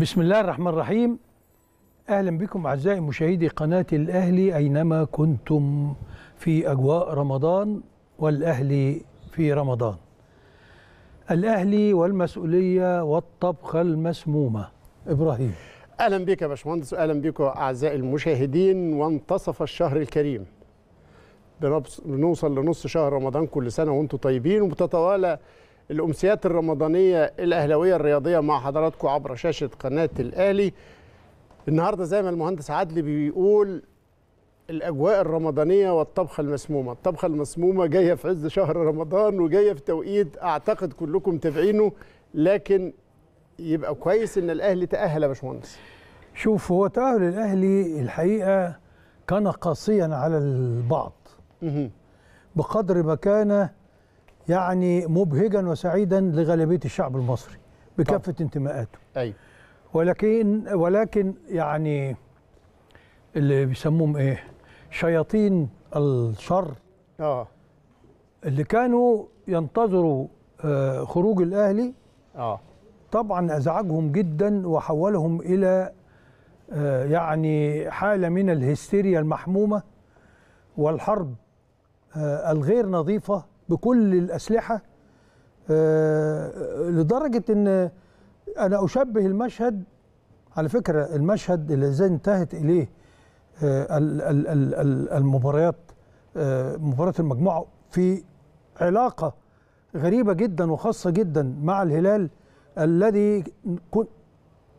بسم الله الرحمن الرحيم اهلا بكم اعزائي مشاهدي قناه الاهلي اينما كنتم في اجواء رمضان والاهلي في رمضان الاهلي والمسؤوليه والطبخه المسمومه ابراهيم اهلا بك يا باشمهندس اهلا بكم اعزائي المشاهدين وانتصف الشهر الكريم بنوصل لنص شهر رمضان كل سنه وانتم طيبين وبتتوالى الأمسيات الرمضانية الأهلاوية الرياضية مع حضراتكم عبر شاشة قناة الأهلي النهاردة زي ما المهندس عدلي بيقول الأجواء الرمضانية والطبخة المسمومة الطبخة المسمومة جاية في عز شهر رمضان وجاية في توقيت أعتقد كلكم متابعينه لكن يبقى كويس إن الأهلي تأهل يا باشمهندس شوف هو تأهل الأهلي الحقيقة كان قاسيا على البعض بقدر ما كان يعني مبهجا وسعيدا لغالبيه الشعب المصري بكافه طبعا. انتماءاته ايوه ولكن ولكن يعني اللي بيسموهم ايه شياطين الشر اه اللي كانوا ينتظروا آه، خروج الاهلي اه طبعا ازعجهم جدا وحولهم الى آه، يعني حاله من الهستيريا المحمومه والحرب آه، الغير نظيفه بكل الأسلحة آه، لدرجة أن أنا أشبه المشهد على فكرة المشهد الذي انتهت إليه آه، المباريات آه، مباراة المجموعة في علاقة غريبة جدا وخاصة جدا مع الهلال الذي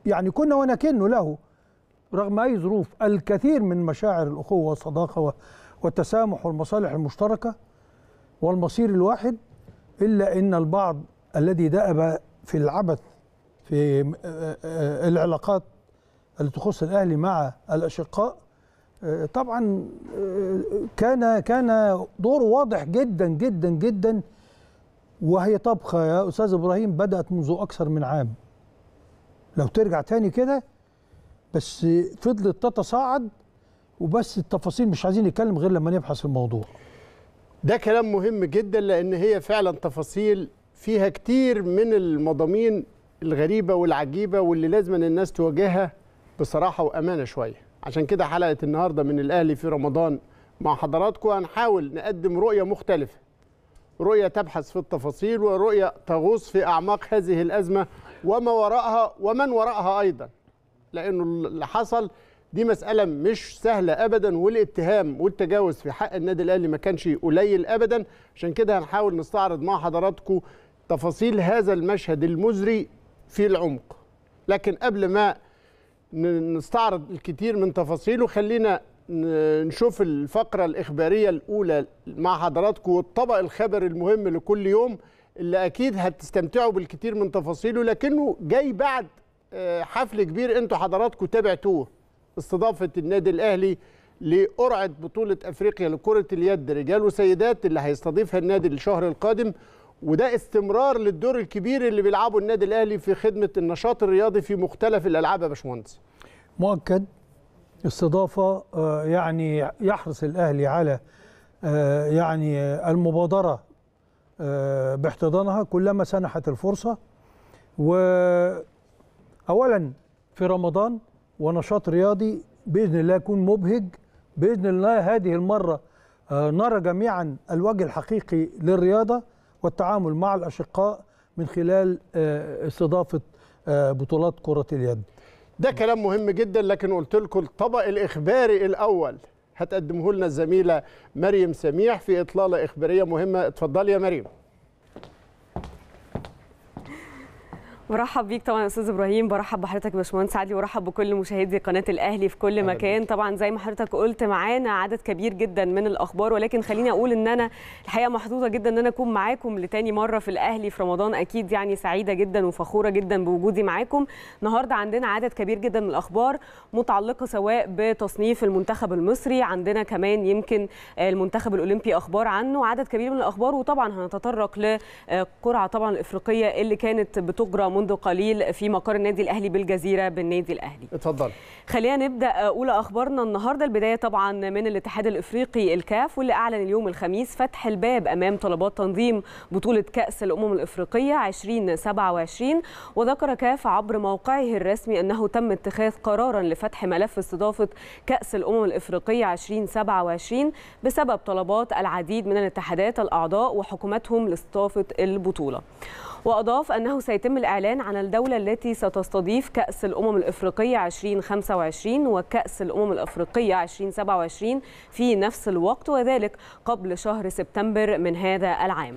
يعني كنا ونكن له رغم أي ظروف الكثير من مشاعر الأخوة والصداقة والتسامح والمصالح المشتركة والمصير الواحد إلا أن البعض الذي دأب في العبث في العلاقات اللي تخص الأهلي مع الأشقاء طبعا كان كان دوره واضح جدا جدا جدا وهي طبخة يا أستاذ إبراهيم بدأت منذ أكثر من عام لو ترجع تاني كده بس فضلت تتصاعد وبس التفاصيل مش عايزين نتكلم غير لما نبحث الموضوع ده كلام مهم جدا لان هي فعلا تفاصيل فيها كتير من المضامين الغريبه والعجيبه واللي لازم الناس تواجهها بصراحه وامانه شويه عشان كده حلقه النهارده من الاهلي في رمضان مع حضراتكم هنحاول نقدم رؤيه مختلفه رؤيه تبحث في التفاصيل ورؤيه تغوص في اعماق هذه الازمه وما وراءها ومن وراءها ايضا لانه اللي حصل دي مساله مش سهله ابدا والاتهام والتجاوز في حق النادي الاهلي ما كانش قليل ابدا عشان كده هنحاول نستعرض مع حضراتكم تفاصيل هذا المشهد المزري في العمق لكن قبل ما نستعرض الكثير من تفاصيله خلينا نشوف الفقرة الإخبارية الأولى مع حضراتكم والطبق الخبر المهم لكل يوم اللي أكيد هتستمتعوا بالكثير من تفاصيله لكنه جاي بعد آه، حفل كبير أنتوا حضراتكم تابعتوه استضافه النادي الاهلي لقرعه بطوله افريقيا لكره اليد رجال وسيدات اللي هيستضيفها النادي الشهر القادم وده استمرار للدور الكبير اللي بيلعبه النادي الاهلي في خدمه النشاط الرياضي في مختلف الالعاب يا باشمهندس. مؤكد استضافه آه، يعني يحرص الاهلي على آه، يعني المبادره آه، باحتضانها كلما سنحت الفرصه و اولا في رمضان ونشاط رياضي باذن الله يكون مبهج باذن الله هذه المره آه، نرى جميعا الوجه الحقيقي للرياضه والتعامل مع الاشقاء من خلال آه، استضافه آه، بطولات كره اليد. ده كلام مهم جدا لكن قلت لكم الطبق الاخباري الاول هتقدمه لنا الزميله مريم سميح في اطلاله اخباريه مهمه اتفضلي يا مريم. برحب بيك طبعا يا استاذ ابراهيم برحب بحضرتك يا باشمهندس سعدي ورحب بكل مشاهدي قناه الاهلي في كل مكان طبعا زي ما حضرتك قلت معانا عدد كبير جدا من الاخبار ولكن خليني اقول ان انا الحقيقه محظوظه جدا ان انا اكون معاكم لتاني مره في الاهلي في رمضان اكيد يعني سعيده جدا وفخوره جدا بوجودي معاكم النهارده عندنا عدد كبير جدا من الاخبار متعلقه سواء بتصنيف المنتخب المصري عندنا كمان يمكن المنتخب الاولمبي اخبار عنه عدد كبير من الاخبار وطبعا هنتطرق لقرعه طبعا الافريقيه اللي كانت بتجرى منذ قليل في مقر النادي الاهلي بالجزيره بالنادي الاهلي اتفضل خلينا نبدا آه، اولى اخبارنا النهارده البدايه طبعا من الاتحاد الافريقي الكاف واللي اعلن اليوم الخميس فتح الباب امام طلبات تنظيم بطوله كاس الامم الافريقيه 2027 وذكر كاف عبر موقعه الرسمي انه تم اتخاذ قرارا لفتح ملف استضافه كاس الامم الافريقيه 2027 بسبب طلبات العديد من الاتحادات الاعضاء وحكوماتهم لاستضافه البطوله وأضاف أنه سيتم الإعلان عن الدولة التي ستستضيف كأس الأمم الإفريقية 2025 وكأس الأمم الإفريقية 2027 في نفس الوقت وذلك قبل شهر سبتمبر من هذا العام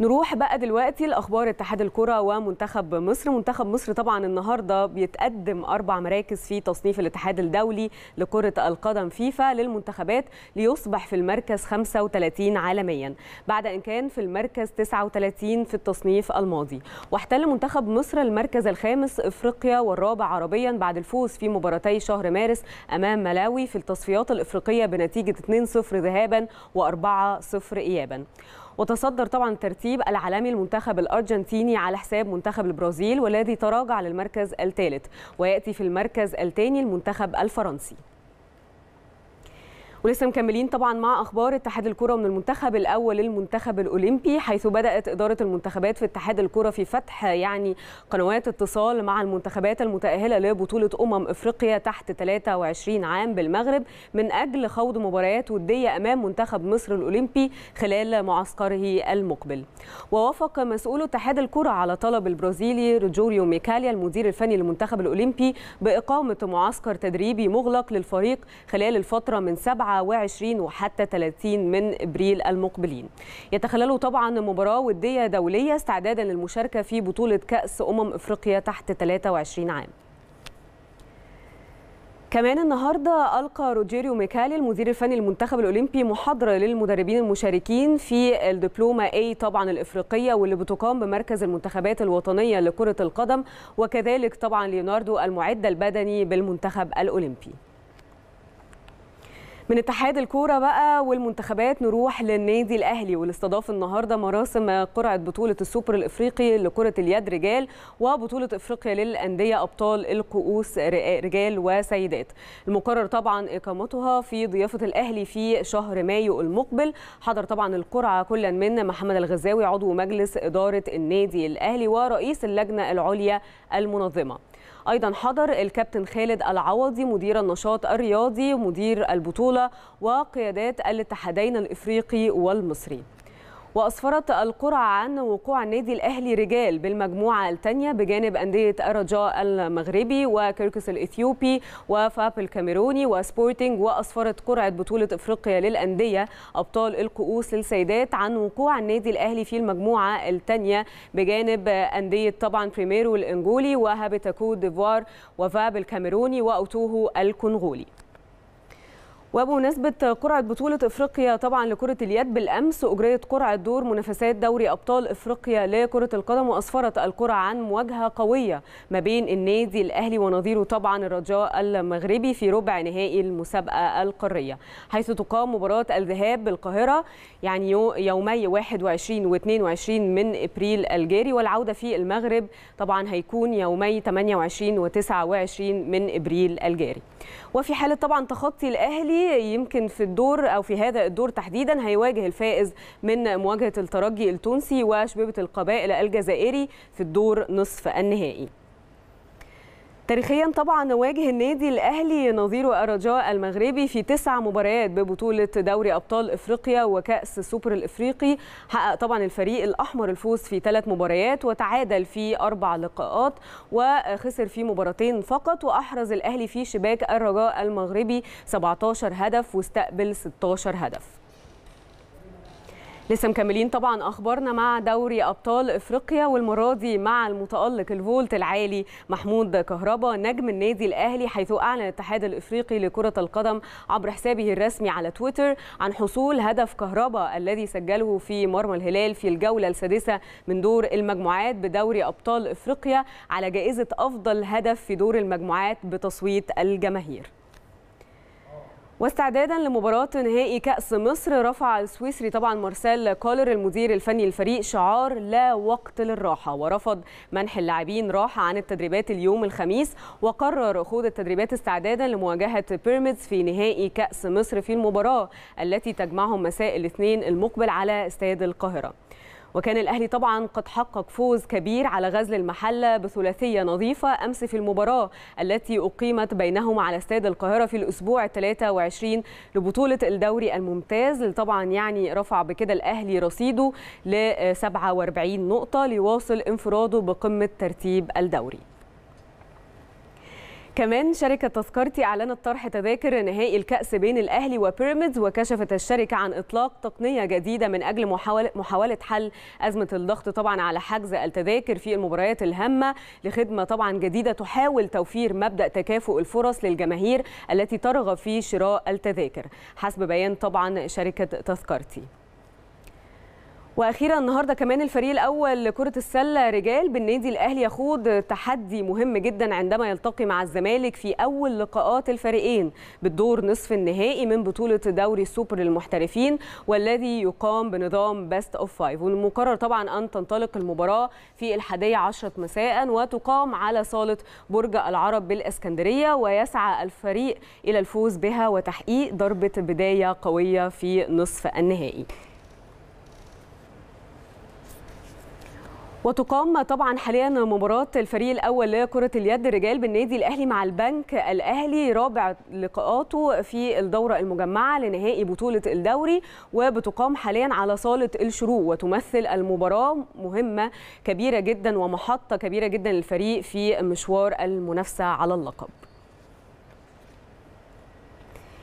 نروح بقى دلوقتي لاخبار اتحاد الكره ومنتخب مصر منتخب مصر طبعا النهارده بيتقدم اربع مراكز في تصنيف الاتحاد الدولي لكره القدم فيفا للمنتخبات ليصبح في المركز 35 عالميا بعد ان كان في المركز 39 في التصنيف الماضي واحتل منتخب مصر المركز الخامس افريقيا والرابع عربيا بعد الفوز في مباراتي شهر مارس امام ملاوي في التصفيات الافريقيه بنتيجه 2-0 ذهابا و4-0 ايابا وتصدر طبعا ترتيب العالمي المنتخب الارجنتيني على حساب منتخب البرازيل والذي تراجع للمركز الثالث وياتي في المركز الثاني المنتخب الفرنسي ولسه مكملين طبعا مع اخبار اتحاد الكره من المنتخب الاول للمنتخب الاولمبي حيث بدات اداره المنتخبات في اتحاد الكره في فتح يعني قنوات اتصال مع المنتخبات المتاهله لبطوله امم افريقيا تحت 23 عام بالمغرب من اجل خوض مباريات وديه امام منتخب مصر الاولمبي خلال معسكره المقبل ووافق مسؤول اتحاد الكره على طلب البرازيلي روجوريو ميكاليا المدير الفني للمنتخب الاولمبي باقامه معسكر تدريبي مغلق للفريق خلال الفتره من 7 27 وحتى 30 من ابريل المقبلين. يتخللوا طبعا مباراه وديه دوليه استعدادا للمشاركه في بطوله كاس امم افريقيا تحت 23 عام. كمان النهارده القى روجيريو ميكالي المدير الفني للمنتخب الاولمبي محاضره للمدربين المشاركين في الدبلومه اي طبعا الافريقيه واللي بتقام بمركز المنتخبات الوطنيه لكره القدم وكذلك طبعا ليوناردو المعد البدني بالمنتخب الاولمبي من اتحاد الكوره بقى والمنتخبات نروح للنادي الاهلي واللي استضاف النهارده مراسم قرعه بطوله السوبر الافريقي لكره اليد رجال وبطوله افريقيا للانديه ابطال الكؤوس رجال وسيدات المقرر طبعا اقامتها في ضيافه الاهلي في شهر مايو المقبل حضر طبعا القرعه كلا من محمد الغزاوي عضو مجلس اداره النادي الاهلي ورئيس اللجنه العليا المنظمه أيضا حضر الكابتن خالد العوضي مدير النشاط الرياضي ومدير البطولة وقيادات الاتحادين الإفريقي والمصري وأسفرت القرعة عن وقوع النادي الأهلي رجال بالمجموعة الثانية بجانب أندية الرجاء المغربي وكيركس الإثيوبي وفاب الكاميروني وسبورتينج وأسفرت قرعة بطولة إفريقيا للأندية أبطال الكؤوس للسيدات عن وقوع النادي الأهلي في المجموعة الثانية بجانب أندية طبعا بريميرو الإنجولي وهابيتاكو ديفوار وفاب الكاميروني وأوتوهو الكونغولي وبمناسبة قرعة بطولة إفريقيا طبعا لكرة اليد بالأمس أجريت قرعة دور منافسات دوري أبطال إفريقيا لكرة القدم وأسفرت القرعة عن مواجهة قوية ما بين النادي الأهلي ونظيره طبعا الرجاء المغربي في ربع نهائي المسابقة القارية حيث تقام مباراة الذهاب بالقاهرة يعني يومي 21 و 22 من إبريل الجاري والعودة في المغرب طبعا هيكون يومي 28 و 29 من إبريل الجاري وفي حاله طبعا تخطي الاهلي يمكن في الدور او في هذا الدور تحديدا هيواجه الفائز من مواجهه الترجي التونسي وشبيبه القبائل الجزائري في الدور نصف النهائي تاريخيا طبعا واجه النادي الاهلي نظيره الرجاء المغربي في تسع مباريات ببطوله دوري ابطال افريقيا وكاس السوبر الافريقي حقق طبعا الفريق الاحمر الفوز في ثلاث مباريات وتعادل في اربع لقاءات وخسر في مباراتين فقط واحرز الاهلي في شباك الرجاء المغربي 17 هدف واستقبل 16 هدف لسه مكملين طبعا اخبارنا مع دوري ابطال افريقيا والمره دي مع المتالق الفولت العالي محمود كهربا نجم النادي الاهلي حيث اعلن الاتحاد الافريقي لكره القدم عبر حسابه الرسمي على تويتر عن حصول هدف كهربا الذي سجله في مرمى الهلال في الجوله السادسه من دور المجموعات بدوري ابطال افريقيا على جائزه افضل هدف في دور المجموعات بتصويت الجماهير واستعدادا لمباراه نهائي كاس مصر رفع السويسري طبعا مارسيل كولر المدير الفني للفريق شعار لا وقت للراحه ورفض منح اللاعبين راحه عن التدريبات اليوم الخميس وقرر خوض التدريبات استعدادا لمواجهه بيراميدز في نهائي كاس مصر في المباراه التي تجمعهم مساء الاثنين المقبل على استاد القاهره وكان الأهلي طبعا قد حقق فوز كبير على غزل المحلة بثلاثية نظيفة أمس في المباراة التي أقيمت بينهم على استاد القاهرة في الأسبوع 23 لبطولة الدوري الممتاز طبعا يعني رفع بكده الأهلي رصيده ل 47 نقطة ليواصل انفراده بقمة ترتيب الدوري كمان شركة تذكرتي أعلنت طرح تذاكر نهائي الكأس بين الأهلي وبيراميدز وكشفت الشركة عن إطلاق تقنية جديدة من أجل محاولة, محاولة حل أزمة الضغط طبعا على حجز التذاكر في المباريات الهامة لخدمة طبعا جديدة تحاول توفير مبدأ تكافؤ الفرص للجماهير التي ترغب في شراء التذاكر حسب بيان طبعا شركة تذكرتي واخيرا النهارده كمان الفريق الاول لكره السله رجال بالنادي الاهلي يخوض تحدي مهم جدا عندما يلتقي مع الزمالك في اول لقاءات الفريقين بالدور نصف النهائي من بطوله دوري السوبر للمحترفين والذي يقام بنظام بيست اوف فايف والمقرر طبعا ان تنطلق المباراه في الحادية عشرة مساء وتقام على صاله برج العرب بالاسكندريه ويسعى الفريق الى الفوز بها وتحقيق ضربه بدايه قويه في نصف النهائي وتقام طبعا حاليا مباراة الفريق الأول لكرة اليد الرجال بالنادي الأهلي مع البنك الأهلي رابع لقاءاته في الدورة المجمعة لنهائي بطولة الدوري وبتقام حاليا على صالة الشروق وتمثل المباراة مهمة كبيرة جدا ومحطة كبيرة جدا للفريق في مشوار المنافسة على اللقب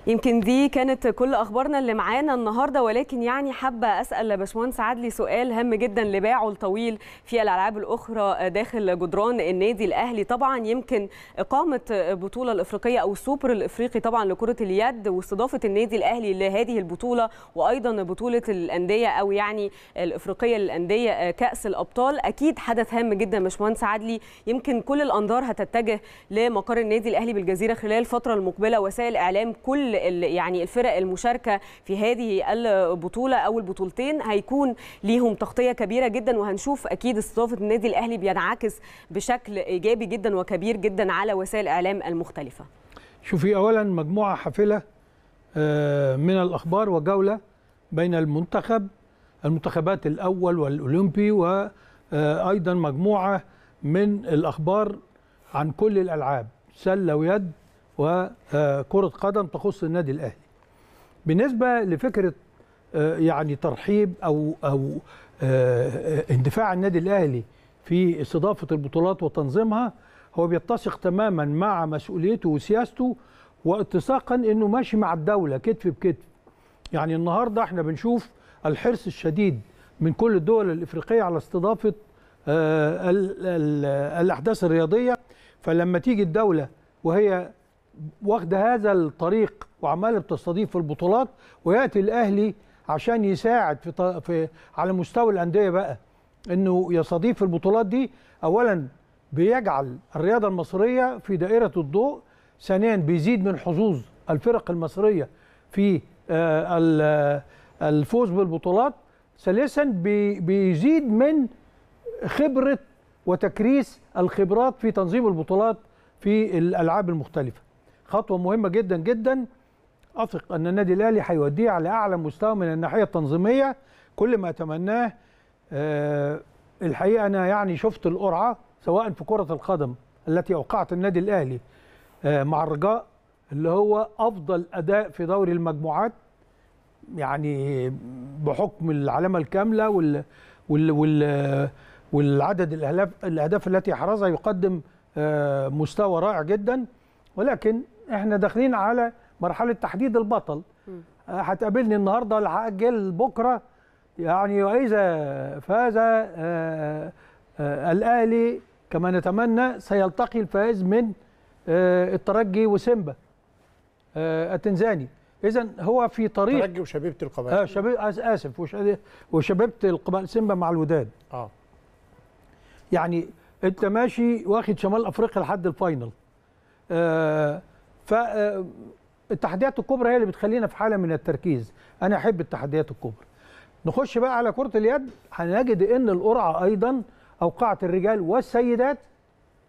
يمكن دي كانت كل اخبارنا اللي معانا النهارده ولكن يعني حابه اسال باشمهندس عدلي سؤال هام جدا لباعه الطويل في الالعاب الاخرى داخل جدران النادي الاهلي طبعا يمكن اقامه البطوله الافريقيه او السوبر الافريقي طبعا لكره اليد واستضافه النادي الاهلي لهذه البطوله وايضا بطوله الانديه او يعني الافريقيه للانديه كاس الابطال اكيد حدث هام جدا باشمهندس عدلي يمكن كل الانظار هتتجه لمقر النادي الاهلي بالجزيره خلال الفتره المقبله وسائل اعلام كل يعني الفرق المشاركه في هذه البطوله او البطولتين هيكون ليهم تغطيه كبيره جدا وهنشوف اكيد استضافه النادي الاهلي بينعكس بشكل ايجابي جدا وكبير جدا على وسائل الاعلام المختلفه. شوفي اولا مجموعه حافله آه، من الاخبار وجوله بين المنتخب المنتخبات الاول والاولمبي وايضا آه، مجموعه من الاخبار عن كل الالعاب سله ويد وكرة قدم تخص النادي الأهلي بالنسبة لفكرة آه، يعني ترحيب أو, أو آه، اندفاع النادي الأهلي في استضافة البطولات وتنظيمها هو بيتسق تماما مع مسؤوليته وسياسته واتساقا انه ماشي مع الدوله كتف بكتف يعني النهارده احنا بنشوف الحرص الشديد من كل الدول الافريقيه على استضافه آه، الاحداث الرياضيه فلما تيجي الدوله وهي واخده هذا الطريق وعماله بتستضيف في البطولات وياتي الاهلي عشان يساعد في, في على مستوى الانديه بقى انه يستضيف البطولات دي اولا بيجعل الرياضه المصريه في دائره الضوء ثانيا بيزيد من حظوظ الفرق المصريه في آه، الفوز بالبطولات ثالثا بيزيد من خبره وتكريس الخبرات في تنظيم البطولات في الالعاب المختلفه خطوه مهمه جدا جدا اثق ان النادي الاهلي هيوديه على اعلى مستوى من الناحيه التنظيميه كل ما اتمناه أه الحقيقه انا يعني شفت القرعه سواء في كره القدم التي اوقعت النادي الاهلي أه مع الرجاء اللي هو افضل اداء في دوري المجموعات يعني بحكم العلامه الكامله وال وال وال والعدد الاهداف الاهداف التي حرزها يقدم آه، مستوى رائع جدا ولكن احنا داخلين على مرحله تحديد البطل آه، هتقابلني النهارده العاجل بكره يعني واذا فاز آه، آه، الاهلي كما نتمنى سيلتقي الفائز من الترجي وسيمبا التنزاني اذا هو في طريق الترجي وشبيبه القبائل اه شبيب اسف وشبيبه القبائل سيمبا مع الوداد اه يعني انت ماشي واخد شمال افريقيا لحد الفاينل آه فالتحديات آه، الكبرى هي اللي بتخلينا في حاله من التركيز انا احب التحديات الكبرى نخش بقى على كره اليد هنجد ان القرعه ايضا اوقعت الرجال والسيدات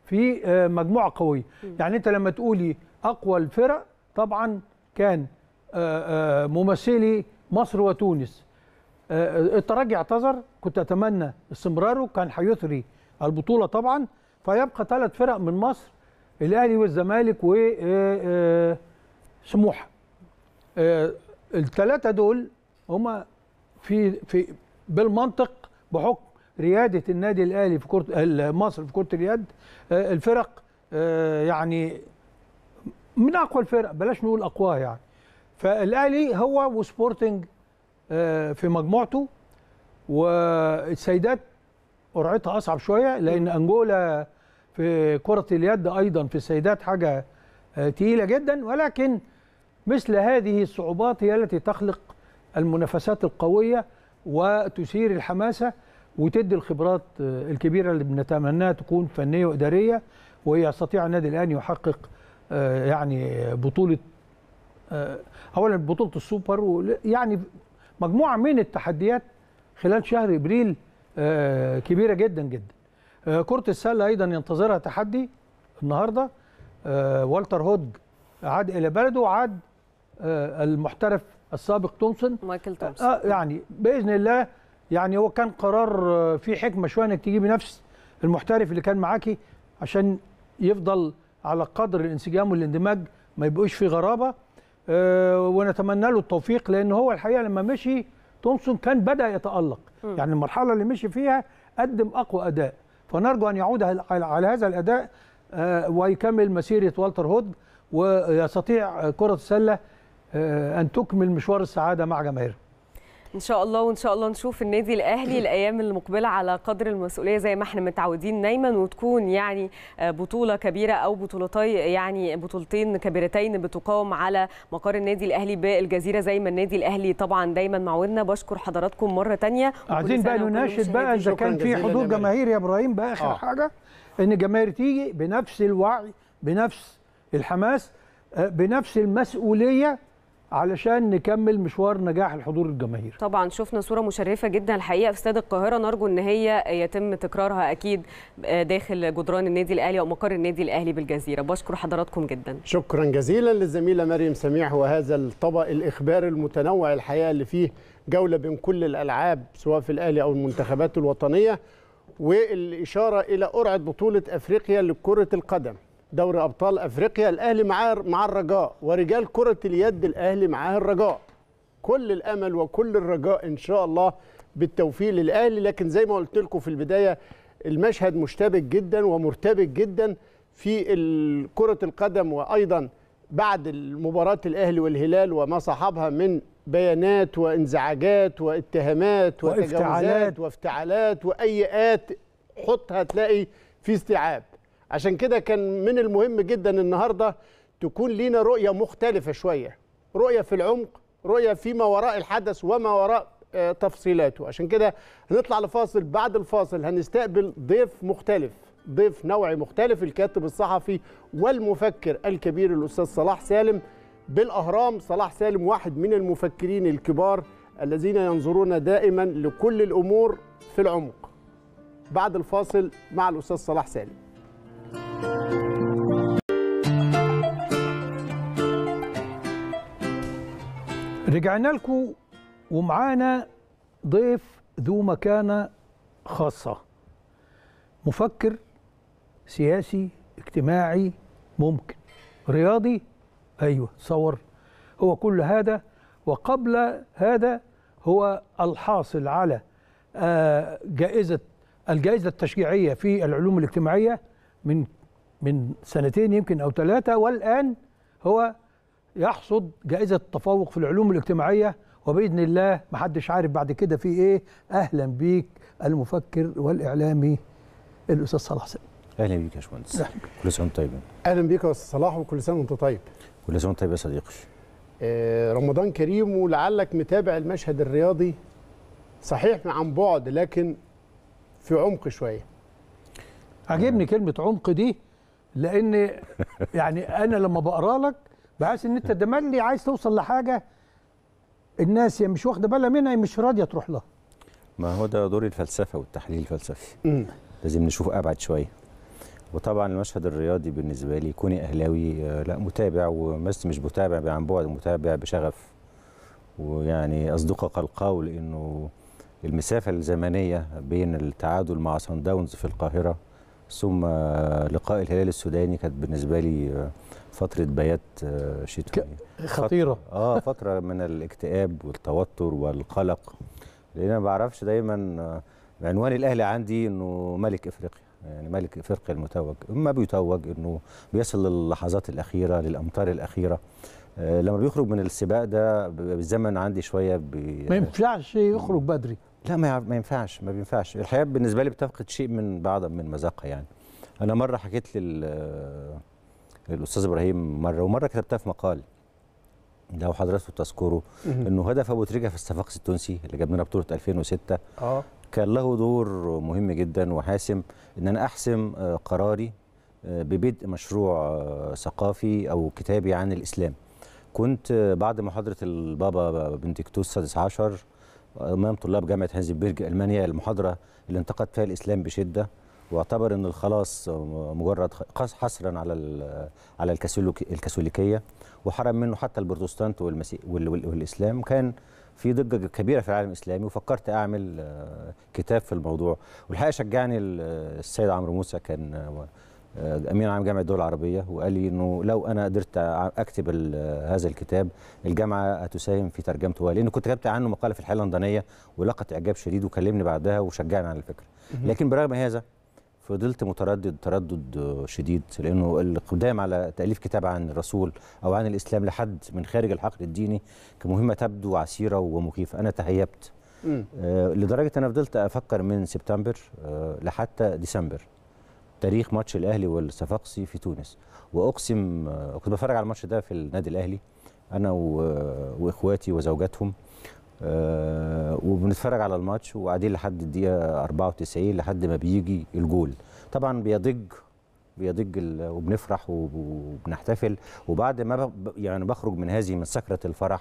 في آه، مجموعه قويه يعني انت لما تقولي اقوى الفرق طبعا كان آه، ممثلي مصر وتونس الترجي اعتذر كنت اتمنى استمراره كان هيثري البطوله طبعا فيبقى ثلاث فرق من مصر الاهلي والزمالك وسموحه آه، آه، الثلاثه آه، دول هما في في بالمنطق بحكم رياده النادي الاهلي في كره مصر في كره اليد الفرق يعني من اقوى الفرق بلاش نقول اقواها يعني فالاهلي هو وسبورتنج في مجموعته والسيدات قرعتها اصعب شويه لان انجولا في كرة اليد أيضا في السيدات حاجة آه، تقيلة جدا ولكن مثل هذه الصعوبات هي التي تخلق المنافسات القوية وتثير الحماسة وتدي الخبرات آه، الكبيرة اللي بنتمناها تكون فنية وإدارية ويستطيع النادي الآن يحقق آه، يعني بطولة أولا بطولة السوبر يعني مجموعة من التحديات خلال شهر إبريل كبيرة جدا جدا آه، كرة السلة أيضا ينتظرها تحدي النهاردة آه، والتر هودج عاد إلى بلده وعاد آه، المحترف السابق تومسون مايكل تومسون آه يعني بإذن الله يعني هو كان قرار فيه حكمة شوية إنك تجيبي نفس المحترف اللي كان معاكي عشان يفضل على قدر الانسجام والاندماج ما يبقوش في غرابة آه ونتمنى له التوفيق لأن هو الحقيقة لما مشي تومسون كان بدأ يتألق م. يعني المرحلة اللي مشي فيها قدم أقوى أداء فنرجو أن يعود على هذا الأداء آه، ويكمل مسيرة والتر هود ويستطيع كرة السلة آه، أن تكمل مشوار السعادة مع جماهيرها ان شاء الله وان شاء الله نشوف النادي الاهلي الايام المقبله على قدر المسؤوليه زي ما احنا متعودين دايما وتكون يعني آه، بطوله كبيره او بطولتي يعني بطولتين كبيرتين بتقام على مقر النادي الاهلي بالجزيره زي ما النادي الاهلي طبعا دايما معودنا بشكر حضراتكم مره ثانيه عايزين بقى نناشد بقى اذا كان في حضور جماهير يا ابراهيم بقى اخر آه. حاجه ان الجماهير تيجي بنفس الوعي بنفس الحماس آه، بنفس المسؤوليه علشان نكمل مشوار نجاح الحضور الجماهيري. طبعا شفنا صوره مشرفه جدا الحقيقه في استاد القاهره نرجو ان هي يتم تكرارها اكيد آه، داخل جدران النادي الاهلي او مقر النادي الاهلي بالجزيره. بشكر حضراتكم جدا. شكرا جزيلا للزميله مريم سميح وهذا الطبق الاخباري المتنوع الحقيقه اللي فيه جوله بين كل الالعاب سواء في الاهلي او المنتخبات الوطنيه والاشاره الى قرعه بطوله افريقيا لكره القدم. دوري ابطال افريقيا الاهلي معاه مع الرجاء ورجال كره اليد الاهلي معاه الرجاء كل الامل وكل الرجاء ان شاء الله بالتوفيق للاهلي لكن زي ما قلت لكم في البدايه المشهد مشتبك جدا ومرتبك جدا في كره القدم وايضا بعد مباراه الاهلي والهلال وما صاحبها من بيانات وانزعاجات واتهامات وتجاوزات وافتعالات وايات حطها تلاقي في استيعاب عشان كده كان من المهم جدا النهارده تكون لينا رؤيه مختلفه شويه رؤيه في العمق رؤيه فيما وراء الحدث وما وراء آه، تفصيلاته عشان كده هنطلع لفاصل بعد الفاصل هنستقبل ضيف مختلف ضيف نوعي مختلف الكاتب الصحفي والمفكر الكبير الاستاذ صلاح سالم بالاهرام صلاح سالم واحد من المفكرين الكبار الذين ينظرون دائما لكل الامور في العمق بعد الفاصل مع الاستاذ صلاح سالم رجعنا لكم ومعانا ضيف ذو مكانة خاصة مفكر سياسي اجتماعي ممكن رياضي أيوة صور هو كل هذا وقبل هذا هو الحاصل على آه، جائزة الجائزة التشجيعية في العلوم الاجتماعية من من سنتين يمكن أو ثلاثة والآن هو يحصد جائزة التفوق في العلوم الاجتماعية وبإذن الله محدش عارف بعد كده في إيه أهلا بيك المفكر والإعلامي الأستاذ صلاح سالم اهلا بيك يا باشمهندس نعم. كل سنه وانت طيب اهلا بيك يا استاذ صلاح وكل سنه وانت طيب كل سنه وانت طيب يا صديقي آه رمضان كريم ولعلك متابع المشهد الرياضي صحيح عن بعد لكن في عمق شويه عجبني كلمه عمق دي لان يعني انا لما بقرا لك بحس ان انت دملي عايز توصل لحاجه الناس يا يعني مش واخده بالها منها مش راضيه تروح لها ما هو ده دور الفلسفه والتحليل الفلسفي لازم نشوف ابعد شويه وطبعا المشهد الرياضي بالنسبه لي كوني اهلاوي آه، لا متابع ومس مش متابع عن بعد متابع بشغف ويعني اصدقك القول انه المسافه الزمنيه بين التعادل مع سان داونز في القاهره ثم لقاء الهلال السوداني كانت بالنسبه لي فتره بيات آه، شتوي خطيره اه فتره من الاكتئاب والتوتر والقلق لان انا ما بعرفش دايما آه، عنوان الاهلي عندي انه ملك افريقيا يعني ملك افريقيا المتوج اما بيتوج انه بيصل للحظات الاخيره للامتار الاخيره آه، لما بيخرج من السباق ده بالزمن عندي شويه بي... ما ينفعش يخرج بدري لا ما ينفعش ما بينفعش الحياه بالنسبه لي بتفقد شيء من بعض من مذاقها يعني انا مره حكيت لل للاستاذ آه، ابراهيم مره ومره كتبتها في مقال لو حضراتكم تذكروا انه هدف ابو تريكه في الصفاقس التونسي اللي جاب لنا بطوله 2006 اه كان له دور مهم جدا وحاسم ان انا احسم آه، قراري آه، ببدء مشروع ثقافي او كتابي عن الاسلام كنت بعد محاضره البابا بنتكتوس السادس عشر امام طلاب جامعه هانزنبرج المانيا المحاضره اللي انتقد فيها الاسلام بشده واعتبر ان الخلاص مجرد حصرا على على الكاثوليكيه وحرم منه حتى البروتستانت والمسيح والاسلام كان في ضجه كبيره في العالم الاسلامي وفكرت اعمل آه، كتاب في الموضوع والحقيقه شجعني السيد عمرو موسى كان آه، امين عام جامعه الدول العربيه وقال لي انه لو انا قدرت اكتب هذا الكتاب الجامعه هتساهم في ترجمته لانه كنت كتبت عنه مقاله في الحياه اللندنيه ولقت اعجاب شديد وكلمني بعدها وشجعني على الفكره لكن برغم هذا فضلت متردد تردد شديد لانه القدام على تاليف كتاب عن الرسول او عن الاسلام لحد من خارج الحقل الديني كمهمه تبدو عسيره ومخيفه انا تهيبت آه، لدرجه انا فضلت افكر من سبتمبر آه، لحتى ديسمبر تاريخ ماتش الاهلي والصفاقسي في تونس واقسم كنت بتفرج على الماتش ده في النادي الاهلي انا واخواتي وزوجاتهم آه، وبنتفرج على الماتش وقاعدين لحد الدقيقه 94 لحد ما بيجي الجول طبعا بيضج بيضج وبنفرح وبنحتفل وبعد ما يعني بخرج من هذه من سكره الفرح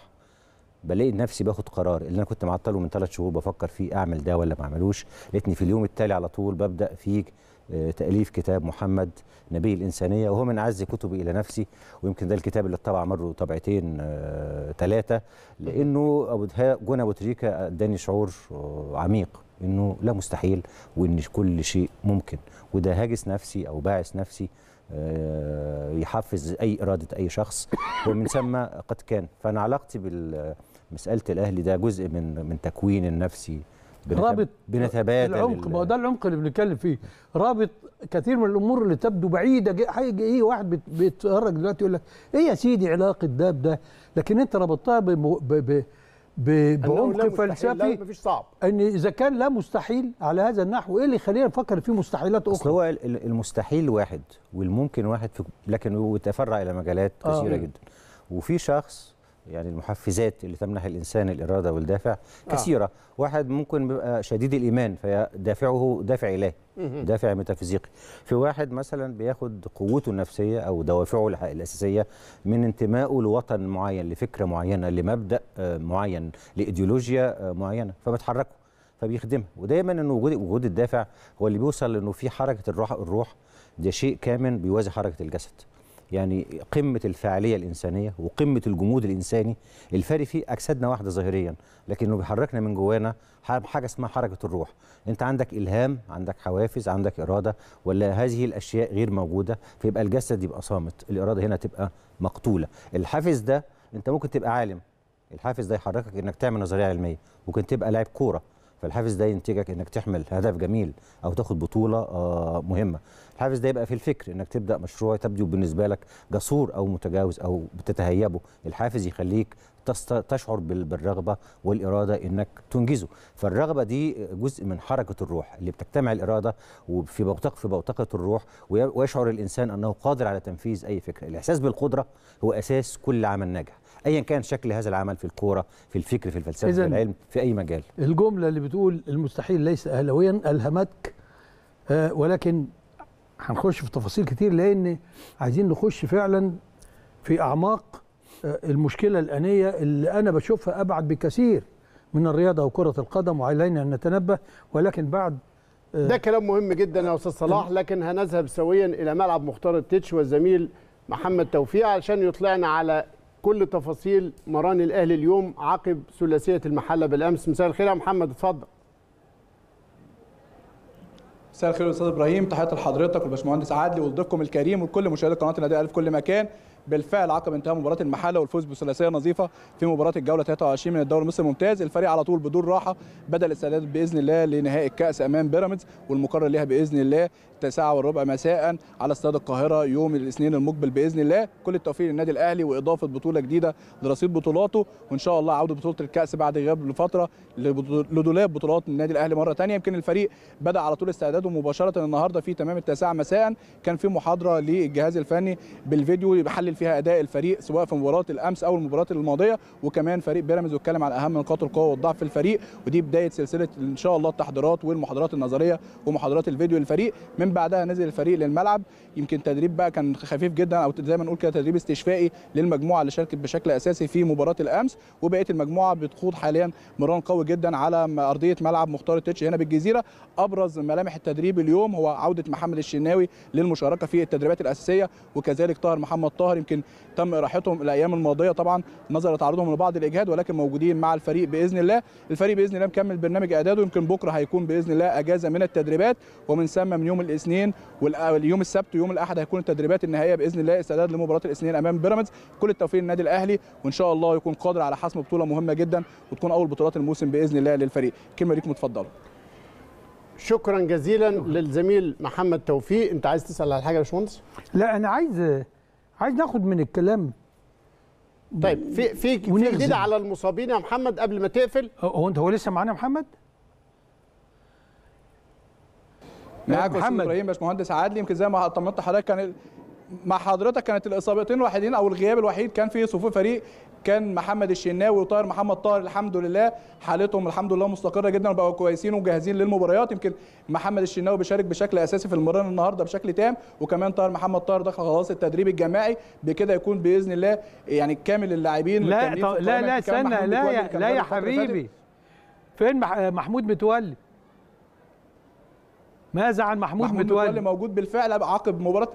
بلاقي نفسي باخد قرار اللي انا كنت معطله من ثلاث شهور بفكر فيه اعمل ده ولا ما اعملوش لقيتني في اليوم التالي على طول ببدا فيه آه، تأليف كتاب محمد نبي الإنسانية وهو من أعز كتبي إلى نفسي ويمكن ده الكتاب اللي اتطبع مره طبعتين ثلاثة آه، لأنه أبو جون أبو تريكا أداني شعور آه، عميق إنه لا مستحيل وإن كل شيء ممكن وده هاجس نفسي أو باعث نفسي يحفز أي إرادة أي شخص ومن ثم قد كان فأنا علاقتي بمسألة الأهلي ده جزء من من تكوين النفسي رابط بنتبادل العمق ما هو ده العمق اللي بنتكلم فيه رابط كثير من الامور اللي تبدو بعيده حاجه ايه واحد بيتفرج دلوقتي يقول لك ايه يا سيدي علاقه ده بده لكن انت ربطتها ب... ب... ب... بعمق فلسفي مفيش صعب ان اذا كان لا مستحيل على هذا النحو ايه اللي يخلينا نفكر في مستحيلات اخرى اصل هو المستحيل واحد والممكن واحد في... لكن يتفرع الى مجالات آه. كثيره آه. جدا وفي شخص يعني المحفزات اللي تمنح الانسان الاراده والدافع آه. كثيره آه. واحد ممكن بيبقى شديد الايمان فدافعه دافع الهي دافع ميتافيزيقي في واحد مثلا بياخد قوته النفسيه او دوافعه الاساسيه من انتمائه لوطن معين لفكره معينه لمبدا آه، معين لايديولوجيا آه، معينه فبتحركه فبيخدمها ودايما ان وجود وجود الدافع هو اللي بيوصل انه في حركه الروح الروح ده شيء كامن بيوازي حركه الجسد يعني قمه الفاعليه الانسانيه وقمه الجمود الانساني الفرق فيه اجسادنا واحده ظاهريا لكنه بيحركنا من جوانا حاجه اسمها حركه الروح انت عندك الهام عندك حوافز عندك اراده ولا هذه الاشياء غير موجوده فيبقى الجسد يبقى صامت الاراده هنا تبقى مقتوله الحافز ده انت ممكن تبقى عالم الحافز ده يحركك انك تعمل نظريه علميه ممكن تبقى لاعب كوره فالحافز ده ينتجك انك تحمل هدف جميل او تاخد بطوله آه، مهمه الحافز ده يبقى في الفكر انك تبدا مشروع تبدو بالنسبه لك جسور او متجاوز او بتتهيبه الحافز يخليك تشعر بالرغبه والاراده انك تنجزه فالرغبه دي جزء من حركه الروح اللي بتجتمع الاراده وفي بوتقه في بوتقه الروح ويشعر الانسان انه قادر على تنفيذ اي فكره الاحساس بالقدره هو اساس كل عمل ناجح ايا كان شكل هذا العمل في الكوره في الفكر في الفلسفه في العلم في اي مجال الجمله اللي بتقول المستحيل ليس اهلويا الهمتك آه، ولكن هنخش في تفاصيل كتير لان عايزين نخش فعلا في اعماق آه، المشكله الانيه اللي انا بشوفها ابعد بكثير من الرياضه وكره القدم وعلينا ان نتنبه ولكن بعد آه، ده كلام مهم جدا يا استاذ صلاح لكن هنذهب سويا الى ملعب مختار التتش والزميل محمد توفيق علشان يطلعنا على كل تفاصيل مران الاهلي اليوم عقب ثلاثيه المحله بالامس مساء الخير يا محمد اتفضل مساء الخير استاذ ابراهيم تحياتي لحضرتك والباشمهندس عادلي ولضيفكم الكريم وكل مشاهدي قناه النادي الاهلي في كل مكان بالفعل عقب انتهاء مباراه المحله والفوز بثلاثيه نظيفه في مباراه الجوله 23 من الدوري المصري الممتاز الفريق على طول بدون راحه بدا الاستعداد باذن الله لنهائي الكاس امام بيراميدز والمقرر ليها باذن الله التاسعة والربع مساء على استاد القاهره يوم الاثنين المقبل باذن الله كل التوفيق للنادي الاهلي واضافه بطوله جديده لرصيد بطولاته وان شاء الله عوده بطوله الكاس بعد غياب لفتره لدولاب بطولات النادي الاهلي مره ثانيه يمكن الفريق بدا على طول استعداده مباشره النهارده في تمام التاسعة مساء كان في محاضره للجهاز الفني بالفيديو يحلل فيها اداء الفريق سواء في مباراه الامس او المباراه الماضيه وكمان فريق بيراميدز واتكلم على اهم نقاط القوه والضعف في الفريق ودي بدايه سلسله ان شاء الله التحضيرات والمحاضرات النظريه ومحاضرات الفيديو للفريق من بعدها نزل الفريق للملعب يمكن تدريب بقى كان خفيف جدا او زي ما نقول كده تدريب استشفائي للمجموعه اللي شاركت بشكل اساسي في مباراه الامس وبقيه المجموعه بتخوض حاليا مران قوي جدا على ارضيه ملعب مختار التتش هنا بالجزيره ابرز ملامح التدريب اليوم هو عوده محمد الشناوي للمشاركه في التدريبات الاساسيه وكذلك طاهر محمد طاهر يمكن تم راحتهم الايام الماضيه طبعا نظر تعرضهم لبعض الاجهاد ولكن موجودين مع الفريق باذن الله الفريق باذن الله مكمل برنامج اعداده يمكن بكره هيكون باذن الله اجازه من التدريبات ومن ثم من يوم الاثنين واليوم السبت ويوم الاحد هيكون التدريبات النهائيه باذن الله استعداد لمباراه الاثنين امام بيراميدز كل التوفيق للنادي الاهلي وان شاء الله يكون قادر على حسم بطوله مهمه جدا وتكون اول بطولات الموسم باذن الله للفريق كلمه ليكم اتفضلوا شكرا جزيلا للزميل محمد توفيق انت عايز تسال على حاجه يا باشمهندس لا انا عايز عايز ناخد من الكلام طيب في في جديد على المصابين يا محمد قبل ما تقفل هو انت هو لسه معانا محمد معاك محمد ابراهيم باشمهندس عادل يمكن زي ما طمنت حضرتك كان مع حضرتك كانت الاصابتين الوحيدين او الغياب الوحيد كان في صفوف فريق كان محمد الشناوي وطاهر محمد طاهر الحمد لله حالتهم الحمد لله مستقره جدا وبقوا كويسين وجاهزين للمباريات يمكن محمد الشناوي بيشارك بشكل اساسي في المباراه النهارده بشكل تام وكمان طاهر محمد طاهر دخل خلاص التدريب الجماعي بكده يكون باذن الله يعني كامل اللاعبين لا لا لا استنى لا لا يا حبيبي فين محمود متولي ماذا عن محمود, محمود متولي, متولي موجود بالفعل عقب مباراه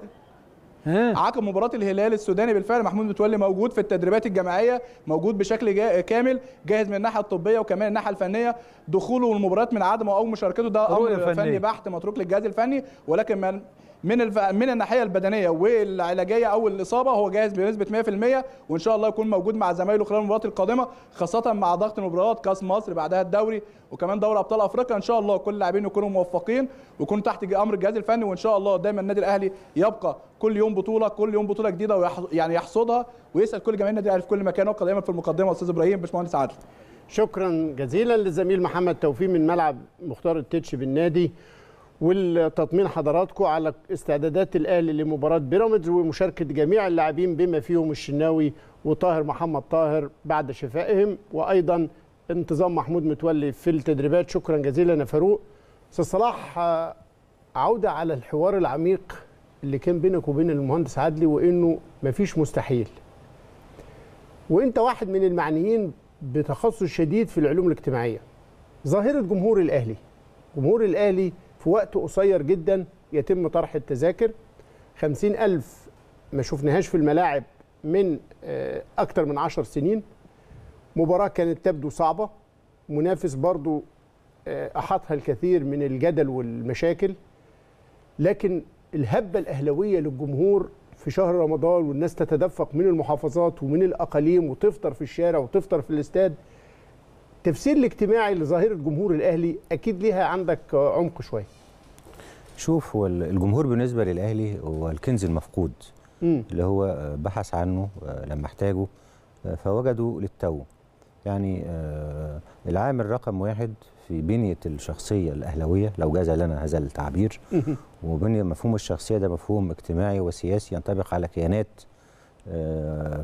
عقب مباراه الهلال السوداني بالفعل محمود متولي موجود في التدريبات الجماعيه موجود بشكل جا... كامل جاهز من الناحيه الطبيه وكمان الناحيه الفنيه دخوله المباريات من عدمه او مشاركته ده امر فني بحت متروك للجهاز الفني ولكن من من الف... من الناحيه البدنيه والعلاجيه او الاصابه هو جاهز بنسبه 100% وان شاء الله يكون موجود مع زمايله خلال المباريات القادمه خاصه مع ضغط المباريات كاس مصر بعدها الدوري وكمان دوري ابطال افريقيا ان شاء الله كل اللاعبين يكونوا موفقين ويكونوا تحت امر الجهاز الفني وان شاء الله دايما النادي الاهلي يبقى كل يوم بطوله كل يوم بطوله جديده ويح... يعني يحصدها ويسال كل جماهير النادي الاهلي في كل مكان وقال دايما في المقدمه استاذ ابراهيم باشمهندس عادل شكرا جزيلا للزميل محمد توفيق من ملعب مختار التتش بالنادي والتطمين حضراتكم على استعدادات الاهلي لمباراه بيراميدز ومشاركه جميع اللاعبين بما فيهم الشناوي وطاهر محمد طاهر بعد شفائهم وايضا انتظام محمود متولي في التدريبات شكرا جزيلا يا فاروق استاذ صلاح عوده على الحوار العميق اللي كان بينك وبين المهندس عدلي وانه مفيش مستحيل وانت واحد من المعنيين بتخصص شديد في العلوم الاجتماعيه ظاهره جمهور الاهلي جمهور الاهلي في وقت قصير جدا يتم طرح التذاكر خمسين ألف ما شفناهاش في الملاعب من آه، أكتر من 10 سنين مباراة كانت تبدو صعبة منافس برضو آه، أحاطها الكثير من الجدل والمشاكل لكن الهبة الأهلوية للجمهور في شهر رمضان والناس تتدفق من المحافظات ومن الأقاليم وتفطر في الشارع وتفطر في الاستاد التفسير الاجتماعي لظاهره جمهور الاهلي اكيد ليها عندك عمق شويه شوف هو الجمهور بالنسبه للاهلي هو الكنز المفقود م. اللي هو آه، بحث عنه آه، لما احتاجه آه، فوجده للتو يعني العامل رقم واحد في بنيه الشخصيه الاهلاويه لو جاز لنا هذا التعبير وبنيه مفهوم الشخصيه ده مفهوم اجتماعي وسياسي ينطبق على كيانات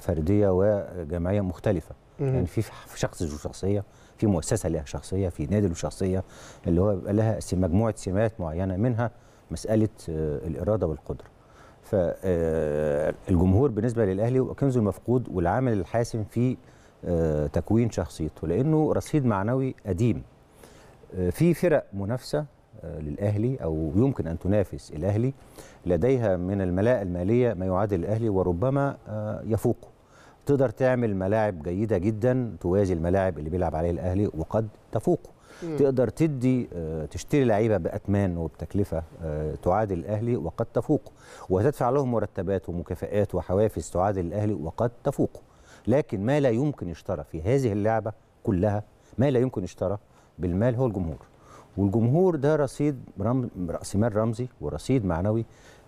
فرديه وجمعية مختلفه يعني في شخص ذو شخصيه في مؤسسه لها شخصيه في نادي له شخصيه اللي هو بيبقى لها مجموعه سمات معينه منها مساله آه، الاراده والقدره فالجمهور آه، بالنسبه للاهلي هو كنز المفقود والعامل الحاسم في آه، تكوين شخصيته لانه رصيد معنوي قديم في فرق منافسه للاهلي او يمكن ان تنافس الاهلي لديها من الملاءه الماليه ما يعادل الاهلي وربما يفوقه تقدر تعمل ملاعب جيده جدا توازي الملاعب اللي بيلعب عليه الاهلي وقد تفوقه تقدر تدي آه، تشتري لعيبه باتمان وبتكلفه آه، تعادل الاهلي وقد تفوقه وتدفع لهم مرتبات ومكافئات وحوافز تعادل الاهلي وقد تفوقه لكن ما لا يمكن يشترى في هذه اللعبه كلها ما لا يمكن يشترى بالمال هو الجمهور والجمهور ده رصيد رم... راس مال رمزي ورصيد معنوي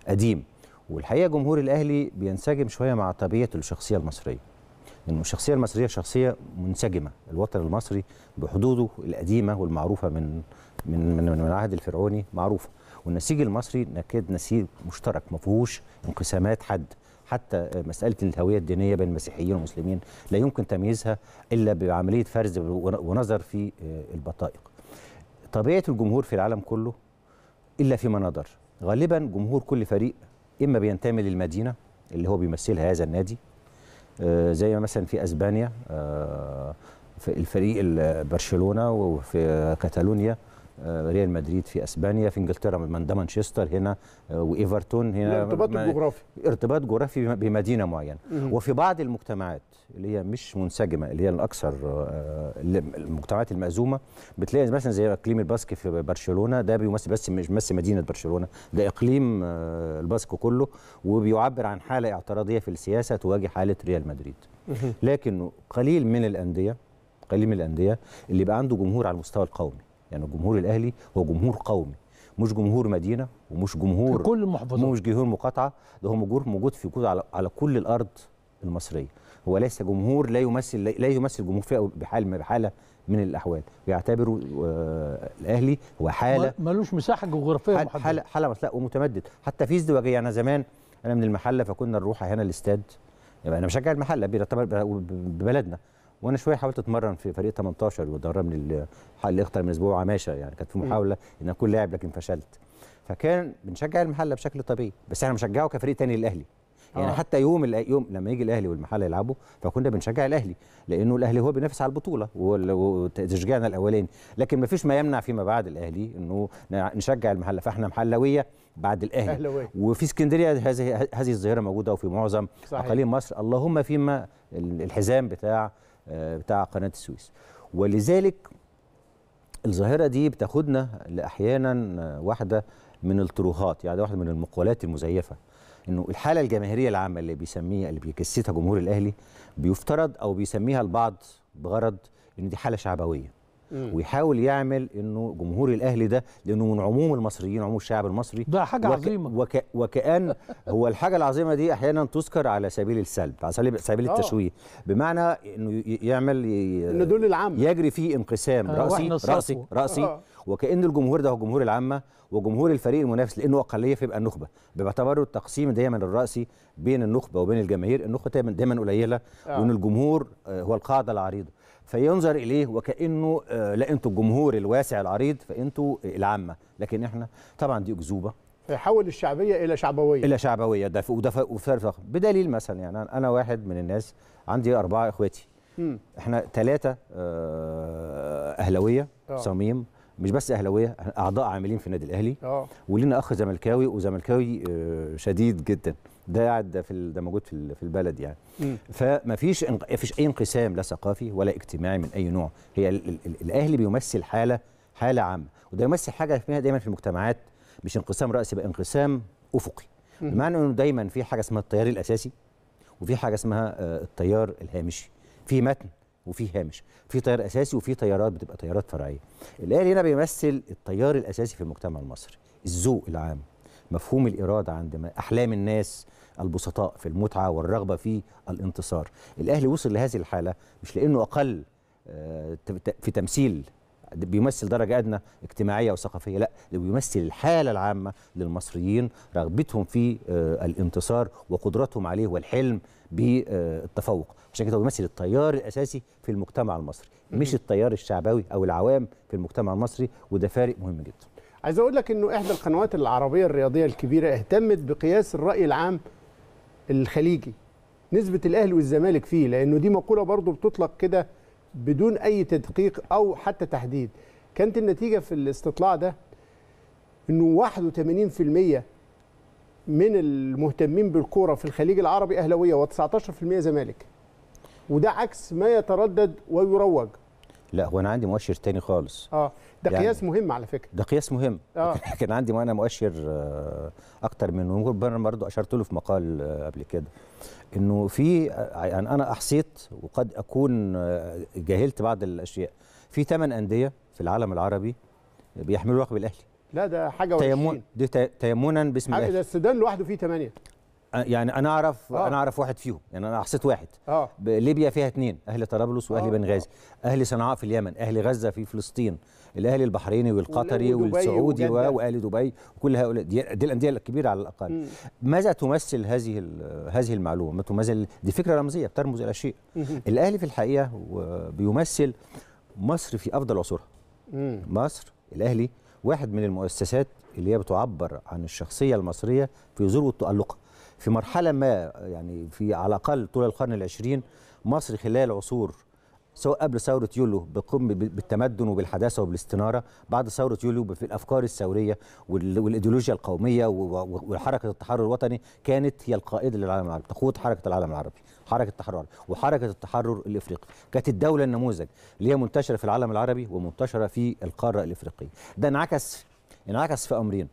قديم والحقيقه جمهور الاهلي بينسجم شويه مع طبيعه الشخصيه المصريه لانه الشخصيه المصريه شخصيه منسجمه الوطن المصري بحدوده القديمه والمعروفه من من من, من العهد الفرعوني معروفه والنسيج المصري نكاد نسيج مشترك ما فيهوش انقسامات حد حتى مسألة الهوية الدينية بين المسيحيين والمسلمين لا يمكن تمييزها إلا بعملية فرز ونظر في آه، البطائق طبيعة الجمهور في العالم كله إلا فيما نظر غالبا جمهور كل فريق اما بينتمي للمدينه اللي هو بيمثلها هذا النادي آه، زي مثلا في اسبانيا آه، في الفريق برشلونه وفي كاتالونيا آه، ريال مدريد في اسبانيا في انجلترا من ده مانشستر هنا آه، وايفرتون هنا ارتباط جغرافي ارتباط جغرافي بمدينه معينه وفي بعض المجتمعات اللي هي مش منسجمه اللي هي الاكثر آه، المجتمعات المأزومه بتلاقي مثلا زي اقليم الباسك في برشلونه ده بيمثل بس مش بس مدينه برشلونه ده اقليم الباسك كله وبيعبر عن حاله اعتراضيه في السياسه تواجه حاله ريال مدريد لكن قليل من الانديه قليل من الانديه اللي بقى عنده جمهور على المستوى القومي يعني الجمهور الاهلي هو جمهور قومي مش جمهور مدينه ومش جمهور في كل المحافظات مش جمهور مقاطعه ده هو جمهور موجود في كل على, على كل الارض المصريه هو ليس جمهور لا يمثل لا يمثل جمهور فئه بحال ما بحاله من الاحوال ويعتبروا آه الاهلي هو حاله ملوش مساحه جغرافيه حاله محدده حاله حاله لا ومتمدد حتى في ازدواجيه يعني زمان انا من المحله فكنا نروح هنا الاستاد يبقى يعني انا بشجع المحله بيعتبر ببلدنا وانا شويه حاولت اتمرن في فريق 18 ودربني اللي اكتر من اسبوع عماشه يعني كانت في محاوله ان اكون لاعب لكن فشلت فكان بنشجع المحله بشكل طبيعي بس احنا بنشجعه كفريق تاني للاهلي يعني آه. حتى يوم يوم لما يجي الاهلي والمحله يلعبوا فكنا بنشجع الاهلي لانه الاهلي هو بينافس على البطوله وتشجيعنا الاولاني لكن ما فيش ما يمنع فيما بعد الاهلي انه نشجع المحله فاحنا محلويه بعد الاهلي أهلوي. وفي اسكندريه هذه هذه الظاهره موجوده وفي معظم اقاليم مصر اللهم فيما الحزام بتاع آه، بتاع قناه السويس ولذلك الظاهره دي بتاخدنا لاحيانا آه، واحده من الطروحات يعني واحده من المقولات المزيفه انه الحاله الجماهيريه العامه اللي بيسميها اللي بيجسدها جمهور الاهلي بيفترض او بيسميها البعض بغرض ان دي حاله شعبويه ويحاول يعمل انه جمهور الاهلي ده لانه من عموم المصريين عموم الشعب المصري ده حاجه وك عظيمه وك وكان هو الحاجه العظيمه دي احيانا تذكر على سبيل السلب على سبيل آه. التشويه بمعنى انه يعمل ان دول العام يجري فيه انقسام آه، راسي راسي راسي آه. وكان الجمهور ده هو جمهور العامه وجمهور الفريق المنافس لانه اقليه فيبقى النخبه بيعتبروا التقسيم دايما الراسي بين النخبه وبين الجماهير النخبه دايما قليله وان الجمهور هو القاعده العريضه فينظر اليه وكانه آه، لا انتوا الجمهور الواسع العريض فانتوا العامه لكن احنا طبعا دي اكذوبه حول الشعبيه الى شعبويه الى شعبويه ده وده ضخم بدليل مثلا يعني انا واحد من الناس عندي اربعه اخواتي م. احنا ثلاثه آه، اهلاويه آه. صميم مش بس اهلاويه اعضاء عاملين في النادي الاهلي ولينا اخ زملكاوي وزملكاوي شديد جدا ده قاعد في ده موجود في في البلد يعني فما فيش فيش اي انقسام لا ثقافي ولا اجتماعي من اي نوع هي ال ال ال الاهلي بيمثل حاله حاله عامه وده يمثل حاجه فيها دايما في المجتمعات مش انقسام راسي بقى انقسام افقي بمعنى انه دايما في حاجه اسمها التيار الاساسي وفي حاجه اسمها آه، التيار الهامشي في متن وفي هامش في تيار اساسي وفي تيارات بتبقى تيارات فرعيه الاهلي هنا بيمثل التيار الاساسي في المجتمع المصري الذوق العام مفهوم الإرادة عند أحلام الناس البسطاء في المتعة والرغبة في الانتصار الأهلي وصل لهذه الحالة مش لأنه أقل آه، في تمثيل بيمثل درجة أدنى اجتماعية وثقافية لا ده بيمثل الحالة العامة للمصريين رغبتهم في آه، الانتصار وقدرتهم عليه والحلم بالتفوق عشان كده بيمثل التيار الأساسي في المجتمع المصري مش التيار الشعبوي أو العوام في المجتمع المصري وده فارق مهم جدا عايز اقول لك انه احدى القنوات العربيه الرياضيه الكبيره اهتمت بقياس الراي العام الخليجي نسبه الاهلي والزمالك فيه لانه دي مقوله برضو بتطلق كده بدون اي تدقيق او حتى تحديد كانت النتيجه في الاستطلاع ده انه 81% من المهتمين بالكوره في الخليج العربي اهلاويه و19% زمالك وده عكس ما يتردد ويروج لا هو انا عندي مؤشر تاني خالص اه ده يعني قياس مهم على فكره ده قياس مهم آه. كان عندي انا مؤشر آه، اكتر من وانا برضه اشرت له في مقال آه، قبل كده انه في آه، يعني انا احصيت وقد اكون جاهلت بعض الاشياء في ثمان انديه في العالم العربي بيحملوا لقب الاهلي لا ده حاجه تيمون دي تيمونا باسم الاهلي ده السودان لوحده فيه ثمانيه يعني انا اعرف آه. انا اعرف واحد فيهم يعني انا حصيت واحد آه. ليبيا فيها اثنين اهل طرابلس واهل آه. بنغازي اهل صنعاء في اليمن اهل غزه في فلسطين الاهلي البحريني والقطري والسعودي واهل دبي وكل هؤلاء دي, دي الانديه الكبيره على الاقل مم. ماذا تمثل هذه هذه المعلومه ما تمثل دي فكره رمزيه بترمز الى شيء الاهلي في الحقيقه بيمثل مصر في افضل عصورها مصر الاهلي واحد من المؤسسات اللي هي بتعبر عن الشخصيه المصريه في ذروه تالقها في مرحله ما يعني في على الاقل طول القرن العشرين مصر خلال عصور سواء قبل ثورة يوليو بقوم بالتمدن وبالحداثة وبالاستنارة بعد ثورة يوليو في الأفكار الثورية والإيديولوجيا القومية وحركة التحرر الوطني كانت هي القائدة للعالم العربي تقود حركة العالم العربي حركة التحرر وحركة التحرر الإفريقي كانت الدولة النموذج اللي هي منتشرة في العالم العربي ومنتشرة في القارة الإفريقية ده انعكس انعكس في أمرين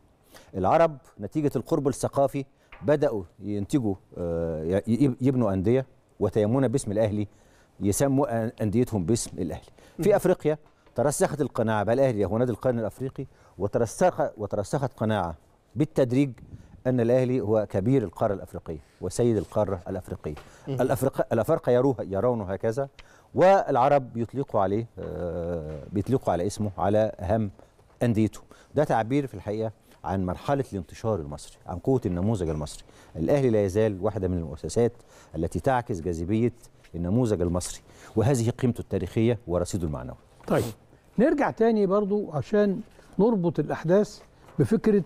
العرب نتيجة القرب الثقافي بداوا ينتجوا آه، يبنوا انديه وتيمون باسم الاهلي يسموا انديتهم باسم الاهلي في افريقيا ترسخت القناعه بقى الاهلي هو نادي القرن الافريقي وترسخ وترسخت قناعه بالتدريج ان الاهلي هو كبير القاره الافريقيه وسيد القاره الافريقيه الأفرق... الافارقه يروه يرونه هكذا والعرب يطلقوا عليه آه، بيطلقوا على اسمه على اهم انديته ده تعبير في الحقيقه عن مرحلة الانتشار المصري عن قوة النموذج المصري الأهلي لا يزال واحدة من المؤسسات التي تعكس جاذبية النموذج المصري وهذه قيمته التاريخية ورصيده المعنوي طيب نرجع تاني برضو عشان نربط الأحداث بفكرة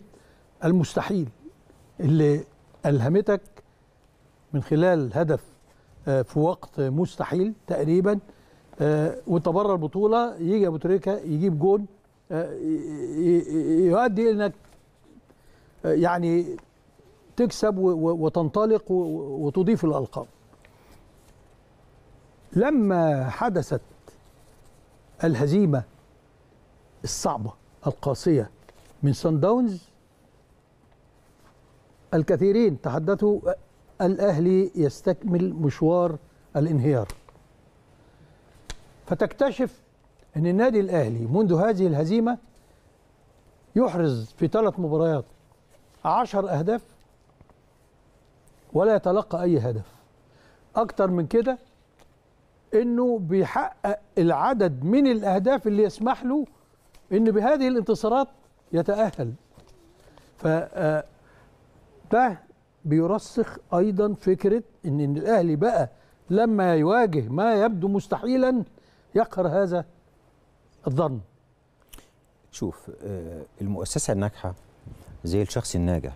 المستحيل اللي ألهمتك من خلال هدف آه، في وقت مستحيل تقريبا آه، وتبرر البطوله يجي ابو تريكه يجيب جون آه، يؤدي انك يعني تكسب وتنطلق وتضيف الألقاب لما حدثت الهزيمة الصعبة القاسية من سان داونز الكثيرين تحدثوا الأهلي يستكمل مشوار الانهيار فتكتشف أن النادي الأهلي منذ هذه الهزيمة يحرز في ثلاث مباريات 10 أهداف ولا يتلقى أي هدف أكتر من كده أنه بيحقق العدد من الأهداف اللي يسمح له أن بهذه الانتصارات يتأهل ف آه، ده بيرسخ أيضا فكرة أن الأهلي بقى لما يواجه ما يبدو مستحيلا يقهر هذا الظن شوف آه، المؤسسة الناجحة زي الشخص الناجح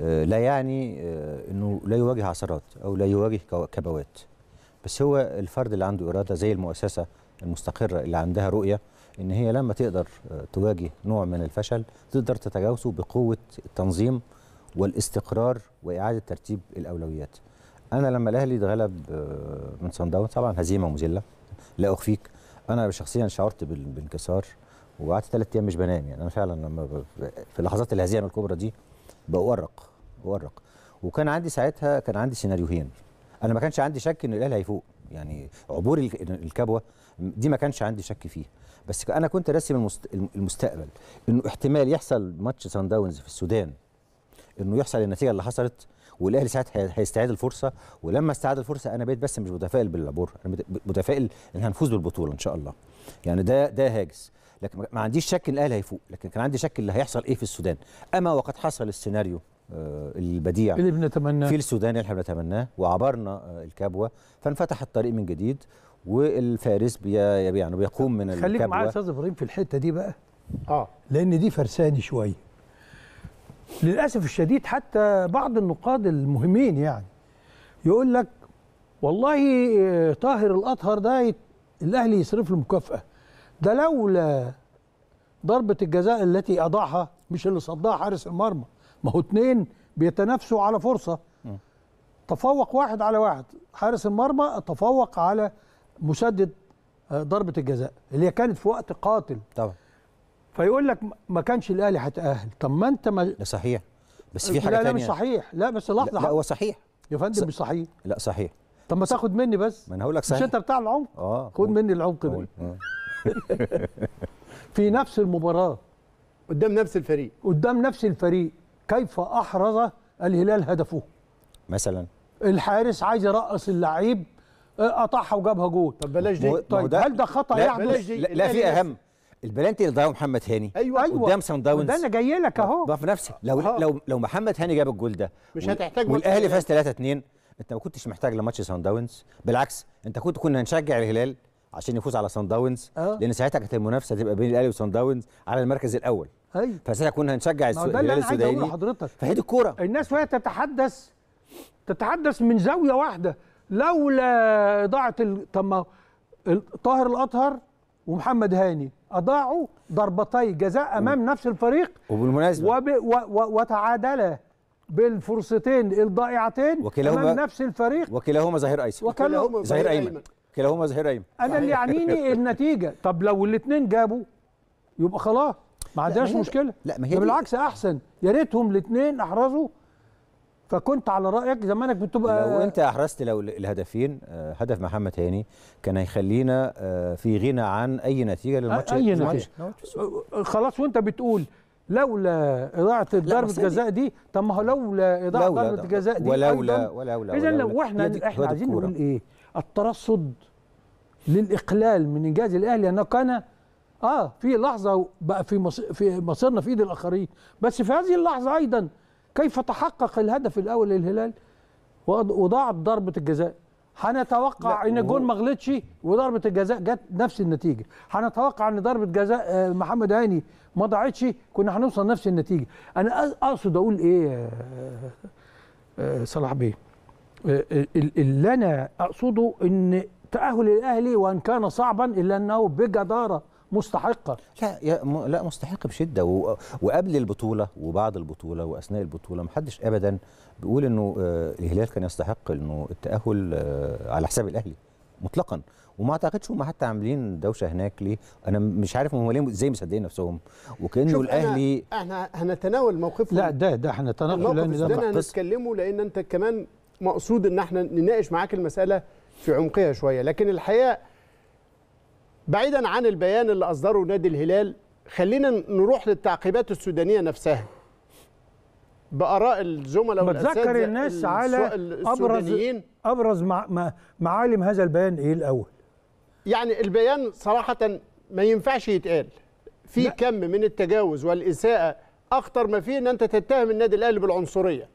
آه، لا يعني آه، انه لا يواجه عثرات او لا يواجه كبوات بس هو الفرد اللي عنده اراده زي المؤسسه المستقره اللي عندها رؤيه ان هي لما تقدر آه، تواجه نوع من الفشل تقدر تتجاوزه بقوه التنظيم والاستقرار واعاده ترتيب الاولويات. انا لما الاهلي اتغلب من صن داونز طبعا هزيمه مذله لا اخفيك انا شخصيا شعرت بالانكسار وقعدت ثلاث ايام مش بنام يعني انا فعلا لما في اللحظات الهزيمه يعني الكبرى دي بورق بورق وكان عندي ساعتها كان عندي سيناريوهين انا ما كانش عندي شك ان الاهلي هيفوق يعني عبور الكبوه دي ما كانش عندي شك فيها بس انا كنت راسم المستقبل انه احتمال يحصل ماتش سان داونز في السودان انه يحصل النتيجه اللي حصلت والاهلي ساعتها هيستعيد الفرصه ولما استعاد الفرصه انا بقيت بس مش متفائل بالعبور انا متفائل ان هنفوز بالبطوله ان شاء الله يعني ده ده هاجس لكن ما عنديش شك ان الاهلي هيفوق لكن كان عندي شك اللي هيحصل ايه في السودان اما وقد حصل السيناريو آه، البديع اللي بنتمناه في السودان اللي احنا بنتمناه وعبرنا آه، الكبوه فانفتح الطريق من جديد والفارس بي يعني بيقوم من الكبوه خليك معايا يا استاذ ابراهيم في الحته دي بقى اه لان دي فرساني شويه للاسف الشديد حتى بعض النقاد المهمين يعني يقول لك والله آه، طاهر الاطهر ده الاهلي يصرف له مكافاه ده لولا ضربة الجزاء التي أضاعها مش اللي صدها حارس المرمى ما هو اتنين بيتنافسوا على فرصة م. تفوق واحد على واحد حارس المرمى تفوق على مسدد آه، ضربة الجزاء اللي كانت في وقت قاتل طبعا فيقول لك ما كانش الأهلي هيتأهل طب ما أنت ما ده صحيح بس في حاجة لا لا مش صحيح لا بس لحظة لا, لا هو صحيح يا فندم مش صحيح لا صحيح طب ما تاخد مني بس ما انا هقول لك صحيح مش انت بتاع العمق اه خد مني العمق ده في نفس المباراه قدام نفس الفريق قدام نفس الفريق كيف احرز الهلال هدفه مثلا الحارس عايز يرقص اللعيب قطعها آه، وجابها جول طب بلاش دي طيب هل ده خطا يعني لا, لا, لا في اهم البلانتي اللي ضيعه محمد هاني ايوه ايوه قدام سان داونز ده انا جاي لك اهو ضعف نفسي لو أهو. لو لو محمد هاني جاب الجول ده مش هتحتاج والاهلي فاز 3 2 انت ما كنتش محتاج لماتش سان داونز بالعكس انت كنت كنا هنشجع الهلال عشان يفوز على سان داونز آه. لان ساعتها كانت المنافسه هتبقى بين الاهلي وسان داونز على المركز الاول ايوه فساعتها كنا هنشجع الهلال السوداني لحضرتك فهي دي الكوره الناس وهي تتحدث تتحدث من زاويه واحده لولا اضاعه ال... طب ما طاهر الاطهر ومحمد هاني اضاعوا ضربتي جزاء امام و... نفس الفريق وبالمناسبه وب... و... و... وتعادلا بالفرصتين الضائعتين وكلاهما امام نفس الفريق وكلاهما ظهير ايسر وكلاهما ظهير ايمن كلاهما ظهيرين انا اللي يعنيني النتيجه طب لو الاثنين جابوا يبقى خلاص ما عندناش مشكله لا ما هي بالعكس احسن يا ريتهم الاثنين احرزوا فكنت على رايك زمانك بتبقى لو انت احرزت لو الهدفين آه، هدف محمد هاني كان هيخلينا آه، في غنى عن اي نتيجه للماتش اي نتيجه خلاص وانت بتقول لولا اضاعه ضربه الجزاء دي طب ما هو لولا اضاعه ضربه الجزاء دي ولولا ولولا اذا لو احنا احنا عايزين نقول ايه الترصد للاقلال من انجاز الاهلي انه كان اه في لحظه بقى في في مصيرنا في ايد الاخرين بس في هذه اللحظه ايضا كيف تحقق الهدف الاول للهلال وضاعت ضربه الجزاء هنتوقع ان الجون ما غلطش وضربه الجزاء جت نفس النتيجه هنتوقع ان ضربه جزاء آه، محمد هاني ما ضاعتش كنا هنوصل نفس النتيجه انا اقصد اقول ايه آه، آه، صلاح بيه آه، اللي انا اقصده ان تاهل الاهلي وان كان صعبا الا انه بجداره مستحقه لا يا م... لا مستحق بشده و... وقبل البطوله وبعد البطوله واثناء البطوله ما حدش ابدا بيقول انه آه الهلال كان يستحق انه التاهل آه على حساب الاهلي مطلقا وما اعتقدش هم حتى عاملين دوشه هناك ليه انا مش عارف هم ليه ازاي مصدقين نفسهم وكانه الاهلي احنا هنتناول موقفهم لا ده ده احنا هنتناول لان ده, ده هنتكلمه لان انت كمان مقصود ان احنا نناقش معاك المساله في عمقها شويه لكن الحقيقه بعيدا عن البيان اللي اصدره نادي الهلال خلينا نروح للتعقيبات السودانيه نفسها باراء الزملاء والاساتذه بتذكر الناس على ابرز ابرز معالم هذا البيان ايه الاول يعني البيان صراحه ما ينفعش يتقال في كم من التجاوز والاساءه اخطر ما فيه ان انت تتهم النادي الاهلي بالعنصريه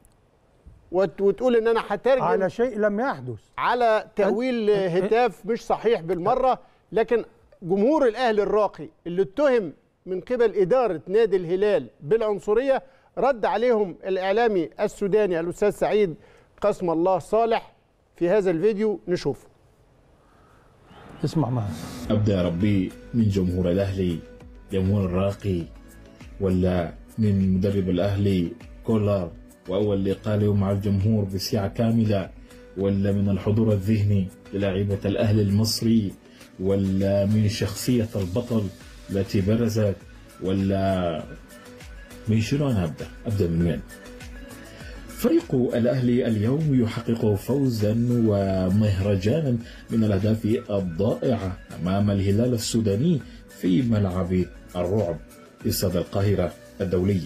وتقول ان انا هترجم على شيء لم يحدث على تاويل هتاف مش صحيح بالمره لكن جمهور الاهلي الراقي اللي اتهم من قبل اداره نادي الهلال بالعنصريه رد عليهم الاعلامي السوداني الاستاذ سعيد قسم الله صالح في هذا الفيديو نشوفه اسمع معنا ابدا ربي من جمهور الاهلي جمهور الراقي ولا من مدرب الاهلي كولر وأول لقاء له مع الجمهور بسعة كاملة ولا من الحضور الذهني للاعيبة الأهلي المصري ولا من شخصية البطل التي برزت ولا من شنو أنا أبدأ أبدأ من وين فريق الأهلي اليوم يحقق فوزا ومهرجانا من الأهداف الضائعة أمام الهلال السوداني في ملعب الرعب استاد القاهرة الدولي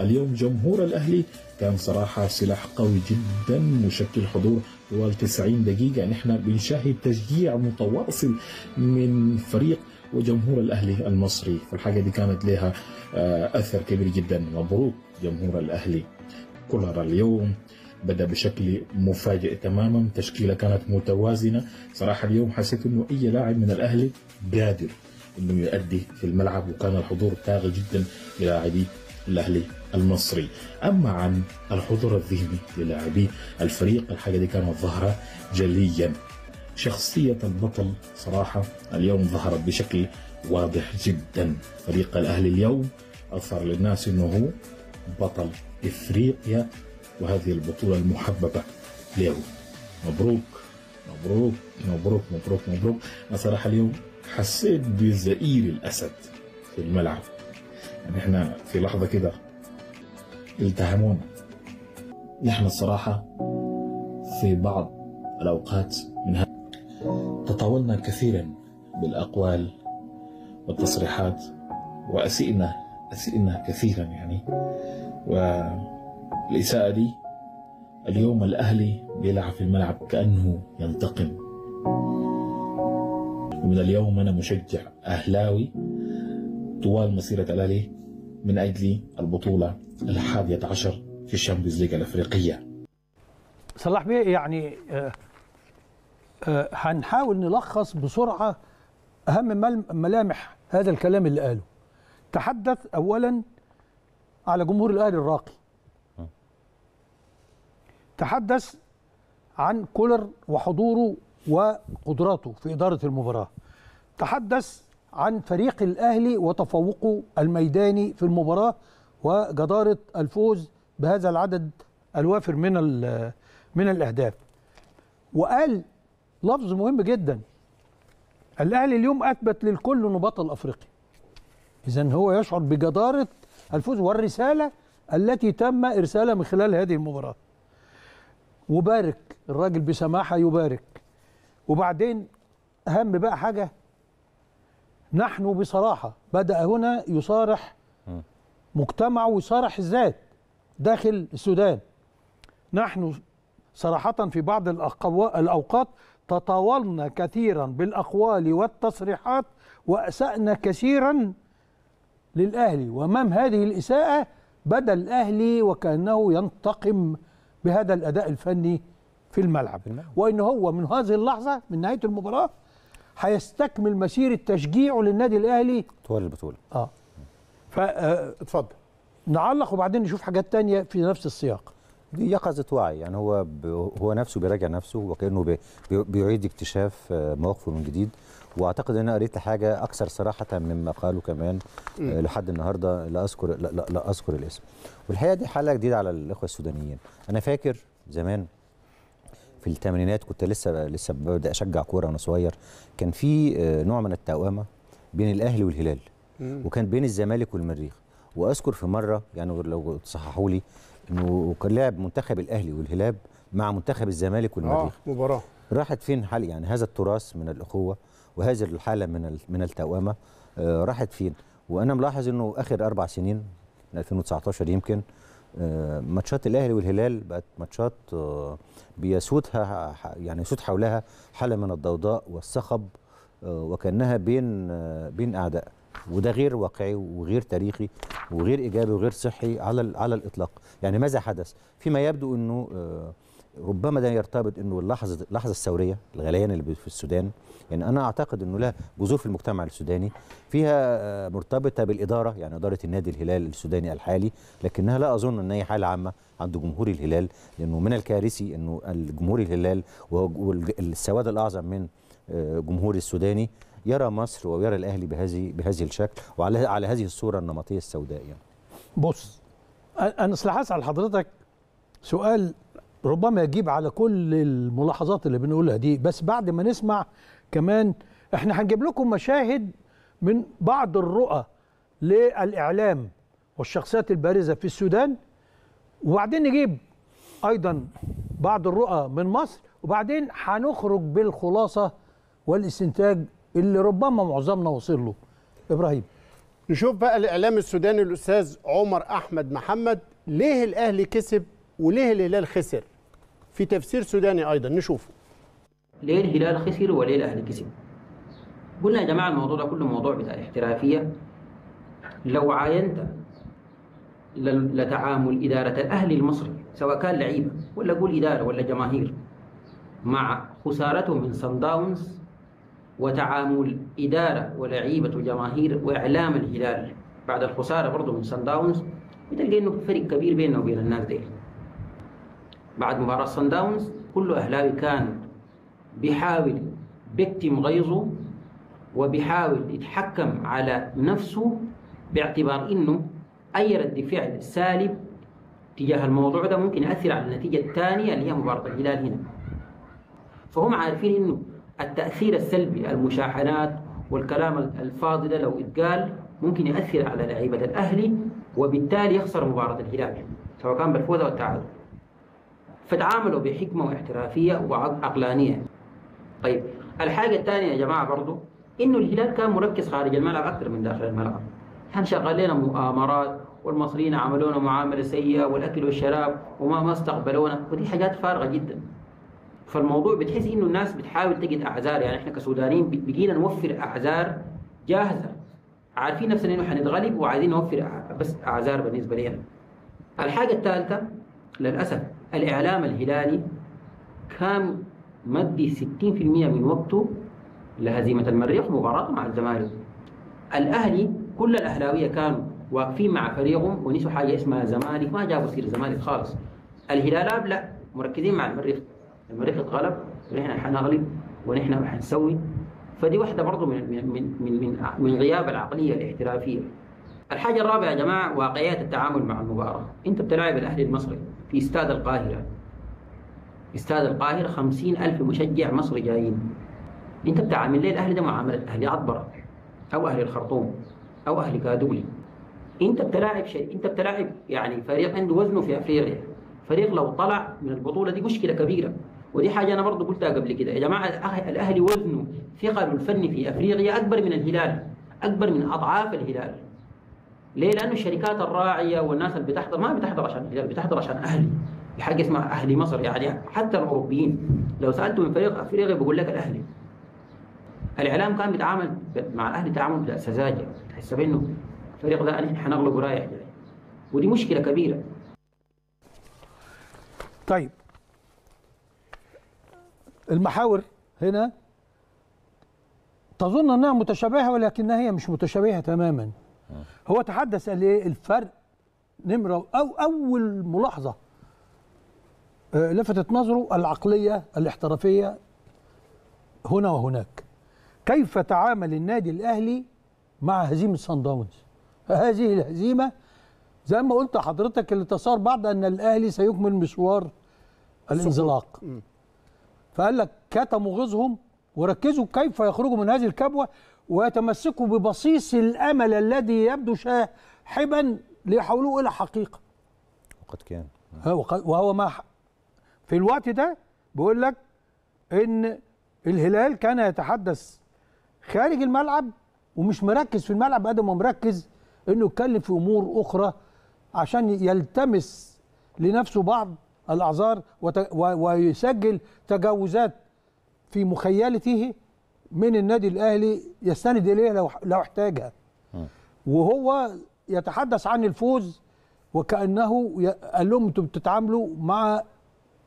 اليوم جمهور الأهلي كان صراحة سلاح قوي جدا مشكل حضور طوال 90 دقيقة نحن بنشاهد تشجيع متواصل من فريق وجمهور الأهلي المصري فالحاجة دي كانت لها آه، أثر كبير جدا مبروك جمهور الأهلي كولر اليوم بدا بشكل مفاجئ تماما تشكيله كانت متوازنه صراحه اليوم حسيت انه اي لاعب من الاهلي قادر انه يؤدي في الملعب وكان الحضور طاغي جدا للاعبي الاهلي المصري أما عن الحضور الذهني للاعبي الفريق الحاجة دي كانت ظاهرة جليا شخصية البطل صراحة اليوم ظهرت بشكل واضح جدا فريق الأهلي اليوم أظهر للناس أنه هو بطل إفريقيا وهذه البطولة المحببة له مبروك مبروك مبروك مبروك مبروك أنا صراحة اليوم حسيت بزئير الأسد في الملعب يعني احنا في لحظة كده التهمونا نحن الصراحة في بعض الأوقات من تطاولنا كثيرا بالأقوال والتصريحات وأسئنا أسئنا كثيرا يعني والإساءة دي اليوم الأهلي بيلعب في الملعب كأنه ينتقم ومن اليوم أنا مشجع أهلاوي طوال مسيرة الأهلي من أجل البطولة الحادية عشر في الشامبيونز ليج الأفريقية صلاح بيه يعني آه آه هنحاول نلخص بسرعة أهم ملامح هذا الكلام اللي قاله تحدث أولا على جمهور الأهلي الراقي تحدث عن كولر وحضوره وقدراته في إدارة المباراة تحدث عن فريق الأهلي وتفوقه الميداني في المباراة وجدارة الفوز بهذا العدد الوافر من من الأهداف وقال لفظ مهم جدا الأهلي اليوم أثبت للكل أنه بطل أفريقيا إذا هو يشعر بجدارة الفوز والرسالة التي تم إرسالها من خلال هذه المباراة وبارك الراجل بسماحة يبارك وبعدين أهم بقى حاجة نحن بصراحة بدأ هنا يصارح مجتمع وصارح الذات داخل السودان نحن صراحة في بعض الأوقات تطاولنا كثيرا بالأقوال والتصريحات وأسأنا كثيرا للأهلي وأمام هذه الإساءة بدا الأهلي وكأنه ينتقم بهذا الأداء الفني في الملعب وإن هو من هذه اللحظة من نهاية المباراة هيستكمل مسيرة تشجيعه للنادي الأهلي طوال البطولة آه ف آه، اتفضل نعلق وبعدين نشوف حاجات تانية في نفس السياق دي يقظة وعي يعني هو هو نفسه بيراجع نفسه وكأنه بي بيعيد اكتشاف آه، مواقفه من جديد واعتقد ان انا قريت حاجه اكثر صراحه مما قاله كمان آه، م. لحد النهارده لا اذكر لا, لا, لا اذكر الاسم والحقيقه دي حاله جديده على الاخوه السودانيين انا فاكر زمان في الثمانينات كنت لسه لسه ببدا اشجع كوره وانا صغير كان في نوع من التوامه بين الاهلي والهلال وكان بين الزمالك والمريخ واذكر في مره يعني لو تصححوا لي انه كان لعب منتخب الاهلي والهلال مع منتخب الزمالك والمريخ آه مباراه راحت فين حال يعني هذا التراث من الاخوه وهذه الحاله من من التوامه آه، راحت فين وانا ملاحظ انه اخر اربع سنين من 2019 يمكن آه، ماتشات الاهلي والهلال بقت ماتشات آه، بيسودها يعني يسود حولها حاله من الضوضاء والصخب وكانها بين بين اعداء وده غير واقعي وغير تاريخي وغير ايجابي وغير صحي على على الاطلاق يعني ماذا حدث فيما يبدو انه آه، ربما ده يرتبط انه اللحظه اللحظه الثوريه الغليان اللي في السودان يعني انا اعتقد انه لها جذور في المجتمع السوداني فيها آه، مرتبطه بالاداره يعني اداره النادي الهلال السوداني الحالي لكنها لا اظن ان هي حاله عامه عند جمهور الهلال لانه من الكارثي انه جمهور الهلال والسواد الاعظم من آه، جمهور السوداني يرى مصر ويرى الاهلي بهذه بهذه الشكل وعلى على هذه الصوره النمطيه السوداء يعني بص انا اصل هسال حضرتك سؤال ربما يجيب على كل الملاحظات اللي بنقولها دي بس بعد ما نسمع كمان احنا هنجيب لكم مشاهد من بعض الرؤى للاعلام والشخصيات البارزه في السودان وبعدين نجيب ايضا بعض الرؤى من مصر وبعدين هنخرج بالخلاصه والاستنتاج اللي ربما معظمنا وصل له ابراهيم نشوف بقى الاعلام السوداني الاستاذ عمر احمد محمد ليه الاهلي كسب وليه الهلال خسر في تفسير سوداني ايضا نشوفه ليه الهلال خسر وليه الاهلي كسب قلنا يا جماعه الموضوع ده كله موضوع بتاع احترافيه لو عاينت لتعامل اداره الاهلي المصري سواء كان لعيبه ولا قول اداره ولا جماهير مع خسارته من سان داونز وتعامل إدارة ولاعيبة وجماهير وإعلام الهلال بعد الخسارة برضه من سان داونز بتلقى إنه فرق كبير بيننا وبين الناس دي بعد مباراة سان داونز كل أهلاوي كان بيحاول بيكتم غيظه وبيحاول يتحكم على نفسه باعتبار إنه أي رد فعل سالب تجاه الموضوع ده ممكن يأثر على النتيجة الثانية اللي هي مباراة الهلال هنا فهم عارفين إنه التأثير السلبي المشاحنات والكلام الفاضل لو اتقال ممكن يأثر على لعيبة الأهلي وبالتالي يخسر مباراة الهلال سواء كان بالفوز أو التعادل فتعاملوا بحكمة واحترافية وعقلانية طيب الحاجة الثانية يا جماعة برضو إنه الهلال كان مركز خارج الملعب أكثر من داخل الملعب كان شغالين مؤامرات والمصريين عملونا معاملة سيئة والأكل والشراب وما ما استقبلونا ودي حاجات فارغة جدا فالموضوع بتحس انه الناس بتحاول تجد اعذار يعني احنا كسودانيين بقينا نوفر اعذار جاهزه عارفين نفسنا انه حنتغلب وعايزين نوفر بس اعذار بالنسبه لنا الحاجه الثالثه للاسف الاعلام الهلالي كان مدي 60% من وقته لهزيمه المريخ ومباراته مع الزمالك الاهلي كل الاهلاويه كانوا واقفين مع فريقهم ونسوا حاجه اسمها زمالك ما جابوا سير الزمالك خالص الهلالاب لا مركزين مع المريخ لما ريحه غلب نحن حنغلب ونحن حنسوي فدي واحده برضه من من من من, من غياب العقليه الاحترافيه الحاجه الرابعه يا جماعه واقعيه التعامل مع المباراه انت بتلاعب الاهلي المصري في استاد القاهره استاد القاهره خمسين ألف مشجع مصري جايين انت بتعامل ليه الاهلي ده معامله اهلي عطبره او اهلي الخرطوم او اهلي كادولي انت بتلاعب شيء انت بتلاعب يعني فريق عنده وزنه في افريقيا فريق لو طلع من البطوله دي مشكله كبيره ودي حاجة أنا برضه قلتها قبل كده يا جماعة الأهلي وزنه ثقله الفني في أفريقيا أكبر من الهلال أكبر من أضعاف الهلال ليه؟ لأنه الشركات الراعية والناس اللي بتحضر ما بتحضر عشان الهلال بتحضر عشان أهلي بحاجة اسمها أهلي مصر يعني حتى الأوروبيين لو سألته من فريق أفريقيا بيقول لك الأهلي الإعلام كان بيتعامل مع الأهلي تعامل سذاجة تحس بأنه الفريق ده نحن حنغلبه رايح جاي ودي مشكلة كبيرة طيب المحاور هنا تظن انها متشابهه ولكنها هي مش متشابهه تماما آه. هو تحدث قال ايه الفرق نمره او اول ملاحظه آه، لفتت نظره العقليه الاحترافيه هنا وهناك كيف تعامل النادي الاهلي مع هزيمه سان داونز هذه الهزيمه زي ما قلت حضرتك اللي تصار بعد ان الاهلي سيكمل مشوار الانزلاق فقال لك كتموا غيظهم وركزوا كيف يخرجوا من هذه الكبوة ويتمسكوا ببصيص الأمل الذي يبدو شاحبا ليحولوه إلى حقيقة وقد كان وهو ما في الوقت ده بيقول لك ان الهلال كان يتحدث خارج الملعب ومش مركز في الملعب قد ما مركز انه يتكلم في امور اخرى عشان يلتمس لنفسه بعض الأعذار ويسجل تجاوزات في مخيلته من النادي الأهلي يستند إليها لو لو احتاجها وهو يتحدث عن الفوز وكأنه قال لهم أنتم بتتعاملوا مع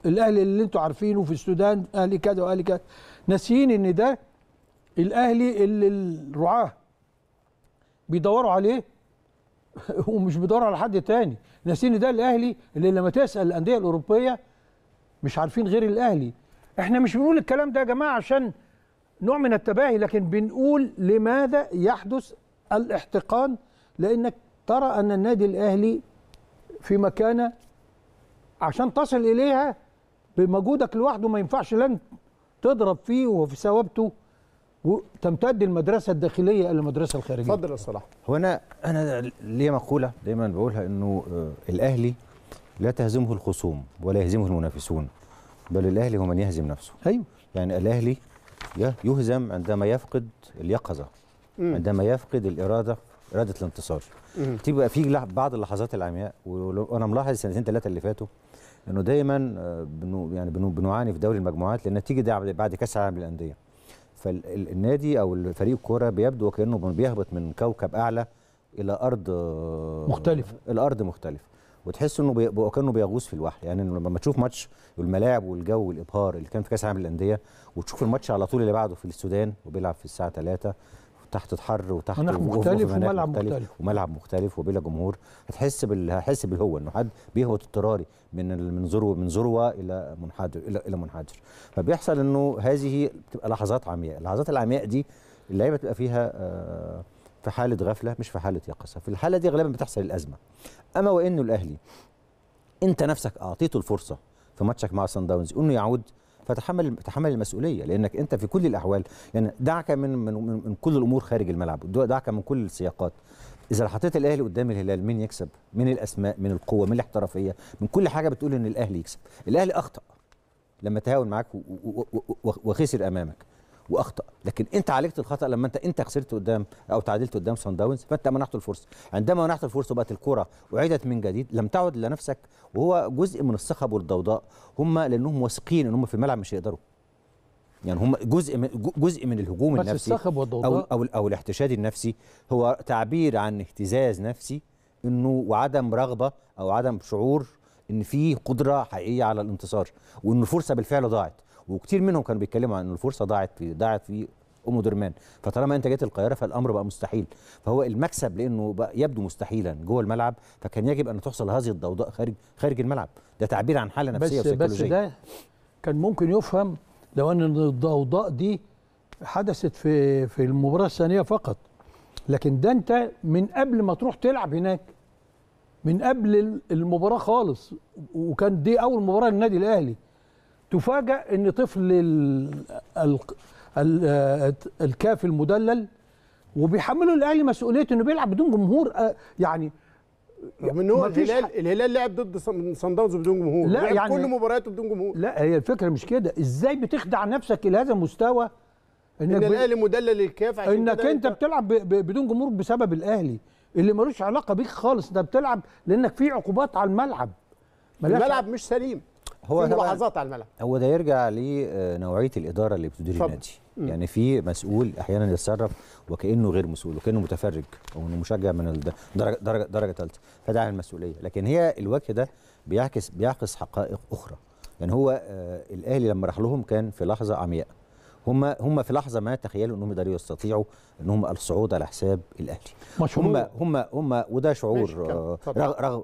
الأهلي اللي أنتم عارفينه في السودان أهلي كذا وأهلي كذا ناسيين إن ده الأهلي اللي الرعاة بيدوروا عليه ومش بيدور على حد تاني ناسين ده الاهلي اللي لما تسال الانديه الاوروبيه مش عارفين غير الاهلي احنا مش بنقول الكلام ده يا جماعه عشان نوع من التباهي لكن بنقول لماذا يحدث الاحتقان لانك ترى ان النادي الاهلي في مكانه عشان تصل اليها بمجهودك لوحده ما ينفعش لن تضرب فيه وفي ثوابته وتمتد المدرسه الداخليه الى المدرسه الخارجيه اتفضل يا صلاح انا لي مقوله دايما بقولها انه آه، الاهلي لا تهزمه الخصوم ولا يهزمه المنافسون بل الاهلي هو من يهزم نفسه ايوه يعني الاهلي يهزم عندما يفقد اليقظه عندما يفقد الاراده اراده الانتصار تبقى في بعض اللحظات العمياء وانا ملاحظ السنتين ثلاثه اللي فاتوا انه دايما آه، بنو يعني بنو بنعاني في دوري المجموعات لان تيجي ده بعد كاس العالم للانديه فالنادي او الفريق الكوره بيبدو وكانه بيهبط من كوكب اعلى الى ارض مختلفه الارض مختلفه وتحس انه وكانه بيغوص في الوحل يعني لما تشوف ماتش الملاعب والجو والابهار اللي كان في كاس العالم للانديه وتشوف الماتش على طول اللي بعده في السودان وبيلعب في الساعه 3 تحت حر وتحت مناخ مختلف وملعب مختلف, مختلف وملعب مختلف وبلا جمهور هتحس بال... هحس بالهوه انه حد بيهوت اضطراري من من ذروه من ذروه الى منحدر الى الى منحدر فبيحصل انه هذه بتبقى لحظات عمياء اللحظات العمياء دي اللعيبه بتبقى فيها آه، في حاله غفله مش في حاله يقظه في الحاله دي غالبا بتحصل الازمه اما وانه الاهلي انت نفسك اعطيته الفرصه في ماتشك مع سان داونز انه يعود فتحمل تحمل المسؤوليه لانك انت في كل الاحوال يعني دعك من من, من كل الامور خارج الملعب دعك من كل السياقات اذا حطيت الاهلي قدام الهلال مين يكسب من الاسماء من القوه من الاحترافيه من كل حاجه بتقول ان الاهلي يكسب الاهلي اخطا لما تهاون معاك وخسر امامك واخطا لكن انت عالجت الخطا لما انت انت خسرت قدام او تعادلت قدام سان داونز فانت منحت الفرصه عندما منحت الفرصه بقت الكره اعيدت من جديد لم تعد لنفسك وهو جزء من الصخب والضوضاء هم لانهم واثقين ان هم في الملعب مش هيقدروا يعني هم جزء من جزء من الهجوم بس النفسي الصخب والضوضاء او او, أو الاحتشاد النفسي هو تعبير عن اهتزاز نفسي انه وعدم رغبه او عدم شعور ان في قدره حقيقيه على الانتصار وان الفرصه بالفعل ضاعت وكتير منهم كانوا بيتكلموا عن ان الفرصه ضاعت في ضاعت في ام درمان فطالما انت جيت القاهره فالامر بقى مستحيل فهو المكسب لانه بقى يبدو مستحيلا جوه الملعب فكان يجب ان تحصل هذه الضوضاء خارج خارج الملعب ده تعبير عن حاله نفسيه بس بس ده كان ممكن يفهم لو ان الضوضاء دي حدثت في في المباراه الثانيه فقط لكن ده انت من قبل ما تروح تلعب هناك من قبل المباراه خالص وكان دي اول مباراه للنادي الاهلي تفاجأ ان طفل الكاف المدلل وبيحملوا الاهلي مسؤوليه انه بيلعب بدون جمهور آه، يعني رغم ان هو الهلال الهلال لعب ضد صن داونز بدون جمهور لا يعني كل مبارياته بدون جمهور لا هي الفكره مش كده ازاي بتخدع نفسك لهذا المستوى انك ان الاهلي مدلل الكاف عشان انك انت بتلعب بدون جمهور بسبب الاهلي اللي ملوش علاقه بيك خالص ده بتلعب لانك في عقوبات على الملعب الملعب مش سليم هو في ملاحظات على الملعب هو ده يرجع لنوعيه الاداره اللي بتدير النادي يعني في مسؤول احيانا يتصرف وكانه غير مسؤول وكانه متفرج او انه مشجع من درجه درجه درجه ثالثه فده عن المسؤوليه لكن هي الوجه ده بيعكس بيعكس حقائق اخرى يعني هو آه الاهلي لما راح لهم كان في لحظه عمياء هم هم في لحظه ما تخيلوا انهم يقدروا يستطيعوا انهم الصعود على حساب الاهلي مشروع. هم هم هم وده شعور آه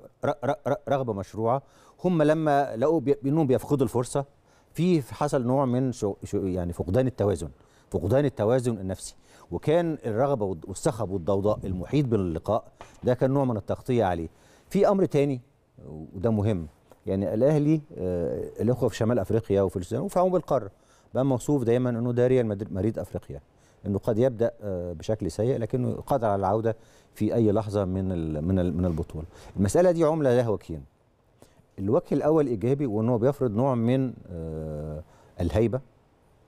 رغبه مشروعه هم لما لقوا انهم بيفقدوا الفرصه في حصل نوع من شو شو يعني فقدان التوازن فقدان التوازن النفسي وكان الرغبه والصخب والضوضاء المحيط باللقاء ده كان نوع من التغطيه عليه في امر تاني وده مهم يعني الاهلي آه الاخوه في شمال افريقيا وفي السودان وفي عموم القاره بقى موصوف دايما انه ده ريال مريض افريقيا انه قد يبدا آه بشكل سيء لكنه قادر على العوده في اي لحظه من من من البطوله المساله دي عمله لها وكيل الوجه الاول ايجابي وان هو بيفرض نوع من آه، الهيبه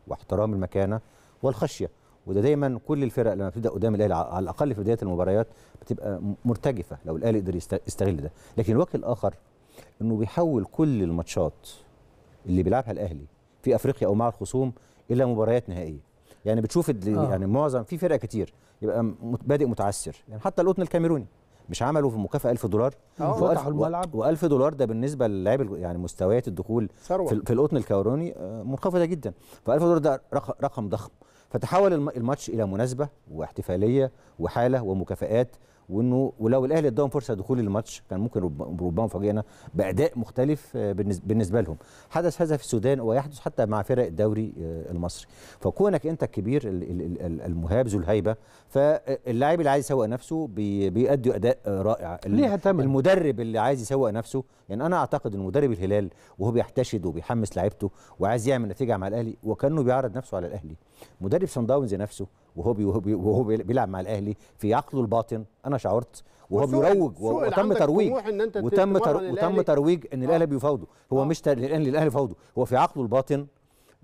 واحترام المكانه والخشيه وده دايما كل الفرق لما بتبدا قدام الاهلي على الاقل في بدايه المباريات بتبقى مرتجفه لو الاهلي قدر يستغل ده لكن الوجه الاخر انه بيحول كل الماتشات اللي بيلعبها الاهلي في افريقيا او مع الخصوم الى مباريات نهائيه يعني بتشوف آه. يعني معظم في فرق كتير يبقى بادئ متعسر يعني حتى القطن الكاميروني مش عملوا في المكافاه 1000 دولار اه، فتحوا الملعب و1000 دولار ده بالنسبه للاعب يعني مستويات الدخول ثروة. في, في القطن الكوروني آه، منخفضه جدا ف1000 دولار ده رقم ضخم فتحول الماتش الى مناسبه واحتفاليه وحاله ومكافئات وانه ولو الاهلي اداهم فرصه دخول الماتش كان ممكن ربما فاجئنا باداء مختلف آه، بالنسبه لهم حدث هذا في السودان ويحدث حتى مع فرق الدوري آه، المصري فكونك انت الكبير المهاب ذو الهيبه فاللاعب اللي عايز يسوق نفسه بيأدي اداء آه، رائع ليها تمن. المدرب اللي عايز يسوق نفسه يعني انا اعتقد ان مدرب الهلال وهو بيحتشد وبيحمس لعيبته وعايز يعمل نتيجه مع الاهلي وكانه بيعرض نفسه على الاهلي مدرب سان داونز نفسه وهو بي وهو بيلعب مع الاهلي في عقله الباطن انا شعرت وهو بيروج وتم ترويج وتم وتم ترويج ان الاهلي آه. بيفاوضه هو آه. مش لان الاهلي فاوضه هو في عقله الباطن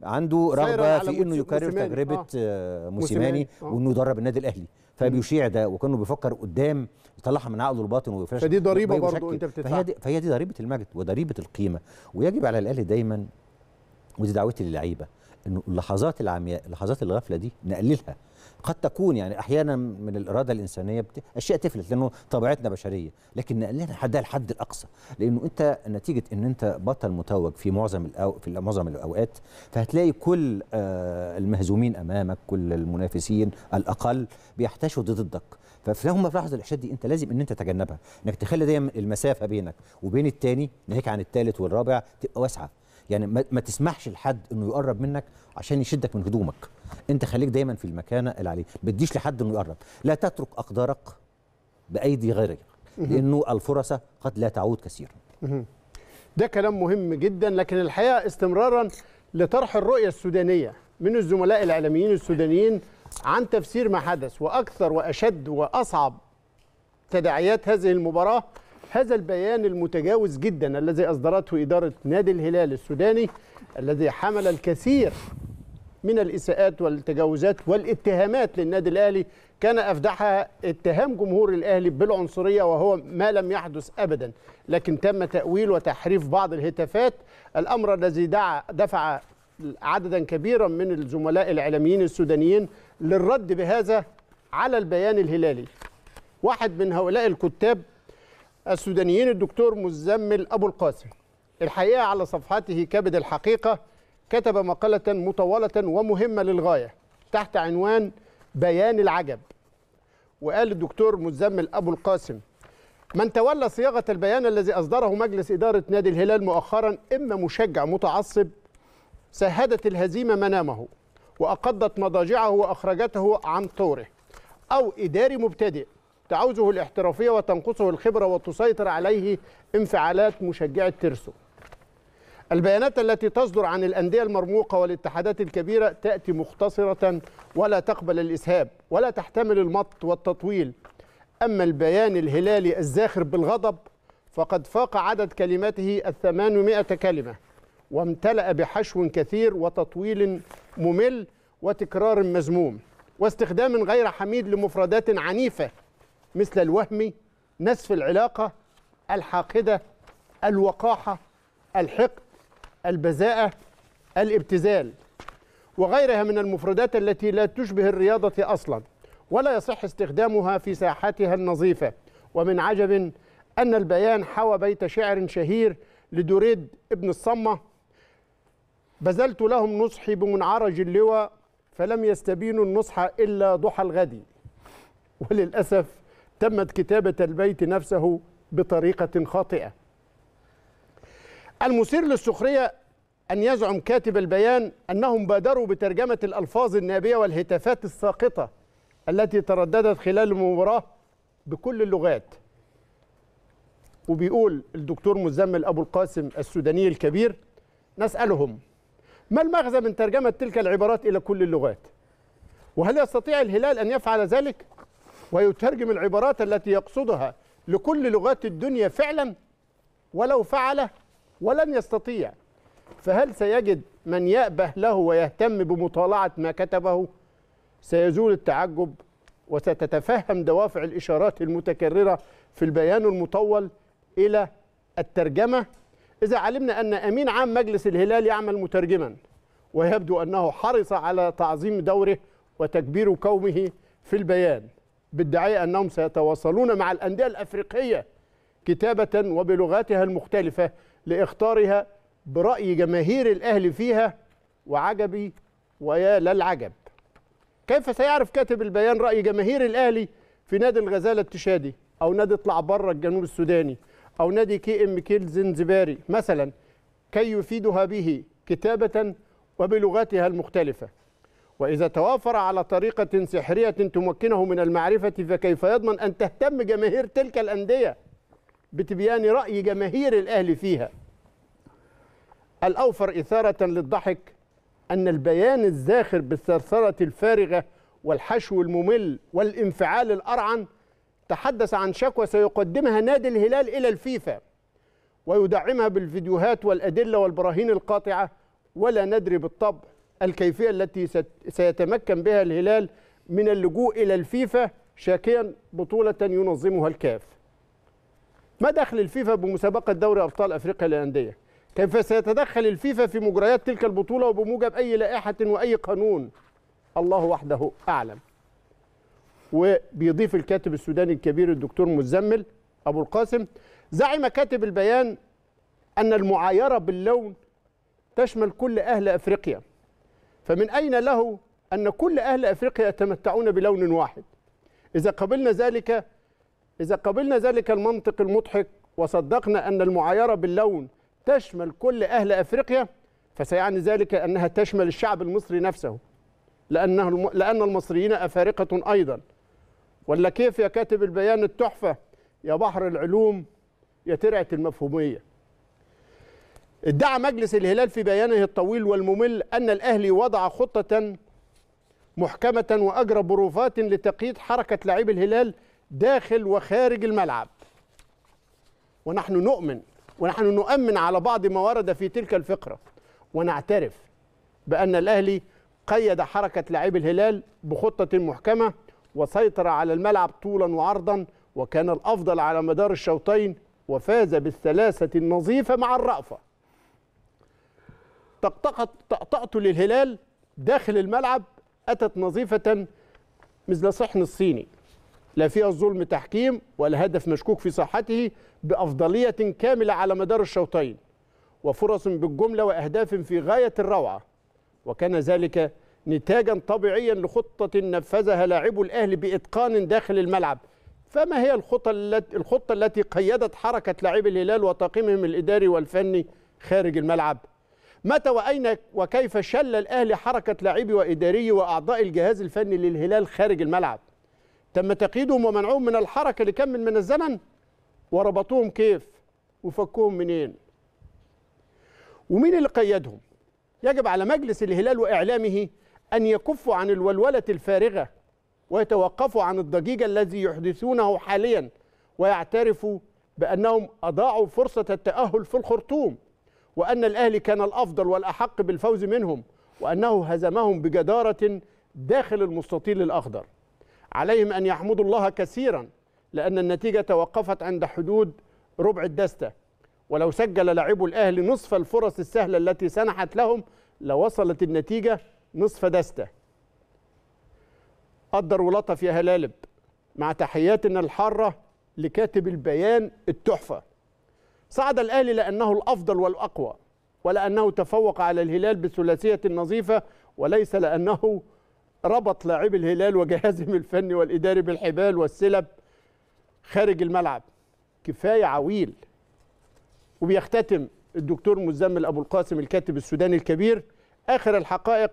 عنده رغبه في انه يكرر موسيماني. تجربه آه. آه، موسيماني آه. وانه يدرب النادي الاهلي فبيشيع ده وكانه بيفكر قدام يطلعها من عقله الباطن ويفرش فدي ضريبه برضه انت بتدفع فهي دي, فهي دي ضريبه المجد وضريبه القيمه ويجب على الاهلي دايما ودي دعوتي للعيبه انه اللحظات العمياء لحظات الغفله دي نقللها قد تكون يعني احيانا من الاراده الانسانيه بت... اشياء تفلت لانه طبيعتنا بشريه لكن نقللها حد الحد الاقصى لانه انت نتيجه ان انت بطل متوج في معظم الأو... في معظم الاوقات فهتلاقي كل آه المهزومين امامك كل المنافسين الاقل بيحتشوا ضدك فهم في لحظه الاحشاد دي انت لازم ان انت تتجنبها انك تخلي دايما المسافه بينك وبين الثاني ناهيك عن الثالث والرابع تبقى واسعه يعني ما, تسمحش لحد انه يقرب منك عشان يشدك من هدومك انت خليك دايما في المكانه اللي عليه ما تديش لحد انه يقرب لا تترك اقدارك بايدي غيرك لانه الفرص قد لا تعود كثيرا ده كلام مهم جدا لكن الحقيقه استمرارا لطرح الرؤيه السودانيه من الزملاء الاعلاميين السودانيين عن تفسير ما حدث واكثر واشد واصعب تداعيات هذه المباراه هذا البيان المتجاوز جدا الذي أصدرته إدارة نادي الهلال السوداني الذي حمل الكثير من الإساءات والتجاوزات والاتهامات للنادي الأهلي كان أفدحها اتهام جمهور الأهلي بالعنصرية وهو ما لم يحدث أبدا لكن تم تأويل وتحريف بعض الهتافات الأمر الذي دعا دفع عددا كبيرا من الزملاء الإعلاميين السودانيين للرد بهذا على البيان الهلالي واحد من هؤلاء الكتاب السودانيين الدكتور مزمل أبو القاسم الحقيقة على صفحته كبد الحقيقة كتب مقالة مطولة ومهمة للغاية تحت عنوان بيان العجب وقال الدكتور مزمل أبو القاسم من تولى صياغة البيان الذي أصدره مجلس إدارة نادي الهلال مؤخرا إما مشجع متعصب سهدت الهزيمة منامه وأقضت مضاجعه وأخرجته عن طوره أو إداري مبتدئ تعوزه الاحترافية وتنقصه الخبرة وتسيطر عليه انفعالات مشجعي الترسو البيانات التي تصدر عن الأندية المرموقة والاتحادات الكبيرة تأتي مختصرة ولا تقبل الإسهاب ولا تحتمل المط والتطويل أما البيان الهلالي الزاخر بالغضب فقد فاق عدد كلماته ال 800 كلمة وامتلأ بحشو كثير وتطويل ممل وتكرار مذموم واستخدام غير حميد لمفردات عنيفة مثل الوهم نسف العلاقة الحاقدة الوقاحة الحقد البذاءة الابتذال وغيرها من المفردات التي لا تشبه الرياضة أصلا ولا يصح استخدامها في ساحتها النظيفة ومن عجب أن البيان حوى بيت شعر شهير لدوريد ابن الصمة بذلت لهم نصحي بمنعرج اللواء فلم يستبينوا النصح إلا ضحى الغد وللأسف تمت كتابة البيت نفسه بطريقة خاطئة المثير للسخرية أن يزعم كاتب البيان أنهم بادروا بترجمة الألفاظ النابية والهتافات الساقطة التي ترددت خلال المباراة بكل اللغات وبيقول الدكتور مزمل أبو القاسم السوداني الكبير نسألهم ما المغزى من ترجمة تلك العبارات إلى كل اللغات وهل يستطيع الهلال أن يفعل ذلك؟ ويترجم العبارات التي يقصدها لكل لغات الدنيا فعلا ولو فعله ولن يستطيع فهل سيجد من يأبه له ويهتم بمطالعة ما كتبه سيزول التعجب وستتفهم دوافع الإشارات المتكررة في البيان المطول إلى الترجمة إذا علمنا أن أمين عام مجلس الهلال يعمل مترجما ويبدو أنه حرص على تعظيم دوره وتكبير قومه في البيان بالدعاية أنهم سيتواصلون مع الأندية الأفريقية كتابة وبلغاتها المختلفة لإختارها برأي جماهير الأهلي فيها وعجبي ويا للعجب كيف سيعرف كاتب البيان رأي جماهير الأهلي في نادي الغزالة التشادي أو نادي اطلع بره الجنوب السوداني أو نادي كي ام كيل زنزباري مثلا كي يفيدها به كتابة وبلغاتها المختلفة وإذا توافر على طريقة سحرية تمكنه من المعرفة فكيف يضمن أن تهتم جماهير تلك الأندية بتبيان رأي جماهير الأهلي فيها الأوفر إثارة للضحك أن البيان الزاخر بالثرثرة الفارغة والحشو الممل والانفعال الأرعن تحدث عن شكوى سيقدمها نادي الهلال إلى الفيفا ويدعمها بالفيديوهات والأدلة والبراهين القاطعة ولا ندري بالطبع الكيفية التي سيتمكن بها الهلال من اللجوء إلى الفيفا شاكيا بطولة ينظمها الكاف ما دخل الفيفا بمسابقة دوري أبطال أفريقيا للأندية كيف سيتدخل الفيفا في مجريات تلك البطولة وبموجب أي لائحة وأي قانون الله وحده أعلم وبيضيف الكاتب السوداني الكبير الدكتور مزمل أبو القاسم زعم كاتب البيان أن المعايرة باللون تشمل كل أهل أفريقيا فمن أين له أن كل أهل أفريقيا يتمتعون بلون واحد إذا قبلنا ذلك إذا قبلنا ذلك المنطق المضحك وصدقنا أن المعايرة باللون تشمل كل أهل أفريقيا فسيعني ذلك أنها تشمل الشعب المصري نفسه لأنه لأن المصريين أفارقة أيضا ولا كيف يا كاتب البيان التحفة يا بحر العلوم يا ترعة المفهومية ادعى مجلس الهلال في بيانه الطويل والممل أن الأهلي وضع خطة محكمة وأجرى بروفات لتقييد حركة لاعبي الهلال داخل وخارج الملعب ونحن نؤمن ونحن نؤمن على بعض ما ورد في تلك الفقرة ونعترف بأن الأهلي قيد حركة لاعبي الهلال بخطة محكمة وسيطر على الملعب طولا وعرضا وكان الأفضل على مدار الشوطين وفاز بالثلاثة النظيفة مع الرأفة طقطقت للهلال داخل الملعب أتت نظيفة مثل صحن الصيني لا فيها ظلم تحكيم ولا هدف مشكوك في صحته بأفضلية كاملة على مدار الشوطين وفرص بالجملة وأهداف في غاية الروعة وكان ذلك نتاجا طبيعيا لخطة نفذها لاعبو الأهلي بإتقان داخل الملعب فما هي الخطة التي, الخطة التي قيدت حركة لاعبي الهلال وطاقمهم الإداري والفني خارج الملعب؟ متى وأين وكيف شل الأهلي حركة لاعبي وإداري وأعضاء الجهاز الفني للهلال خارج الملعب تم تقييدهم ومنعهم من الحركة لكم من الزمن وربطوهم كيف وفكوهم منين ومين اللي قيدهم يجب على مجلس الهلال وإعلامه أن يكفوا عن الولولة الفارغة ويتوقفوا عن الضجيج الذي يحدثونه حاليا ويعترفوا بأنهم أضاعوا فرصة التأهل في الخرطوم وأن الأهلي كان الأفضل والأحق بالفوز منهم وأنه هزمهم بجدارة داخل المستطيل الأخضر عليهم أن يحمدوا الله كثيرا لأن النتيجة توقفت عند حدود ربع الدستة ولو سجل لاعبو الأهلي نصف الفرص السهلة التي سنحت لهم لوصلت النتيجة نصف دستة قدر ولطف يا هلالب مع تحياتنا الحارة لكاتب البيان التحفة صعد الأهلي لأنه الأفضل والأقوى ولأنه تفوق على الهلال بثلاثية نظيفة وليس لأنه ربط لاعبي الهلال وجهازهم الفني والإداري بالحبال والسلب خارج الملعب كفاية عويل وبيختتم الدكتور مزمل أبو القاسم الكاتب السوداني الكبير آخر الحقائق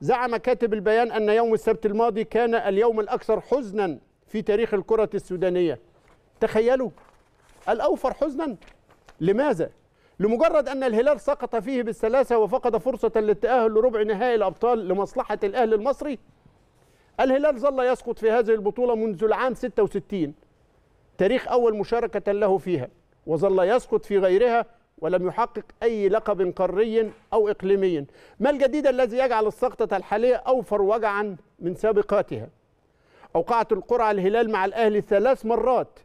زعم كاتب البيان أن يوم السبت الماضي كان اليوم الأكثر حزنا في تاريخ الكرة السودانية تخيلوا الأوفر حزنا لماذا؟ لمجرد أن الهلال سقط فيه بالسلاسة وفقد فرصة للتأهل لربع نهائي الأبطال لمصلحة الأهلي المصري الهلال ظل يسقط في هذه البطولة منذ العام 66 تاريخ أول مشاركة له فيها وظل يسقط في غيرها ولم يحقق أي لقب قاري أو إقليمي ما الجديد الذي يجعل السقطة الحالية أوفر وجعا من سابقاتها أوقعت القرعة الهلال مع الأهلي ثلاث مرات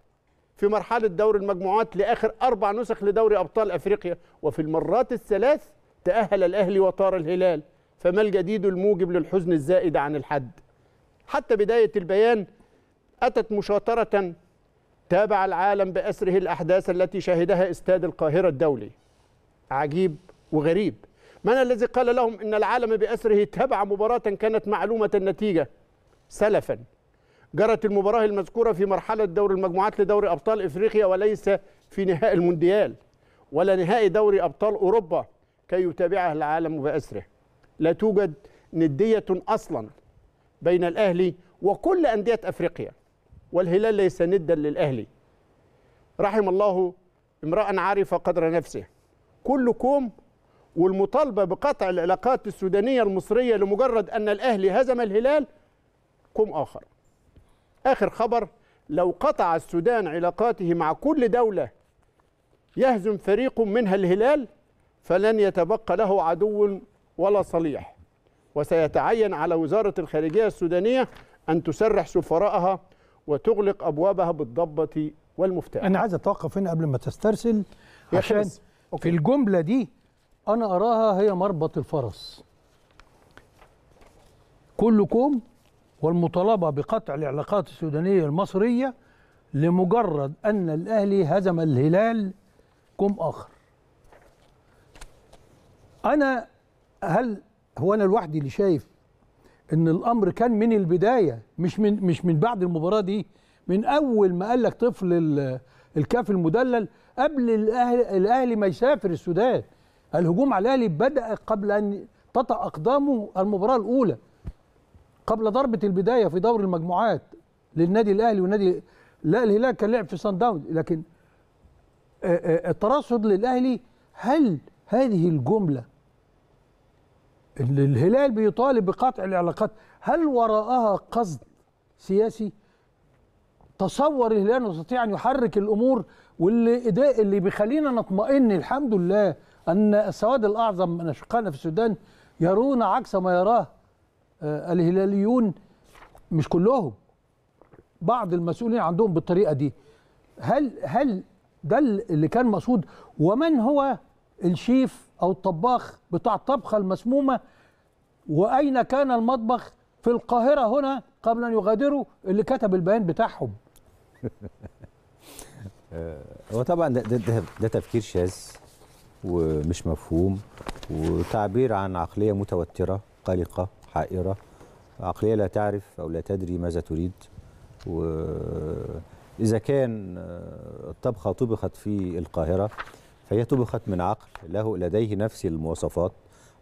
في مرحلة دور المجموعات لآخر أربع نسخ لدوري أبطال أفريقيا وفي المرات الثلاث تأهل الأهلي وطار الهلال فما الجديد الموجب للحزن الزائد عن الحد حتى بداية البيان أتت مشاطرة تابع العالم بأسره الأحداث التي شهدها استاد القاهرة الدولي عجيب وغريب من الذي قال لهم إن العالم بأسره تابع مباراة كانت معلومة النتيجة سلفاً جرت المباراة المذكورة في مرحلة دور المجموعات لدوري أبطال إفريقيا وليس في نهائي المونديال ولا نهائي دوري أبطال أوروبا كي يتابعها العالم بأسره لا توجد ندية أصلا بين الأهلي وكل أندية أفريقيا والهلال ليس ندا للأهلي رحم الله امرأ عرف قدر نفسه كلكم والمطالبة بقطع العلاقات السودانية المصرية لمجرد أن الأهلي هزم الهلال كوم آخر آخر خبر لو قطع السودان علاقاته مع كل دولة يهزم فريق منها الهلال فلن يتبقى له عدو ولا صليح وسيتعين على وزارة الخارجية السودانية أن تسرح سفراءها وتغلق أبوابها بالضبة والمفتاح أنا عايز أتوقف هنا قبل ما تسترسل عشان في الجملة دي أنا أراها هي مربط الفرس كلكم والمطالبة بقطع العلاقات السودانية المصرية لمجرد أن الأهلي هزم الهلال كم آخر أنا هل هو أنا لوحدي اللي شايف ان الامر كان من البدايه مش من مش من بعد المباراه دي من اول ما قال لك طفل الكاف المدلل قبل الاهلي الاهلي ما يسافر السودان الهجوم على الاهلي بدا قبل ان تطأ اقدامه المباراه الاولى قبل ضربه البدايه في دور المجموعات للنادي الاهلي والنادي لا الهلال كان لعب في صن داونز لكن آه، آه، الترصد للاهلي هل هذه الجمله اللي الهلال بيطالب بقطع العلاقات هل وراءها قصد سياسي تصور الهلال يستطيع ان يحرك الامور واللي اللي بيخلينا نطمئن الحمد لله ان السواد الاعظم من اشقائنا في السودان يرون عكس ما يراه آه، الهلاليون مش كلهم بعض المسؤولين عندهم بالطريقه دي هل هل ده اللي كان مقصود ومن هو الشيف او الطباخ بتاع الطبخه المسمومه واين كان المطبخ في القاهره هنا قبل ان يغادروا اللي كتب البيان بتاعهم آه، هو طبعا ده, ده, ده تفكير شاذ ومش مفهوم وتعبير عن عقليه متوتره قلقه حائرة عقلية لا تعرف أو لا تدري ماذا تريد وإذا كان آه، الطبخة طبخت في القاهرة فهي طبخت من عقل له لديه نفس المواصفات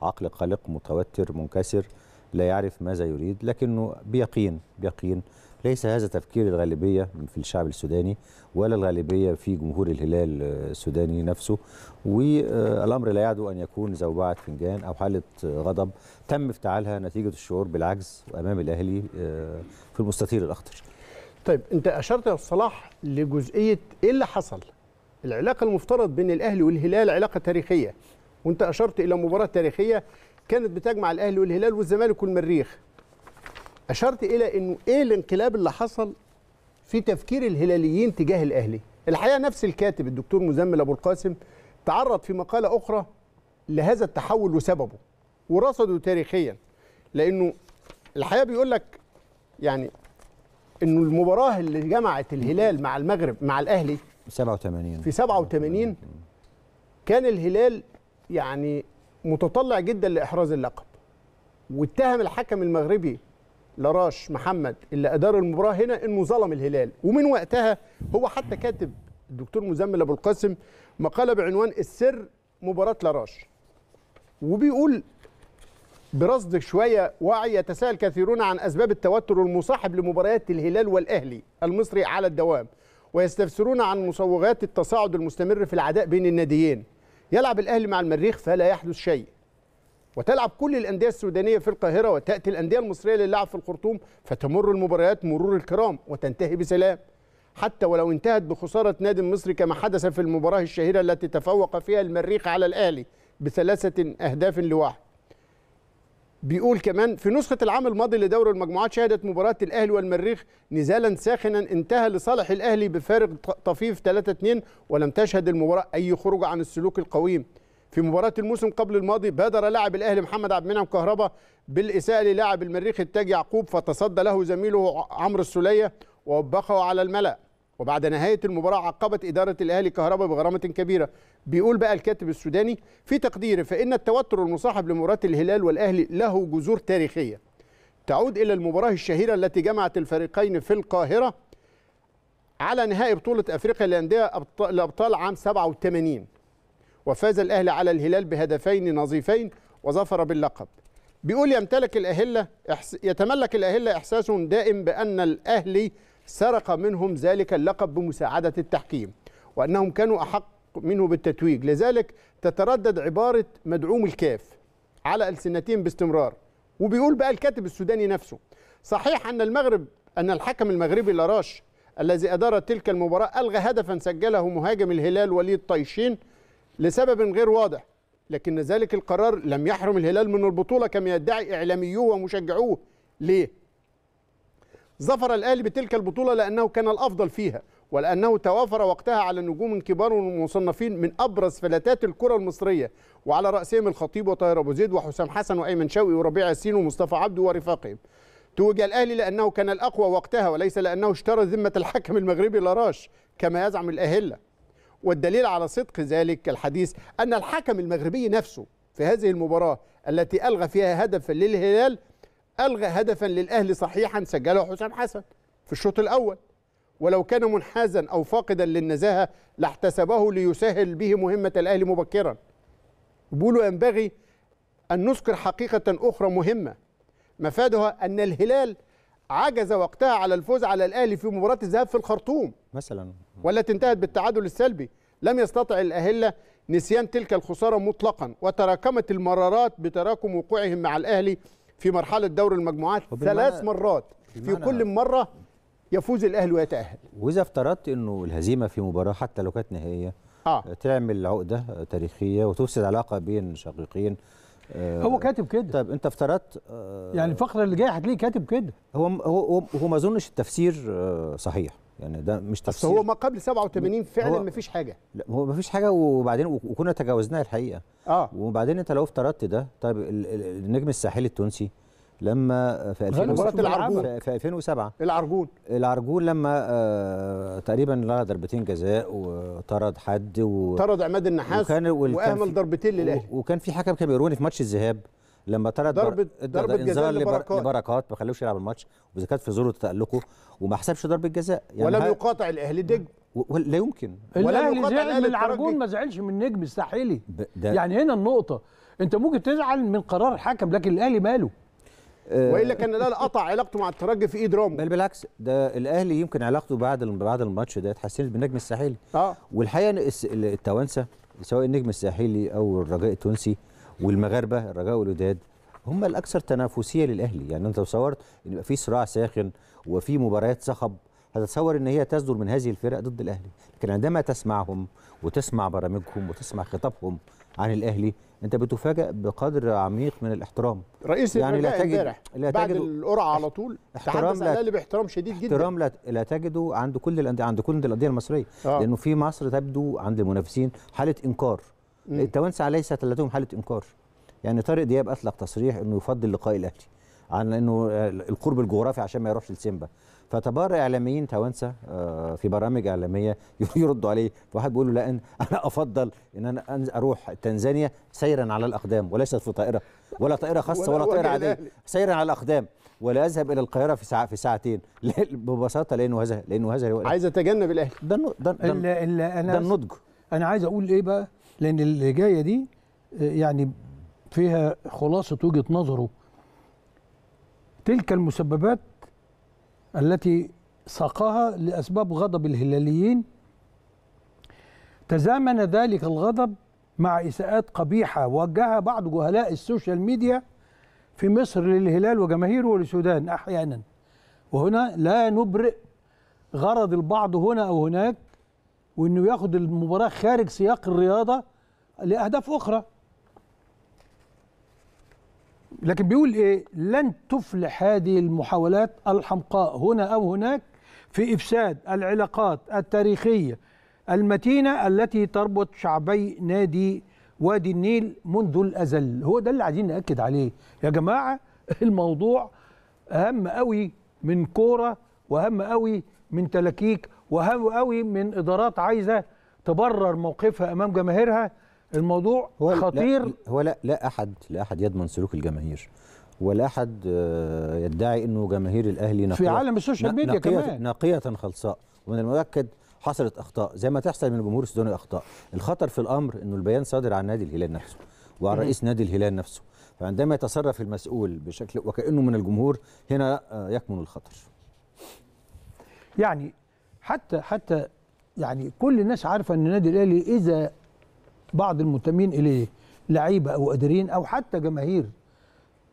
عقل قلق متوتر منكسر لا يعرف ماذا يريد لكنه بيقين بيقين ليس هذا تفكير الغالبية في الشعب السوداني ولا الغالبية في جمهور الهلال السوداني نفسه والأمر لا يعدو أن يكون زوبعة فنجان أو حالة غضب تم افتعالها نتيجة الشعور بالعجز أمام الأهلي آه، في المستطيل الأخضر طيب أنت أشرت يا صلاح لجزئية إيه اللي حصل العلاقة المفترض بين الأهلي والهلال علاقة تاريخية وأنت أشرت إلى مباراة تاريخية كانت بتجمع الأهلي والهلال والزمالك والمريخ اشرت الى انه ايه الانقلاب اللي حصل في تفكير الهلاليين تجاه الاهلي الحقيقه نفس الكاتب الدكتور مزمل ابو القاسم تعرض في مقاله اخرى لهذا التحول وسببه ورصده تاريخيا لانه الحقيقه بيقول لك يعني انه المباراه اللي جمعت الهلال مع المغرب مع الاهلي 87 في 87 كان الهلال يعني متطلع جدا لاحراز اللقب واتهم الحكم المغربي لراش محمد اللي ادار المباراه هنا انه ظلم الهلال ومن وقتها هو حتى كاتب الدكتور مزمل ابو القاسم مقاله بعنوان السر مباراه لراش وبيقول برصد شويه واعي يتساءل كثيرون عن اسباب التوتر المصاحب لمباريات الهلال والاهلي المصري على الدوام ويستفسرون عن مصوغات التصاعد المستمر في العداء بين الناديين يلعب الاهلي مع المريخ فلا يحدث شيء وتلعب كل الانديه السودانيه في القاهره وتاتي الانديه المصريه للعب في الخرطوم فتمر المباريات مرور الكرام وتنتهي بسلام حتى ولو انتهت بخساره نادي مصري كما حدث في المباراه الشهيره التي تفوق فيها المريخ على الاهلي بثلاثه اهداف لواحد بيقول كمان في نسخة العام الماضي لدور المجموعات شهدت مباراة الأهلي والمريخ نزالا ساخنا انتهى لصالح الأهلي بفارق طفيف 3-2 ولم تشهد المباراة أي خروج عن السلوك القويم في مباراة الموسم قبل الماضي بادر لاعب الأهلي محمد عبد المنعم كهربا بالإساءة للاعب المريخ التاج يعقوب فتصدى له زميله عمرو السلية ووبخه على الملأ وبعد نهاية المباراة عقبت إدارة الأهلي كهربا بغرامة كبيرة بيقول بقى الكاتب السوداني في تقديري فإن التوتر المصاحب لمباراة الهلال والأهلي له جذور تاريخية تعود إلى المباراة الشهيرة التي جمعت الفريقين في القاهرة على نهائي بطولة أفريقيا للأندية الأبطال عام 87 وفاز الأهلي على الهلال بهدفين نظيفين وظفر باللقب بيقول يمتلك الأهلة يتملك الأهلة إحساس دائم بأن الأهلي سرق منهم ذلك اللقب بمساعدة التحكيم وأنهم كانوا أحق منه بالتتويج لذلك تتردد عبارة مدعوم الكاف على ألسنتهم باستمرار وبيقول بقى الكاتب السوداني نفسه صحيح أن المغرب أن الحكم المغربي لاراش الذي أدار تلك المباراة ألغى هدفا سجله مهاجم الهلال وليد طيشين لسبب غير واضح لكن ذلك القرار لم يحرم الهلال من البطولة كما يدعي إعلاميوه ومشجعوه ليه؟ ظفر الأهلي بتلك البطولة لأنه كان الأفضل فيها ولأنه توافر وقتها على نجوم كبار ومصنفين من أبرز فلاتات الكرة المصرية وعلى رأسهم الخطيب وطاهر أبو زيد وحسام حسن وأيمن شوقي وربيع ياسين ومصطفى عبده ورفاقهم توج الأهلي لأنه كان الأقوى وقتها وليس لأنه اشترى ذمة الحكم المغربي لراش كما يزعم الأهلة والدليل على صدق ذلك الحديث أن الحكم المغربي نفسه في هذه المباراة التي ألغى فيها هدفا للهلال ألغى هدفا للأهلي صحيحا سجله حسام حسن في الشوط الأول ولو كان منحازا أو فاقدا للنزاهة لاحتسبه ليسهل به مهمة الأهلي مبكرا بيقولوا ينبغي أن نذكر حقيقة أخرى مهمة مفادها أن الهلال عجز وقتها على الفوز على الاهلي في مباراه الذهاب في الخرطوم مثلا والتي انتهت بالتعادل السلبي لم يستطع الاهله نسيان تلك الخساره مطلقا وتراكمت المرارات بتراكم وقوعهم مع الاهلي في مرحله دور المجموعات ثلاث مرات في كل مره يفوز الاهلي ويتاهل واذا افترضت انه الهزيمه في مباراه حتى لو كانت نهائيه آه. تعمل عقده تاريخيه وتفسد علاقه بين شقيقين آه، هو كاتب كده طيب انت افترضت آه، يعني الفقره اللي جايه هتلاقيه كاتب كده هو هو هو ما اظنش التفسير آه، صحيح يعني ده مش تفسير بس هو ما قبل 87 فعلا ما فيش حاجه لا هو ما فيش حاجه وبعدين وكنا تجاوزناها الحقيقه اه وبعدين انت لو افترضت ده طيب النجم الساحلي التونسي لما في 2007 في 2007 العرجون العرجون لما آه تقريبا لغى ضربتين جزاء وطرد حد و طرد عماد النحاس وكان واهمل ضربتين للاهلي وكان في حكم كاميروني في ماتش الذهاب لما طرد ضربه ضربه جزاء لبركات لبركات ما خلوش يلعب الماتش وإذا كانت في ظروف تألقه وما حسبش ضربه جزاء يعني ولم يقاطع الاهلي دجل لا يمكن الاهلي زعل من العرجون ما زعلش من نجم الساحلي يعني هنا النقطه انت ممكن تزعل من قرار الحكم لكن الاهلي ماله آه، والا كان الاهلي قطع علاقته مع الترجي في ايد رامو بل بالعكس ده الاهلي يمكن علاقته بعد بعد الماتش ده اتحسنت بالنجم الساحلي اه والحقيقه التوانسه سواء النجم الساحلي او الرجاء التونسي والمغاربه الرجاء والوداد هم الاكثر تنافسيه للاهلي يعني انت تصورت ان يبقى في صراع ساخن وفي مباريات صخب هتتصور ان هي تصدر من هذه الفرق ضد الاهلي لكن عندما تسمعهم وتسمع برامجهم وتسمع خطابهم عن الاهلي انت بتفاجئ بقدر عميق من الاحترام رئيس يعني لا تجد لا تجد بعد القرعه على طول احترام لا باحترام شديد جدا احترام لا, لا تجده عند كل الانديه عند كل الانديه المصريه آه. لانه في مصر تبدو عند المنافسين حاله انكار التوانسه ليست لديهم حاله انكار يعني طارق دياب اطلق تصريح انه يفضل لقاء الاهلي عن انه القرب الجغرافي عشان ما يروحش لسيمبا فتبار اعلاميين توانسه آه، في برامج اعلاميه يردوا عليه واحد بيقول له لا انا افضل ان انا اروح تنزانيا سيرا على الاقدام وليست في طائره ولا طائره خاصه ولا, ولا طائره عاديه سيرا على الاقدام ولا اذهب الى القاهره في ساعه في ساعتين ببساطه لانه هذا لانه هذا عايز اتجنب الاهلي ده ده ده النضج انا عايز اقول ايه بقى لان اللي جايه دي آه، يعني فيها خلاصه وجهه نظره تلك المسببات التي ساقها لأسباب غضب الهلاليين تزامن ذلك الغضب مع إساءات قبيحة وجهها بعض جهلاء السوشيال ميديا في مصر للهلال وجماهيره وللسودان أحيانا وهنا لا نبرئ غرض البعض هنا أو هناك وأنه يأخذ المباراة خارج سياق الرياضة لأهداف أخرى لكن بيقول ايه لن تفلح هذه المحاولات الحمقاء هنا او هناك في افساد العلاقات التاريخيه المتينه التي تربط شعبي نادي وادي النيل منذ الازل هو ده اللي عايزين ناكد عليه يا جماعه الموضوع اهم قوي من كوره واهم قوي من تلاكيك واهم قوي من ادارات عايزه تبرر موقفها امام جماهيرها الموضوع هو خطير لا هو لا لا احد لا احد يضمن سلوك الجماهير ولا احد آه، يدعي انه جماهير الاهلي نقية في عالم السوشيال ميديا نقية كمان نقية خلصاء ومن المؤكد حصلت اخطاء زي ما تحصل من الجمهور السوداني اخطاء الخطر في الامر انه البيان صادر عن نادي الهلال نفسه وعن رئيس نادي الهلال نفسه فعندما يتصرف المسؤول بشكل وكانه من الجمهور هنا آه، يكمن الخطر يعني حتى حتى يعني كل الناس عارفه ان النادي الاهلي اذا بعض المنتمين اليه لعيبه او قادرين او حتى جماهير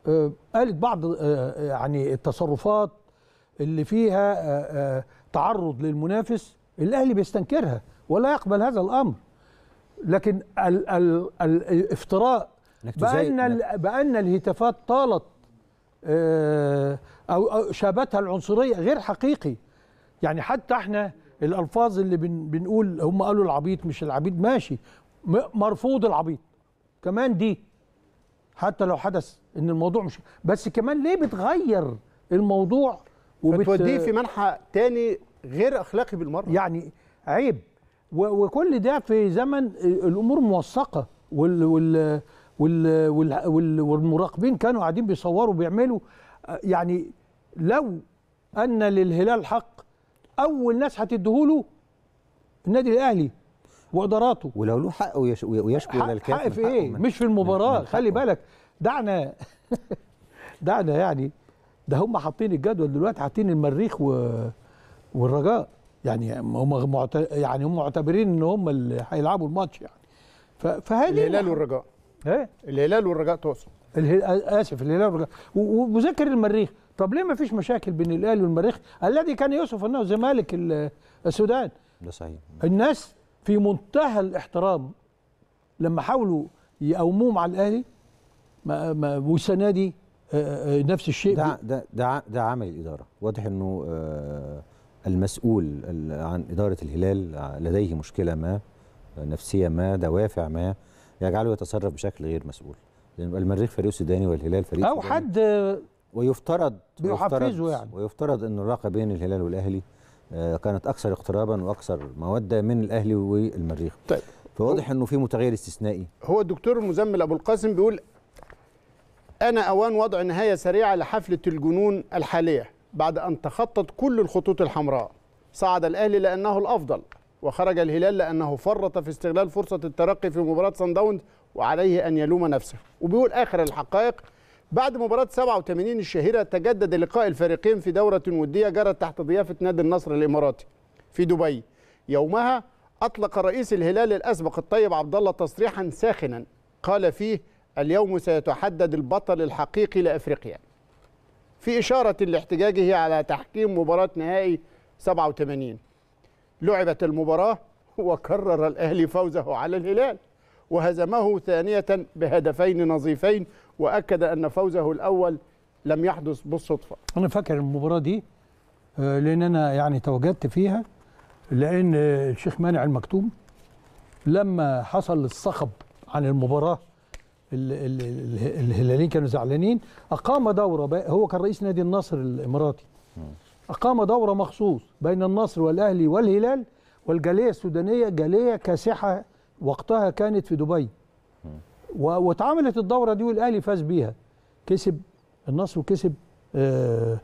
آه، قالت بعض آه، آه، يعني التصرفات اللي فيها تعرض للمنافس الاهلي بيستنكرها ولا يقبل هذا الامر لكن ال ال الافتراء بان بان الهتافات طالت او شابتها العنصريه غير حقيقي يعني حتى احنا الالفاظ اللي بن بنقول هم قالوا العبيط مش العبيط ماشي مرفوض العبيط كمان دي حتى لو حدث ان الموضوع مش بس كمان ليه بتغير الموضوع وبتوديه في منحى تاني غير اخلاقي بالمره يعني عيب وكل ده في زمن الامور موثقه وال وال وال وال وال والمراقبين كانوا قاعدين بيصوروا بيعملوا يعني لو ان للهلال حق اول ناس هتديهوله النادي الاهلي واداراته ولو له حق ويشكو الى الكاف حق في ايه؟ مش في المباراه خلي بالك دعنا دعنا يعني ده هم حاطين الجدول دلوقتي حاطين المريخ و... والرجاء يعني هم معت... يعني هم معتبرين ان هم اللي هيلعبوا الماتش يعني ف... فهذه الهلال والرجاء ايه الهلال والرجاء تقصد اله... اسف الهلال والرجاء وذكر المريخ طب ليه ما فيش مشاكل بين الاهلي والمريخ الذي كان يوصف انه زمالك السودان ده صحيح الناس في منتهى الاحترام لما حاولوا يقوموهم على الاهلي والسنه دي آه، آه، نفس الشيء ده ده ده, عمل الاداره واضح انه آه، المسؤول عن اداره الهلال لديه مشكله ما نفسيه ما دوافع ما يجعله يتصرف بشكل غير مسؤول لان المريخ فريق سوداني والهلال فريق او حد ويفترض بيحفزه يعني ويفترض ان العلاقه بين الهلال والاهلي آه، كانت اكثر اقترابا واكثر موده من الاهلي والمريخ طيب فواضح انه في متغير استثنائي هو الدكتور المزمل ابو القاسم بيقول انا اوان وضع نهايه سريعه لحفله الجنون الحاليه بعد ان تخطت كل الخطوط الحمراء صعد الاهلي لانه الافضل وخرج الهلال لانه فرط في استغلال فرصه الترقي في مباراه صن داونز وعليه ان يلوم نفسه وبيقول اخر الحقائق بعد مباراة 87 الشهيرة تجدد لقاء الفريقين في دورة ودية جرت تحت ضيافة نادي النصر الإماراتي في دبي يومها أطلق رئيس الهلال الأسبق الطيب عبد الله تصريحا ساخنا قال فيه اليوم سيتحدد البطل الحقيقي لأفريقيا في إشارة لاحتجاجه على تحكيم مباراة نهائي 87 لعبت المباراة وكرر الأهلي فوزه على الهلال وهزمه ثانية بهدفين نظيفين واكد ان فوزه الاول لم يحدث بالصدفه انا فاكر المباراه دي آه، لان انا يعني تواجدت فيها لان الشيخ مانع المكتوم لما حصل الصخب عن المباراه الهلالين كانوا زعلانين اقام دوره هو كان رئيس نادي النصر الاماراتي اقام دوره مخصوص بين النصر والاهلي والهلال والجاليه السودانيه جاليه كاسحه وقتها كانت في دبي واتعملت الدوره دي والاهلي فاز بيها كسب النصر وكسب آآ آه، آآ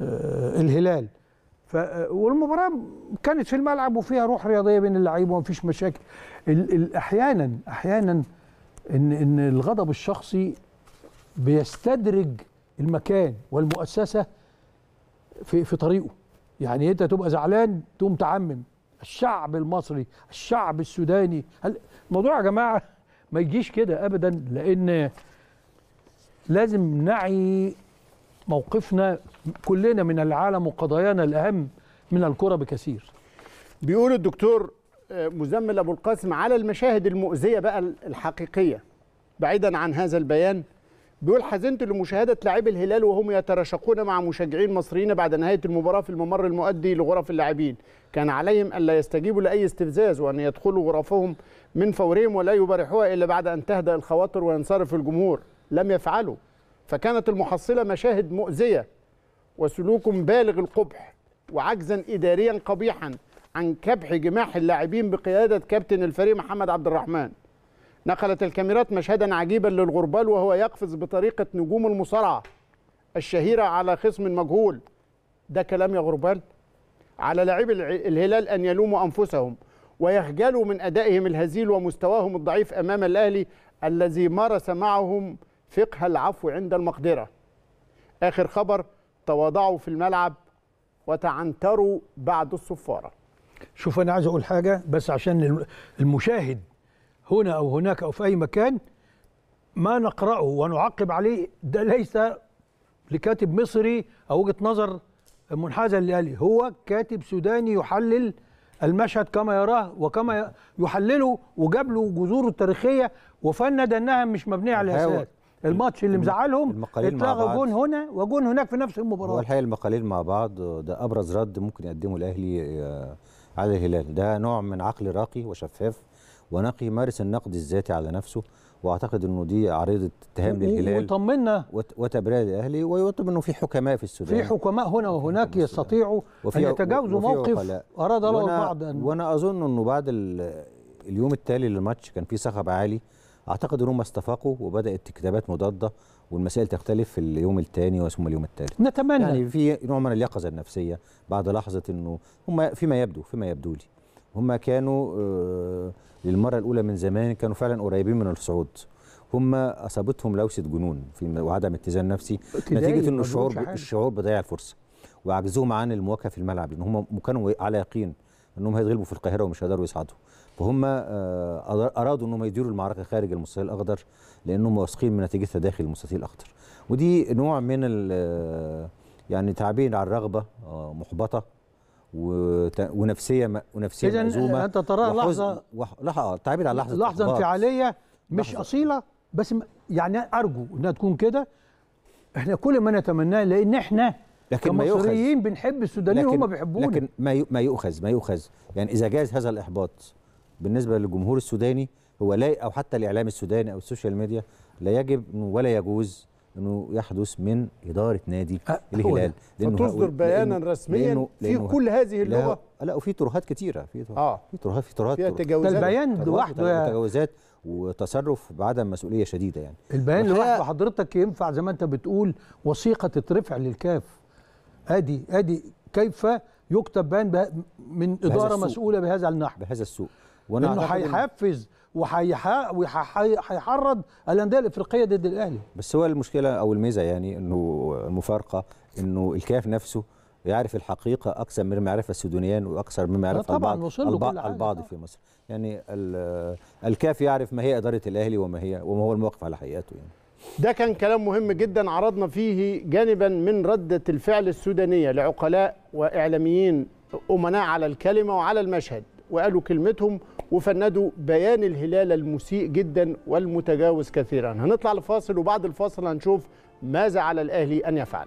آه، الهلال آه، والمباراه كانت في الملعب وفيها روح رياضيه بين اللعيبه ومفيش مشاكل ال ال احيانا احيانا ان ان الغضب الشخصي بيستدرج المكان والمؤسسه في في طريقه يعني انت تبقى زعلان تقوم تعمم الشعب المصري الشعب السوداني الموضوع يا جماعه ما يجيش كده ابدا لان لازم نعي موقفنا كلنا من العالم وقضايانا الاهم من الكره بكثير بيقول الدكتور آه، مزمل ابو القاسم على المشاهد المؤذيه بقى الحقيقيه بعيدا عن هذا البيان بيقول حزنت لمشاهدة لاعبي الهلال وهم يتراشقون مع مشجعين مصريين بعد نهاية المباراة في الممر المؤدي لغرف اللاعبين كان عليهم ألا يستجيبوا لأي استفزاز وأن يدخلوا غرفهم من فورهم ولا يبارحوها إلا بعد أن تهدأ الخواطر وينصرف الجمهور لم يفعلوا فكانت المحصلة مشاهد مؤذية وسلوك بالغ القبح وعجزا إداريا قبيحا عن كبح جماح اللاعبين بقيادة كابتن الفريق محمد عبد الرحمن نقلت الكاميرات مشهدا عجيبا للغربال وهو يقفز بطريقة نجوم المصارعة الشهيرة على خصم مجهول ده كلام يا غربال على لاعبي الهلال أن يلوموا أنفسهم ويخجلوا من أدائهم الهزيل ومستواهم الضعيف أمام الأهلي الذي مارس معهم فقه العفو عند المقدرة آخر خبر تواضعوا في الملعب وتعنتروا بعد الصفارة شوف أنا عايز أقول حاجة بس عشان المشاهد هنا أو هناك أو في أي مكان ما نقرأه ونعقب عليه ده ليس لكاتب مصري أو وجهة نظر منحازة للآلي هو كاتب سوداني يحلل المشهد كما يراه وكما يحلله وجاب له جذوره التاريخية وفند أنها مش مبنية على أساس الماتش اللي مزعلهم اتلغى جون هنا وجون هناك في نفس المباراه هو المقالين مع بعض ده ابرز رد ممكن يقدمه الاهلي آه، على الهلال ده نوع من عقل راقي وشفاف ونقي مارس النقد الذاتي على نفسه واعتقد انه دي عريضه اتهام للهلال وطمنا وتبرئه للاهلي ويطلب انه في حكماء في السودان في حكماء هنا وهناك يستطيعوا ان يتجاوزوا موقف اراد له البعض أن وانا اظن انه بعد اليوم التالي للماتش كان في صخب عالي اعتقد انهم استفاقوا وبدات كتابات مضاده والمسائل تختلف في اليوم الثاني وثم اليوم الثالث نتمنى يعني في نوع من اليقظه النفسيه بعد لحظه انه هم فيما يبدو فيما يبدو لي هم كانوا آه، للمرة الأولى من زمان كانوا فعلا قريبين من الصعود هم اصابتهم لوثه جنون في وعدم اتزان نفسي نتيجه ان الشعور الشعور بضيع الفرصه وعجزهم عن المواجهه في الملعب لان هم كانوا على يقين انهم هيتغلبوا في القاهره ومش هيقدروا يصعدوا فهم آه، ارادوا انهم يديروا المعركه خارج المستطيل الاخضر لانهم واثقين من نتيجتها داخل المستطيل الاخضر ودي نوع من آه، يعني تعبير عن رغبه محبطه ونفسيه ونفسيه إذن مأزومه انت تراها لحظه لحظه تعبير على لحظه لحظه انفعاليه مش لحظة. اصيله بس يعني ارجو انها تكون كده احنا كل ما نتمناه لان احنا لكن ما بنحب السودانيين وهم بيحبونا لكن ما ما يؤخذ ما يؤخذ يعني اذا جاز هذا الاحباط بالنسبه للجمهور السوداني هو لا او حتى الاعلام السوداني او السوشيال ميديا لا يجب ولا يجوز انه يحدث من اداره نادي أه الهلال لانه تصدر بيانا لأنه رسميا لأنه في كل هذه اللغه لا وفي ترهات كتيره في ترهات آه في ترهات في ترهات فيها تجاوزات البيان لوحده تجاوزات وتصرف بعدم مسؤوليه شديده يعني البيان لوحده حضرتك ينفع زي ما انت بتقول وثيقه تترفع للكاف ادي ادي كيف يكتب بيان من اداره مسؤوله بهذا النحو بهذا السوء وانا هيحفز وهيحرض الانديه الافريقيه ضد الاهلي بس هو المشكله او الميزه يعني انه المفارقه انه الكاف نفسه يعرف الحقيقه اكثر من معرفه السودانيان واكثر من معرفه البعض البعض, البعض في مصر يعني الكاف يعرف ما هي اداره الاهلي وما هي وما هو الموقف على حقيقته يعني ده كان كلام مهم جدا عرضنا فيه جانبا من ردة الفعل السودانية لعقلاء وإعلاميين أمناء على الكلمة وعلى المشهد وقالوا كلمتهم وفندوا بيان الهلال المسيء جدا والمتجاوز كثيرا هنطلع لفاصل وبعد الفاصل هنشوف ماذا على الأهلي أن يفعل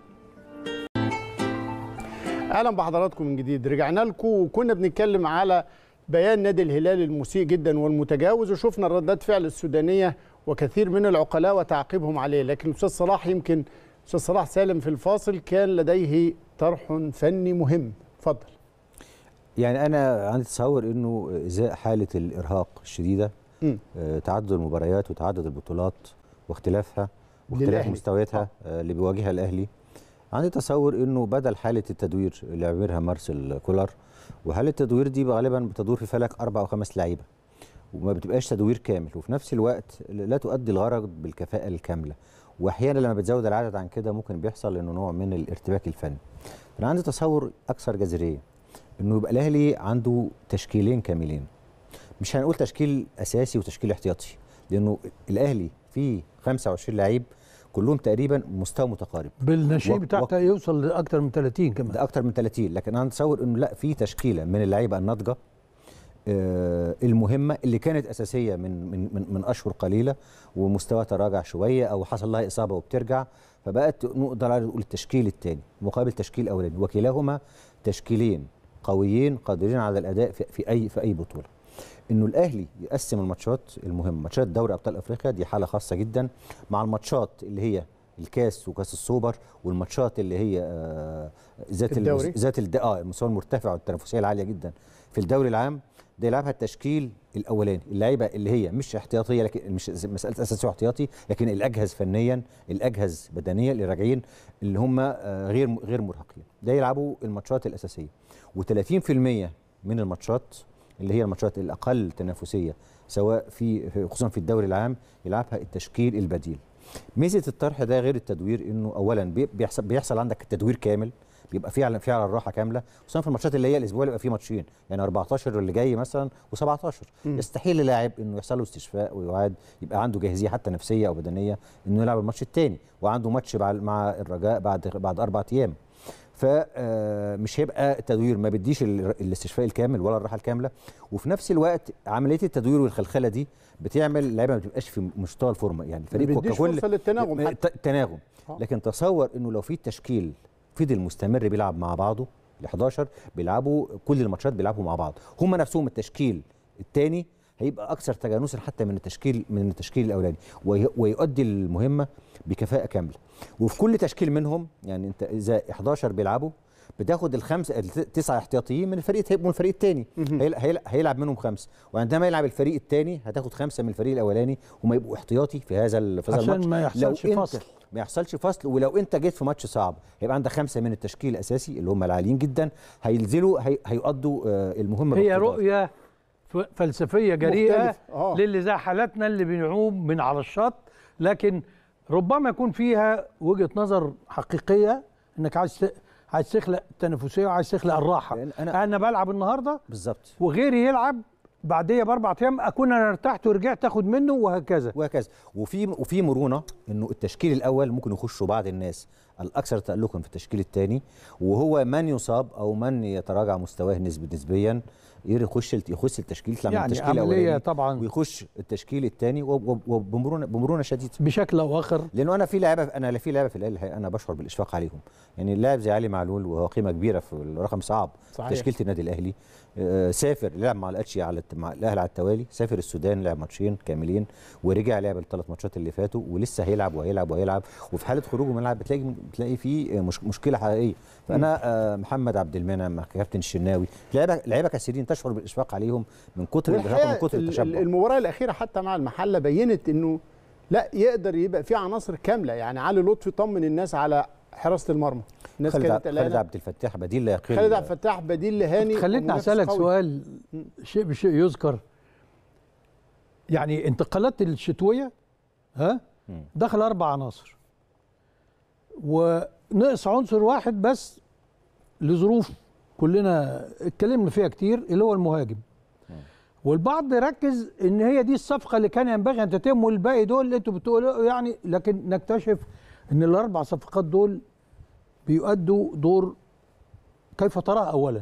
اهلا بحضراتكم من جديد رجعنا لكم وكنا بنتكلم على بيان نادي الهلال المسيء جدا والمتجاوز وشفنا ردات فعل السودانيه وكثير من العقلاء وتعقيبهم عليه لكن الاستاذ صلاح يمكن الاستاذ صلاح سالم في الفاصل كان لديه طرح فني مهم اتفضل يعني انا عندي تصور انه ازاء حاله الارهاق الشديده آه، تعدد المباريات وتعدد البطولات واختلافها واختلاف مستوياتها آه. آه، اللي بيواجهها الاهلي عندي تصور انه بدل حاله التدوير اللي عملها مارسيل كولر وهل التدوير دي غالبا بتدور في فلك اربع او خمس لعيبه وما بتبقاش تدوير كامل وفي نفس الوقت لا تؤدي الغرض بالكفاءه الكامله واحيانا لما بتزود العدد عن كده ممكن بيحصل انه نوع من الارتباك الفني انا عندي تصور اكثر جذريه انه يبقى الاهلي عنده تشكيلين كاملين مش هنقول تشكيل اساسي وتشكيل احتياطي لانه الاهلي فيه 25 لعيب كلهم تقريبا مستوى متقارب بالنشيب و... بتاعك و... يوصل لاكثر من 30 كمان ده اكثر من 30 لكن انا اتصور انه لا في تشكيله من اللعيبه الناضجه آه المهمه اللي كانت اساسيه من من من, من اشهر قليله ومستواها تراجع شويه او حصل لها اصابه وبترجع فبقت نقدر نقول التشكيل الثاني مقابل تشكيل اولاني وكلاهما تشكيلين قويين قادرين على الاداء في, في اي في اي بطوله انه الاهلي يقسم الماتشات المهمه ماتشات دوري ابطال افريقيا دي حاله خاصه جدا مع الماتشات اللي هي الكاس وكاس السوبر والماتشات اللي هي آه، ذات ذات اه المستوى المرتفع والتنافسيه العاليه جدا في الدوري العام ده يلعبها التشكيل الاولاني اللعيبه اللي هي مش احتياطيه لكن مش مساله اساسي واحتياطي لكن الاجهز فنيا الاجهز بدنيا اللي راجعين اللي هم آه، غير غير مرهقين ده يلعبوا الماتشات الاساسيه و30% من الماتشات اللي هي الماتشات الاقل تنافسيه سواء في خصوصا في الدوري العام يلعبها التشكيل البديل ميزه الطرح ده غير التدوير انه اولا بيحصل بيحصل عندك التدوير كامل بيبقى فيه على فيه على الراحه كامله خصوصا في الماتشات اللي هي الاسبوع اللي بيبقى فيه ماتشين يعني 14 اللي جاي مثلا و17 يستحيل اللاعب انه يحصل له استشفاء ويعاد يبقى عنده جاهزيه حتى نفسيه او بدنيه انه يلعب الماتش الثاني وعنده ماتش مع الرجاء بعد بعد اربع ايام فمش آه، هيبقى تدوير ما بديش الاستشفاء الكامل ولا الراحه الكامله وفي نفس الوقت عمليه التدوير والخلخله دي بتعمل اللعيبه ما بتبقاش في مستوى الفورمه يعني الفريق ككل التناغم التناغم تناغم آه. لكن تصور انه لو في تشكيل فضل مستمر بيلعب مع بعضه ال 11 بيلعبوا كل الماتشات بيلعبوا مع بعض هم نفسهم التشكيل الثاني هيبقى اكثر تجانسا حتى من التشكيل من التشكيل الاولاني ويؤدي المهمه بكفاءه كامله وفي كل تشكيل منهم يعني انت اذا 11 بيلعبوا بتاخد الخمسه التسعه احتياطيين من الفريق من الفريق الثاني هيلعب منهم خمسه وعندما يلعب الفريق الثاني هتاخد خمسه من الفريق الاولاني وما يبقوا احتياطي في هذا في هذا الماتش عشان ما يحصلش فصل ما يحصلش فصل ولو انت جيت في ماتش صعب هيبقى عندك خمسه من التشكيل الاساسي اللي هم العاليين جدا هينزلوا هيقضوا آه، المهمه هي رؤيه فلسفيه جريئه آه. للي زي حالتنا اللي بنعوم من على الشط لكن ربما يكون فيها وجهه نظر حقيقيه انك عايز عايز تخلق التنافسيه وعايز تخلق الراحه انا انا بلعب النهارده بالظبط وغيري يلعب بعديه باربع ايام اكون انا ارتحت ورجعت اخد منه وهكذا وهكذا وفي وفي مرونه انه التشكيل الاول ممكن يخشوا بعض الناس الاكثر تالقا في التشكيل الثاني وهو من يصاب او من يتراجع مستواه نسبيا يخش يخش التشكيل يعني التشكيل الاولاني طبعا ويخش التشكيل الثاني وبمرونه بمرونه شديده بشكل او اخر لانه انا في لعبة انا في لعبة في الاهلي انا بشعر بالاشفاق عليهم يعني اللاعب زي علي معلول وهو قيمه كبيره في الرقم صعب صحيح. تشكيله النادي الاهلي آه، سافر لعب مع الاتشي على مع الاهلي على التوالي سافر السودان لعب ماتشين كاملين ورجع لعب الثلاث ماتشات اللي فاتوا ولسه هيلعب وهيلعب وهيلعب وفي حاله خروجه من الملعب بتلاقي بتلاقي فيه مشكله حقيقيه فانا آه، محمد عبد المنعم كابتن الشناوي لعيبه لعيبه كثيرين تشعر بالاشفاق عليهم من كتر من كتر التشبع المباراه الاخيره حتى مع المحله بينت انه لا يقدر يبقى في عناصر كامله يعني علي لطفي طمن الناس على حراسه المرمى الناس خالد كانت خالد عبد الفتاح بديل ليقين خالد عبد الفتاح بديل لهاني خليتني اسالك سؤال شيء بشيء يذكر يعني انتقالات الشتويه ها دخل اربع عناصر ونقص عنصر واحد بس لظروف كلنا اتكلمنا فيها كتير اللي هو المهاجم والبعض ركز ان هي دي الصفقه اللي كان ينبغي ان تتم والباقي دول اللي انتوا بتقولوا يعني لكن نكتشف ان الاربع صفقات دول بيؤدوا دور كيف ترى اولا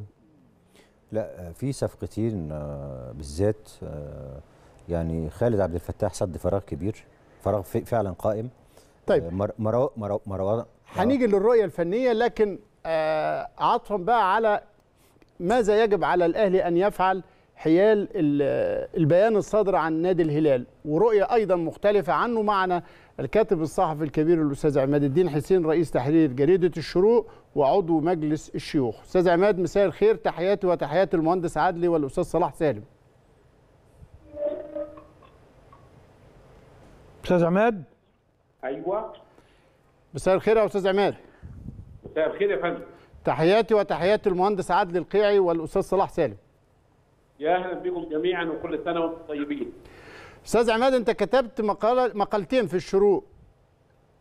لا في صفقتين آه، بالذات آه، يعني خالد عبد الفتاح سد فراغ كبير فراغ فعلا قائم طيب آه، مروان مرو مرو هنيجي للرؤيه الفنيه لكن عطفا بقى على ماذا يجب على الاهلي ان يفعل حيال البيان الصادر عن نادي الهلال ورؤيه ايضا مختلفه عنه معنا الكاتب الصحفي الكبير الاستاذ عماد الدين حسين رئيس تحرير جريده الشروق وعضو مجلس الشيوخ استاذ عماد مساء الخير تحياتي وتحيات المهندس عدلي والاستاذ صلاح سالم استاذ عماد ايوه مساء الخير يا استاذ عماد مساء الخير يا فندم تحياتي وتحيات المهندس عدلي القيعي والاستاذ صلاح سالم يا اهلا بكم جميعا وكل سنه وانتم طيبين استاذ عماد انت كتبت مقاله مقالتين في الشروق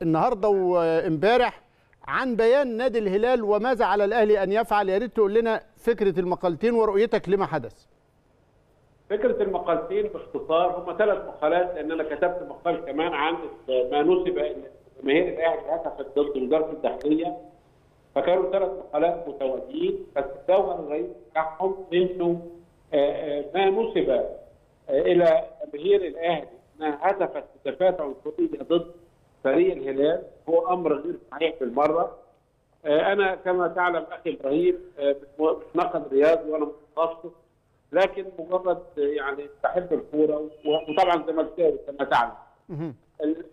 النهارده وامبارح عن بيان نادي الهلال وماذا على الاهلي ان يفعل يا ريت تقول لنا فكره المقالتين ورؤيتك لما حدث فكره المقالتين باختصار هم ثلاث مقالات لان انا كتبت مقال كمان عن ما نسب جماهير الاهلي هتفت ضد وزاره الداخليه فكانوا ثلاث مقالات متواجدين بس دور الرئيس بتاعهم انه آه، آه، ما نسب الى جماهير الاهلي انها هدفت هتافات عنصريه ضد فريق الهلال هو امر غير صحيح بالمره آه، انا كما تعلم اخي ابراهيم آه، نقد رياضي وانا متخصص لكن مجرد آه، يعني بحب الكوره وطبعا زملكاوي كما تعلم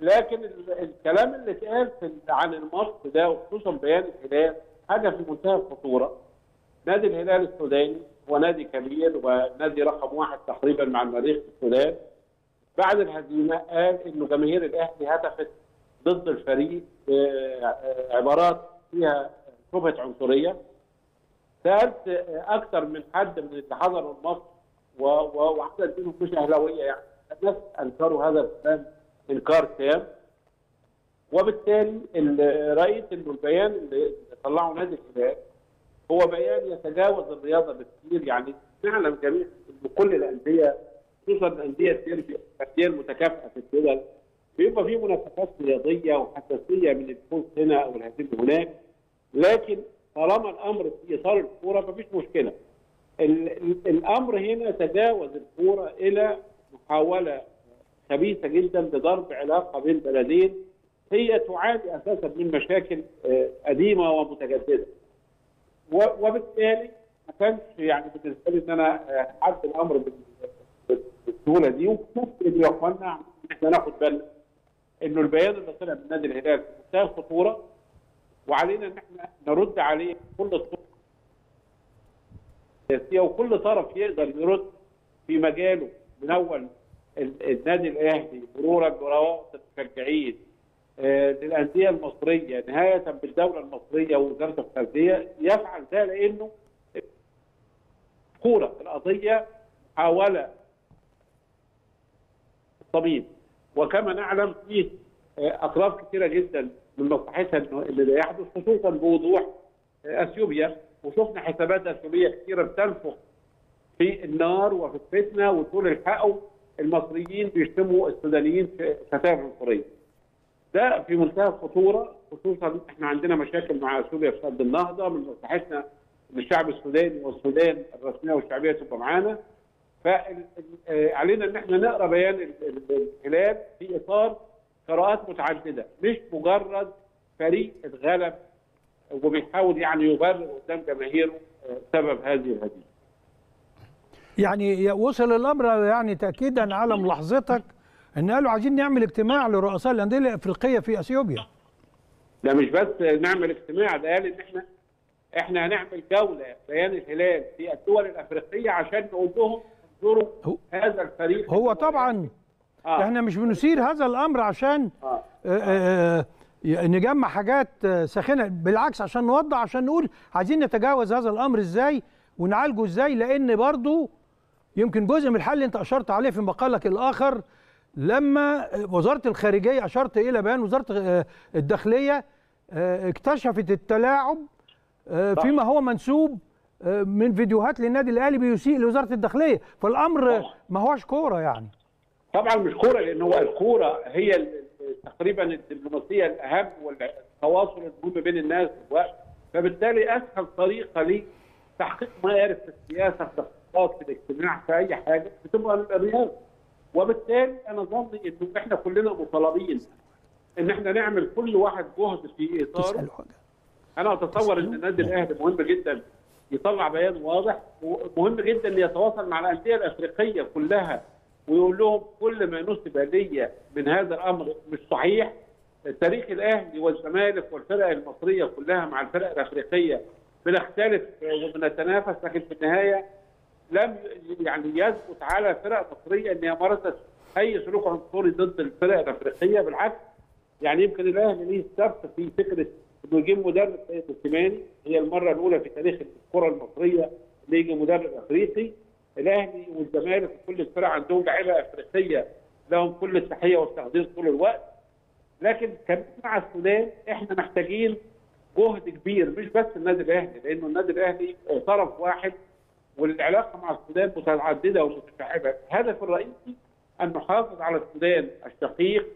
لكن الكلام اللي اتقال عن الماتش ده وخصوصا بيان الهلال حاجه في منتهى الخطوره نادي الهلال السوداني هو نادي كبير ونادي رقم واحد تقريبا مع المريخ في السودان بعد الهزيمه قال انه جماهير الاهلي هتفت ضد الفريق آه، آه، عبارات فيها شبهه عنصريه سالت آه، اكثر من حد من اللي حضروا الماتش وحصلت منهم مش اهلاويه يعني الناس انكروا هذا الكلام انكار تام وبالتالي رايت انه البيان اللي طلعه نادي الهلال هو بيان يتجاوز الرياضه بكثير يعني نعلم جميع بكل الانديه خصوصا الانديه الانديه المتكافئه في الدول بيبقى في منافسات رياضيه وحساسيه من الفوز هنا او الهزيمه هناك لكن طالما الامر في اطار الكوره مفيش مشكله الامر هنا تجاوز الكوره الى محاوله خبيثه جدا لضرب علاقه بين بلدين هي تعاني اساسا من مشاكل آه، قديمه ومتجدده وبالتالي ما كانش يعني بالنسبه لي ان انا حد الامر بالسهوله دي وكنت اللي يقولنا ان احنا ناخد بالنا انه البيان اللي طلع من نادي الهلال في منتهى الخطوره وعلينا ان احنا نرد عليه كل الطرق السياسيه وكل طرف يقدر يرد في مجاله من اول النادي الاهلي مرورا بروابط المشجعين آه، للانديه المصريه نهايه بالدوله المصريه ووزاره الخارجيه يفعل ده لانه كوره القضيه محاوله الطبيب وكما نعلم فيه آه، اطراف كثيره جدا من مصلحتها اللي ده يحدث خصوصا بوضوح آه، اثيوبيا وشفنا حسابات اثيوبيه كثيره بتنفخ في النار وفي الفتنه وتقول الحقوا المصريين بيشتموا السودانيين في الفتاة عنصريه. ده في منتهى الخطوره خصوصا احنا عندنا مشاكل مع سوريا في سد النهضه من مصلحتنا ان الشعب السوداني والسودان الرسميه والشعبيه تبقى معانا فعلينا ان احنا نقرا بيان الهلال في اطار قراءات متعدده مش مجرد فريق اتغلب وبيحاول يعني يبرر قدام جماهيره آه، سبب هذه الهزيمه. يعني وصل الامر يعني تاكيدا على ملاحظتك ان قالوا عايزين نعمل اجتماع لرؤساء الانديه الافريقيه في اثيوبيا ده مش بس نعمل اجتماع ده قال ان احنا احنا هنعمل جوله بيان الهلال في الدول الافريقيه عشان نقول لهم انظروا هذا الفريق هو طبعا آه. احنا مش بنثير هذا الامر عشان آه. آه. آه. آه،, آه، نجمع حاجات آه، ساخنه بالعكس عشان نوضح عشان نقول عايزين نتجاوز هذا الامر ازاي ونعالجه ازاي لان برضو يمكن جزء من الحل اللي انت اشرت عليه في مقالك الاخر لما وزاره الخارجيه اشرت الى بيان وزاره آه، الداخليه آه، اكتشفت التلاعب آه، فيما هو منسوب من فيديوهات للنادي الاهلي بيسيء لوزاره الداخليه فالامر ما هوش كوره يعني طبعا مش كوره لان هو الكوره هي تقريبا الدبلوماسيه الاهم والتواصل المهم بين الناس فبالتالي اسهل طريقه لتحقيق ما يعرف في السياسه في الاقتصاد في الاجتماع في اي حاجه بتبقى الرياضه وبالتالي انا ظني انه احنا كلنا مطالبين ان احنا نعمل كل واحد جهد في اطاره انا اتصور ان النادي الاهلي مهم جدا يطلع بيان واضح ومهم جدا ان يتواصل مع الانديه الافريقيه كلها ويقول لهم كل ما نسب لي من هذا الامر مش صحيح تاريخ الاهلي والزمالك والفرق المصريه كلها مع الفرق الافريقيه بنختلف وبنتنافس لكن في النهايه لم يعني يثبت على فرق مصريه ان هي مارست اي سلوك عنصري ضد الفرق الافريقيه بالعكس يعني يمكن الاهلي ليه سبق في فكره انه يجيب مدرب سيد السيماني هي المره الاولى في تاريخ الكره المصريه اللي يجي مدرب افريقي الاهلي والزمالك وكل الفرق عندهم لعيبه افريقيه لهم كل التحيه والتقدير طول الوقت لكن كمان مع السودان احنا محتاجين جهد كبير مش بس النادي الاهلي لانه النادي الاهلي طرف واحد والعلاقه مع السودان متعدده ومتشعبه، الهدف الرئيسي ان نحافظ على السودان الشقيق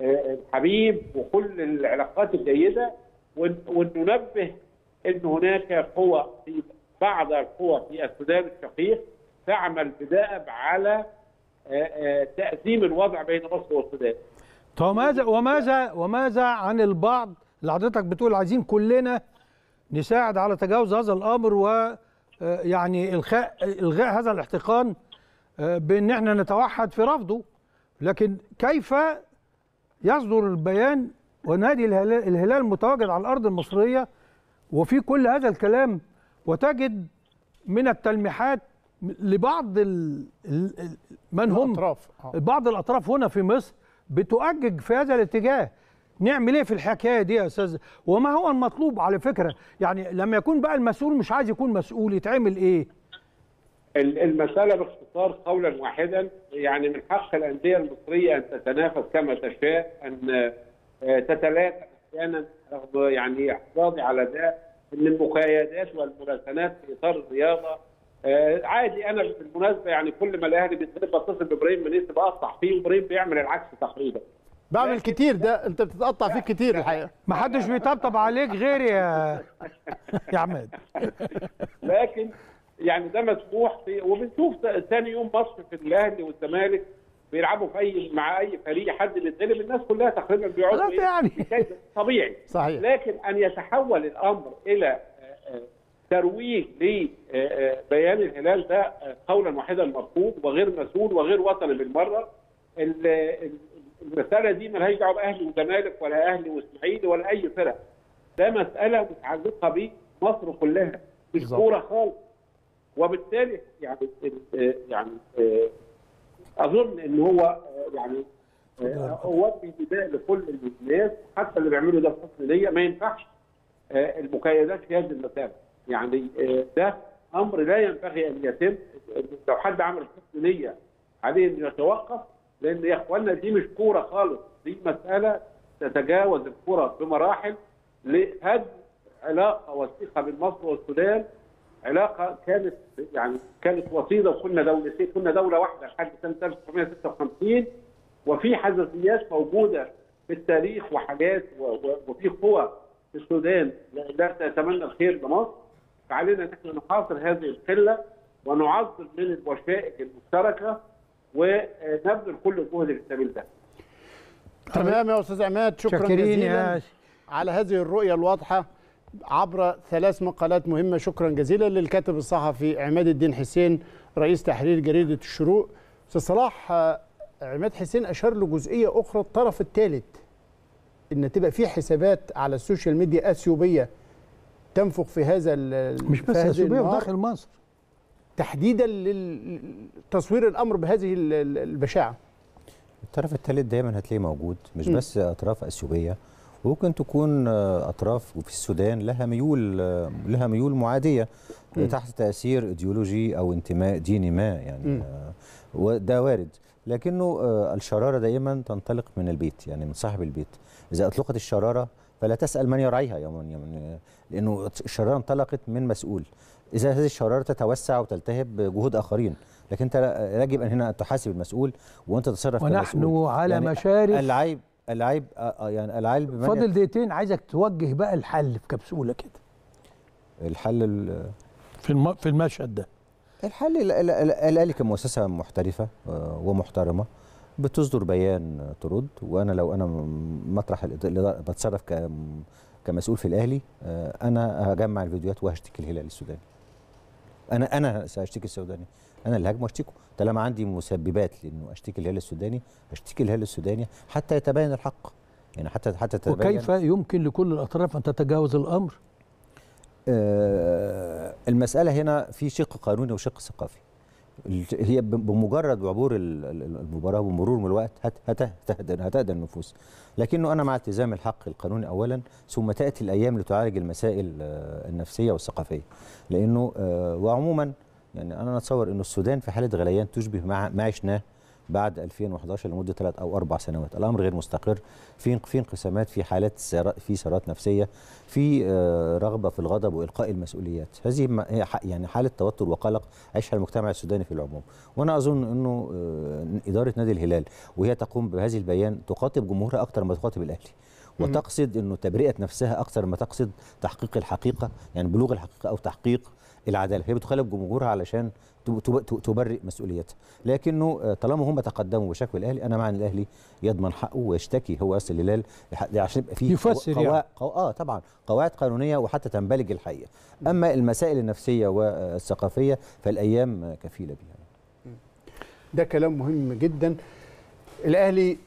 والحبيب وكل العلاقات الجيده وننبه ان هناك قوى في بعض القوى في السودان الشقيق تعمل بدأب على آه، آه، تأزيم الوضع بين مصر والسودان. وماذا وماذا وماذا عن البعض اللي حضرتك بتقول عايزين كلنا نساعد على تجاوز هذا الامر و آه، يعني الغاء الغاء هذا الاحتقان آه، بان احنا نتوحد في رفضه لكن كيف يصدر البيان ونادي الهلال متواجد على الارض المصريه وفي كل هذا الكلام وتجد من التلميحات لبعض ال ال من هم الأطراف. آه. بعض الاطراف هنا في مصر بتؤجج في هذا الاتجاه نعمل ايه في الحكايه دي يا استاذ وما هو المطلوب على فكره يعني لما يكون بقى المسؤول مش عايز يكون مسؤول يتعمل ايه المساله باختصار قولا واحدا يعني من حق الانديه المصريه ان تتنافس كما تشاء ان آه، تتلافى احيانا يعني احتفاظي على ده ان المقايدات والمراسلات في اطار الرياضه آه، عادي انا بالمناسبه يعني كل ما الاهلي بيتصل بتصل بابراهيم منيس بقطع فيه وابراهيم بيعمل العكس تقريبا بعمل كتير ده انت بتتقطع فيه كتير الحقيقه ما حدش بيطبطب عليك غير يا يا عماد لكن يعني ده مسموح في وبنشوف ثاني يوم مصر في الاهلي والزمالك بيلعبوا في اي مع اي فريق حد بيتقلب الناس كلها تقريبا بيقعدوا إيه؟ يعني طبيعي صحيح لكن ان يتحول الامر الى آه، آه، ترويج لبيان آه، الهلال ده قولا واحدا مرفوض وغير مسؤول وغير وطني بالمره المساله دي مالهاش دعوه باهلي وزمالك ولا اهلي واسماعيلي ولا اي فرق ده مساله متعلقه بمصر كلها مش خالص وبالتالي يعني آه، يعني آه، اظن ان هو آه، يعني اودي نداء لكل الناس حتى اللي بيعملوا ده في نيه ما ينفعش المكايدات في هذه المساله يعني ده امر لا ينبغي ان يتم لو حد عمل حسن نيه عليه انه يتوقف لان يا اخوانا دي مش كوره خالص دي مساله تتجاوز الكوره بمراحل لهدم علاقه وثيقه بين مصر والسودان علاقه كانت يعني كانت وصيله وكنا دولتين كنا دوله واحده لحد سنه 1956 وفي حساسيات موجوده في التاريخ وحاجات وفي قوى في السودان لا تتمنى الخير لمصر فعلينا ان احنا نحاصر هذه القله ونعظم من الوشائج المشتركه ونبذل كل الجهد في السبيل ده. تمام يا استاذ عماد شكرا جزيلا على هذه الرؤيه الواضحه عبر ثلاث مقالات مهمه شكرا جزيلا للكاتب الصحفي عماد الدين حسين رئيس تحرير جريده الشروق. استاذ صلاح عماد حسين اشار لجزئيه اخرى الطرف الثالث ان تبقى في حسابات على السوشيال ميديا اثيوبيه تنفخ في هذا مش بس اثيوبيه داخل مصر تحديدا لتصوير الامر بهذه البشاعه الطرف الثالث دايما هتلاقيه موجود مش م. بس اطراف اثيوبيه وممكن تكون آه، اطراف في السودان لها ميول آه، لها ميول معاديه م. تحت تاثير ايديولوجي او انتماء ديني ما يعني آه، وده وارد لكنه الشراره دائما تنطلق من البيت يعني من صاحب البيت اذا اطلقت الشراره فلا تسال من يرعيها يوما يوما لانه الشراره انطلقت من مسؤول اذا هذه الشراره تتوسع وتلتهب بجهود اخرين لكن انت يجب ان هنا تحاسب المسؤول وانت تتصرف ونحن يعني على يعني مشارف العيب العيب آه، آه، يعني العيب فاضل دقيقتين عايزك توجه بقى الحل في كبسوله كده الحل في في المشهد ده الحل الاهلي كمؤسسه محترفه آه، ومحترمه بتصدر بيان ترد وانا لو انا مطرح بتصرف كمسؤول في الاهلي انا هجمع الفيديوهات وهشتكي الهلال السوداني انا انا ساشتكي السوداني انا اللي هاجمه اشتكي طالما عندي مسببات لانه اشتكي الهلال السوداني اشتكي الهلال السوداني حتى يتبين الحق يعني حتى حتى تتبين وكيف يمكن لكل الاطراف ان تتجاوز الامر آه المساله هنا في شق قانوني وشق ثقافي هي بمجرد عبور المباراه ومرور من الوقت هتهدى هتهدى النفوس لكنه أنا مع التزام الحق القانوني أولا ثم تأتي الأيام لتعالج المسائل آه، النفسية والثقافية لأنه آه، وعموما يعني أنا أتصور أن السودان في حالة غليان تشبه ما عشناه بعد 2011 لمده ثلاث او اربع سنوات الامر غير مستقر في في انقسامات في حالات في سيارات نفسيه في آه، رغبه في الغضب والقاء المسؤوليات هذه يعني حاله توتر وقلق عيشها المجتمع السوداني في العموم وانا اظن انه آه، اداره نادي الهلال وهي تقوم بهذه البيان تخاطب جمهورها اكثر ما تخاطب الاهلي وتقصد انه تبرئه نفسها اكثر ما تقصد تحقيق الحقيقه يعني بلوغ الحقيقه او تحقيق العداله هي بتخالف جمهورها علشان تبرئ مسؤوليتها لكنه آه، طالما هم تقدموا بشكوى الاهلي انا مع ان الاهلي يضمن حقه ويشتكي هو يصل الهلال عشان يبقى فيه يفسر قوا... يعني. قوا... اه طبعا قواعد قانونيه وحتى تنبلج الحقيقه اما المسائل النفسيه والثقافيه فالايام كفيله بها ده كلام مهم جدا الاهلي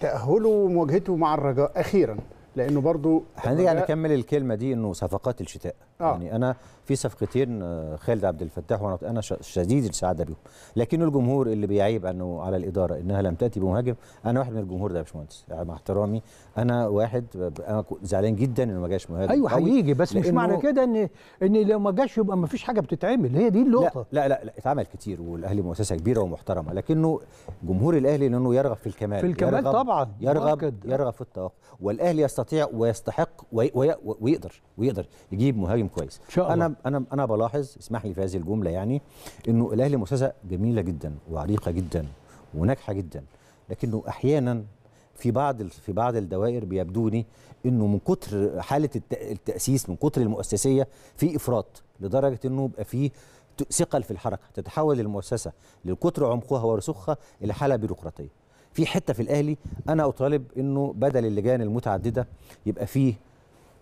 تاهله ومواجهته مع الرجاء اخيرا لانه برضو هنرجع نكمل الكلمه دي انه صفقات الشتاء آه. يعني انا في صفقتين آه، خالد عبد الفتاح وانا انا شديد السعاده بيهم لكن الجمهور اللي بيعيب انه على الاداره انها لم تاتي بمهاجم انا واحد من الجمهور ده يا باشمهندس يعني مع احترامي انا واحد انا زعلان جدا انه ما جاش مهاجم ايوه هيجي بس مش معنى كده ان ان لو ما جاش يبقى ما فيش حاجه بتتعمل هي دي اللقطه لا لا لا, لا اتعمل كتير والاهلي مؤسسه كبيره ومحترمه لكنه جمهور الاهلي لانه يرغب في الكمال في الكمال يرغب طبعا يرغب مؤكد. يرغب في التوقع والاهلي يستطيع ويستحق وي وي ويقدر ويقدر يجيب مهاجم كويس إن شاء الله. انا انا انا بلاحظ اسمح لي في هذه الجمله يعني انه الاهلي مؤسسه جميله جدا وعريقه جدا وناجحه جدا لكنه احيانا في بعض في بعض الدوائر بيبدوني انه من كتر حاله التاسيس من كتر المؤسسيه في افراط لدرجه انه يبقى في ثقل في الحركه تتحول المؤسسه لكتر عمقها ورسوخها الى حاله بيروقراطيه في حته في الاهلي انا اطالب انه بدل اللجان المتعدده يبقى فيه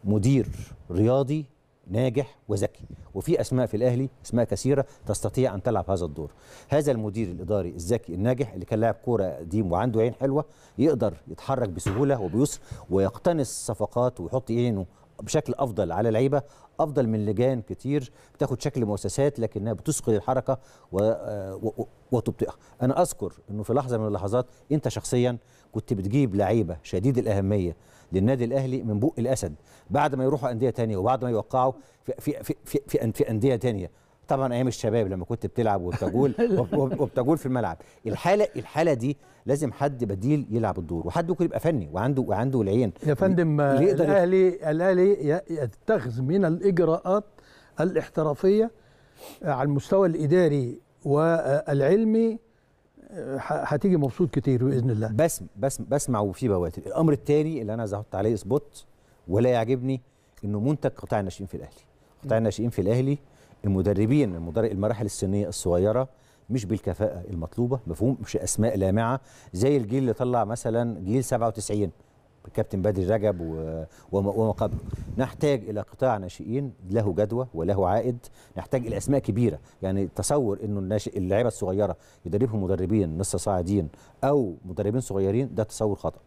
مدير رياضي ناجح وذكي وفي اسماء في الاهلي اسماء كثيره تستطيع ان تلعب هذا الدور هذا المدير الاداري الذكي الناجح اللي كان لاعب كوره قديم وعنده عين حلوه يقدر يتحرك بسهوله وبيسر ويقتنص صفقات ويحط عينه بشكل افضل على لعيبه افضل من لجان كتير بتاخد شكل مؤسسات لكنها بتثقل الحركه آه، و... وتبطئها انا اذكر انه في لحظه من اللحظات انت شخصيا كنت بتجيب لعيبه شديد الاهميه للنادي الاهلي من بق الاسد بعد ما يروحوا انديه تانية وبعد ما يوقعوا في في في في, في انديه تانية طبعا ايام الشباب لما كنت بتلعب وبتجول وبتجول في الملعب الحاله الحاله دي لازم حد بديل يلعب الدور وحد ممكن يبقى فني وعنده وعنده العين يا فندم الاهلي الاهلي يتخذ من الاجراءات الاحترافيه آه، على المستوى الاداري والعلمي آه، هتيجي مبسوط كتير باذن الله بس بس بسمع وفي بواتر الامر الثاني اللي انا عايز احط عليه سبوت ولا يعجبني انه منتج قطاع الناشئين في الاهلي قطاع الناشئين في الاهلي المدربين المراحل السنيه الصغيره مش بالكفاءه المطلوبه مفهوم مش اسماء لامعه زي الجيل اللي طلع مثلا جيل 97 كابتن بدري رجب وما قبله نحتاج الى قطاع ناشئين له جدوى وله عائد نحتاج الى اسماء كبيره يعني تصور انه الناشئ اللعيبه الصغيره يدربهم مدربين لسه صاعدين او مدربين صغيرين ده تصور خطا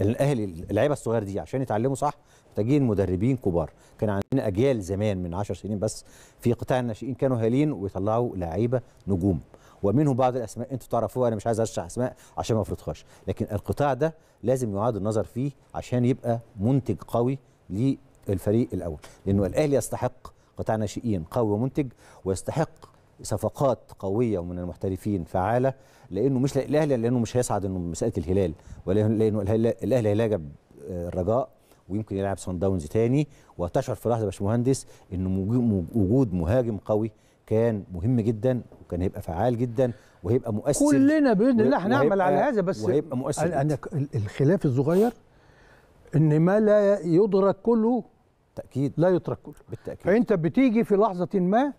الاهلي اللعيبه الصغيره دي عشان يتعلموا صح محتاجين مدربين كبار كان عندنا اجيال زمان من 10 سنين بس في قطاع الناشئين كانوا هالين ويطلعوا لعيبه نجوم ومنهم بعض الاسماء انتوا تعرفوها انا مش عايز ارشح اسماء عشان ما افرضهاش لكن القطاع ده لازم يعاد النظر فيه عشان يبقى منتج قوي للفريق الاول لانه الاهلي يستحق قطاع ناشئين قوي ومنتج ويستحق صفقات قويه ومن المحترفين فعاله لانه مش الاهلي لانه مش هيصعد انه مساله الهلال ولانه الاهلي هيلاعب الرجاء ويمكن يلعب سان داونز تاني وتشعر في لحظه يا باشمهندس ان وجود مهاجم قوي كان مهم جدا وكان هيبقى فعال جدا وهيبقى مؤثر كلنا باذن الله هنعمل على هذا بس وهيبقى مؤثر انا الخلاف الصغير ان ما لا يدرك كله تاكيد لا يترك كله بالتاكيد فانت بتيجي في لحظه ما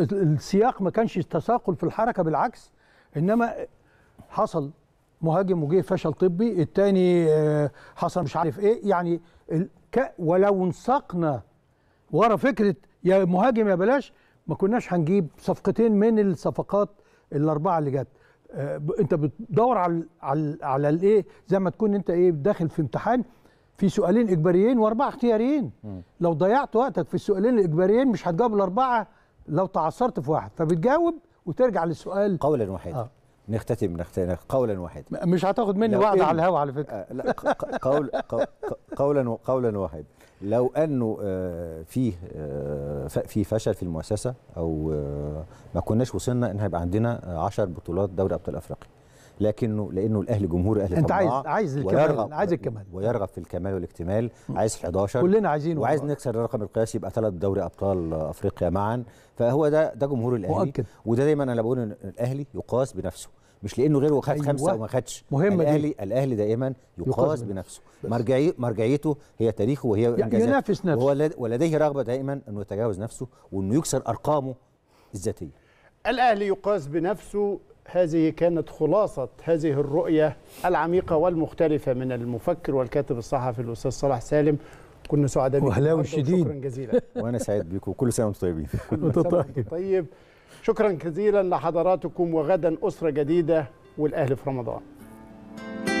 السياق ما كانش تثاقل في الحركه بالعكس انما حصل مهاجم وجه فشل طبي الثاني آه، حصل مش عارف ايه يعني ولو انسقنا ورا فكره يا مهاجم يا بلاش ما كناش هنجيب صفقتين من الصفقات الاربعه اللي جت آه، انت بتدور على على على الايه زي ما تكون انت ايه داخل في امتحان في سؤالين اجباريين واربعه اختياريين لو ضيعت وقتك في السؤالين الاجباريين مش هتجاوب الاربعه لو تعثرت في واحد فبتجاوب وترجع للسؤال قولا واحدا آه. نختتم نختتم قولا واحدا مش هتاخد مني وعد على الهوا على فكره آه، لا قول قولا قولا واحدا لو انه آه، فيه آه، في فشل في المؤسسه او ما كناش وصلنا ان هيبقى عندنا 10 بطولات دوري ابطال افريقيا لكنه لانه الاهلي جمهور اهلي انت عايز عايز الكمال عايز الكمال ويرغب في الكمال والاكتمال عايز 11 كلنا عايزين وعايز نكسر الرقم القياسي يبقى ثلاث دوري ابطال افريقيا معا فهو ده ده جمهور الاهلي مؤكد. وده دايما انا بقول ان الاهلي يقاس بنفسه مش لانه غيره خد أيوة. خمسه وما خدش مهم الاهلي دي. الاهلي دائما يقاس, يقاس بنفسه مرجعي مرجعيته هي تاريخه وهي انجازاته ينافس نفسه ولديه رغبه دائما انه يتجاوز نفسه وانه يكسر ارقامه الذاتيه الاهلي يقاس بنفسه هذه كانت خلاصة هذه الرؤية العميقة والمختلفة من المفكر والكاتب الصحفي الأستاذ صلاح سالم كنا سعداء بكم وهلاوي شديد شكرا جزيلا وانا سعيد بكم وكل سنه وانتم طيبين وانتم طيب طيب شكرا جزيلا لحضراتكم وغدا اسره جديده والاهل في رمضان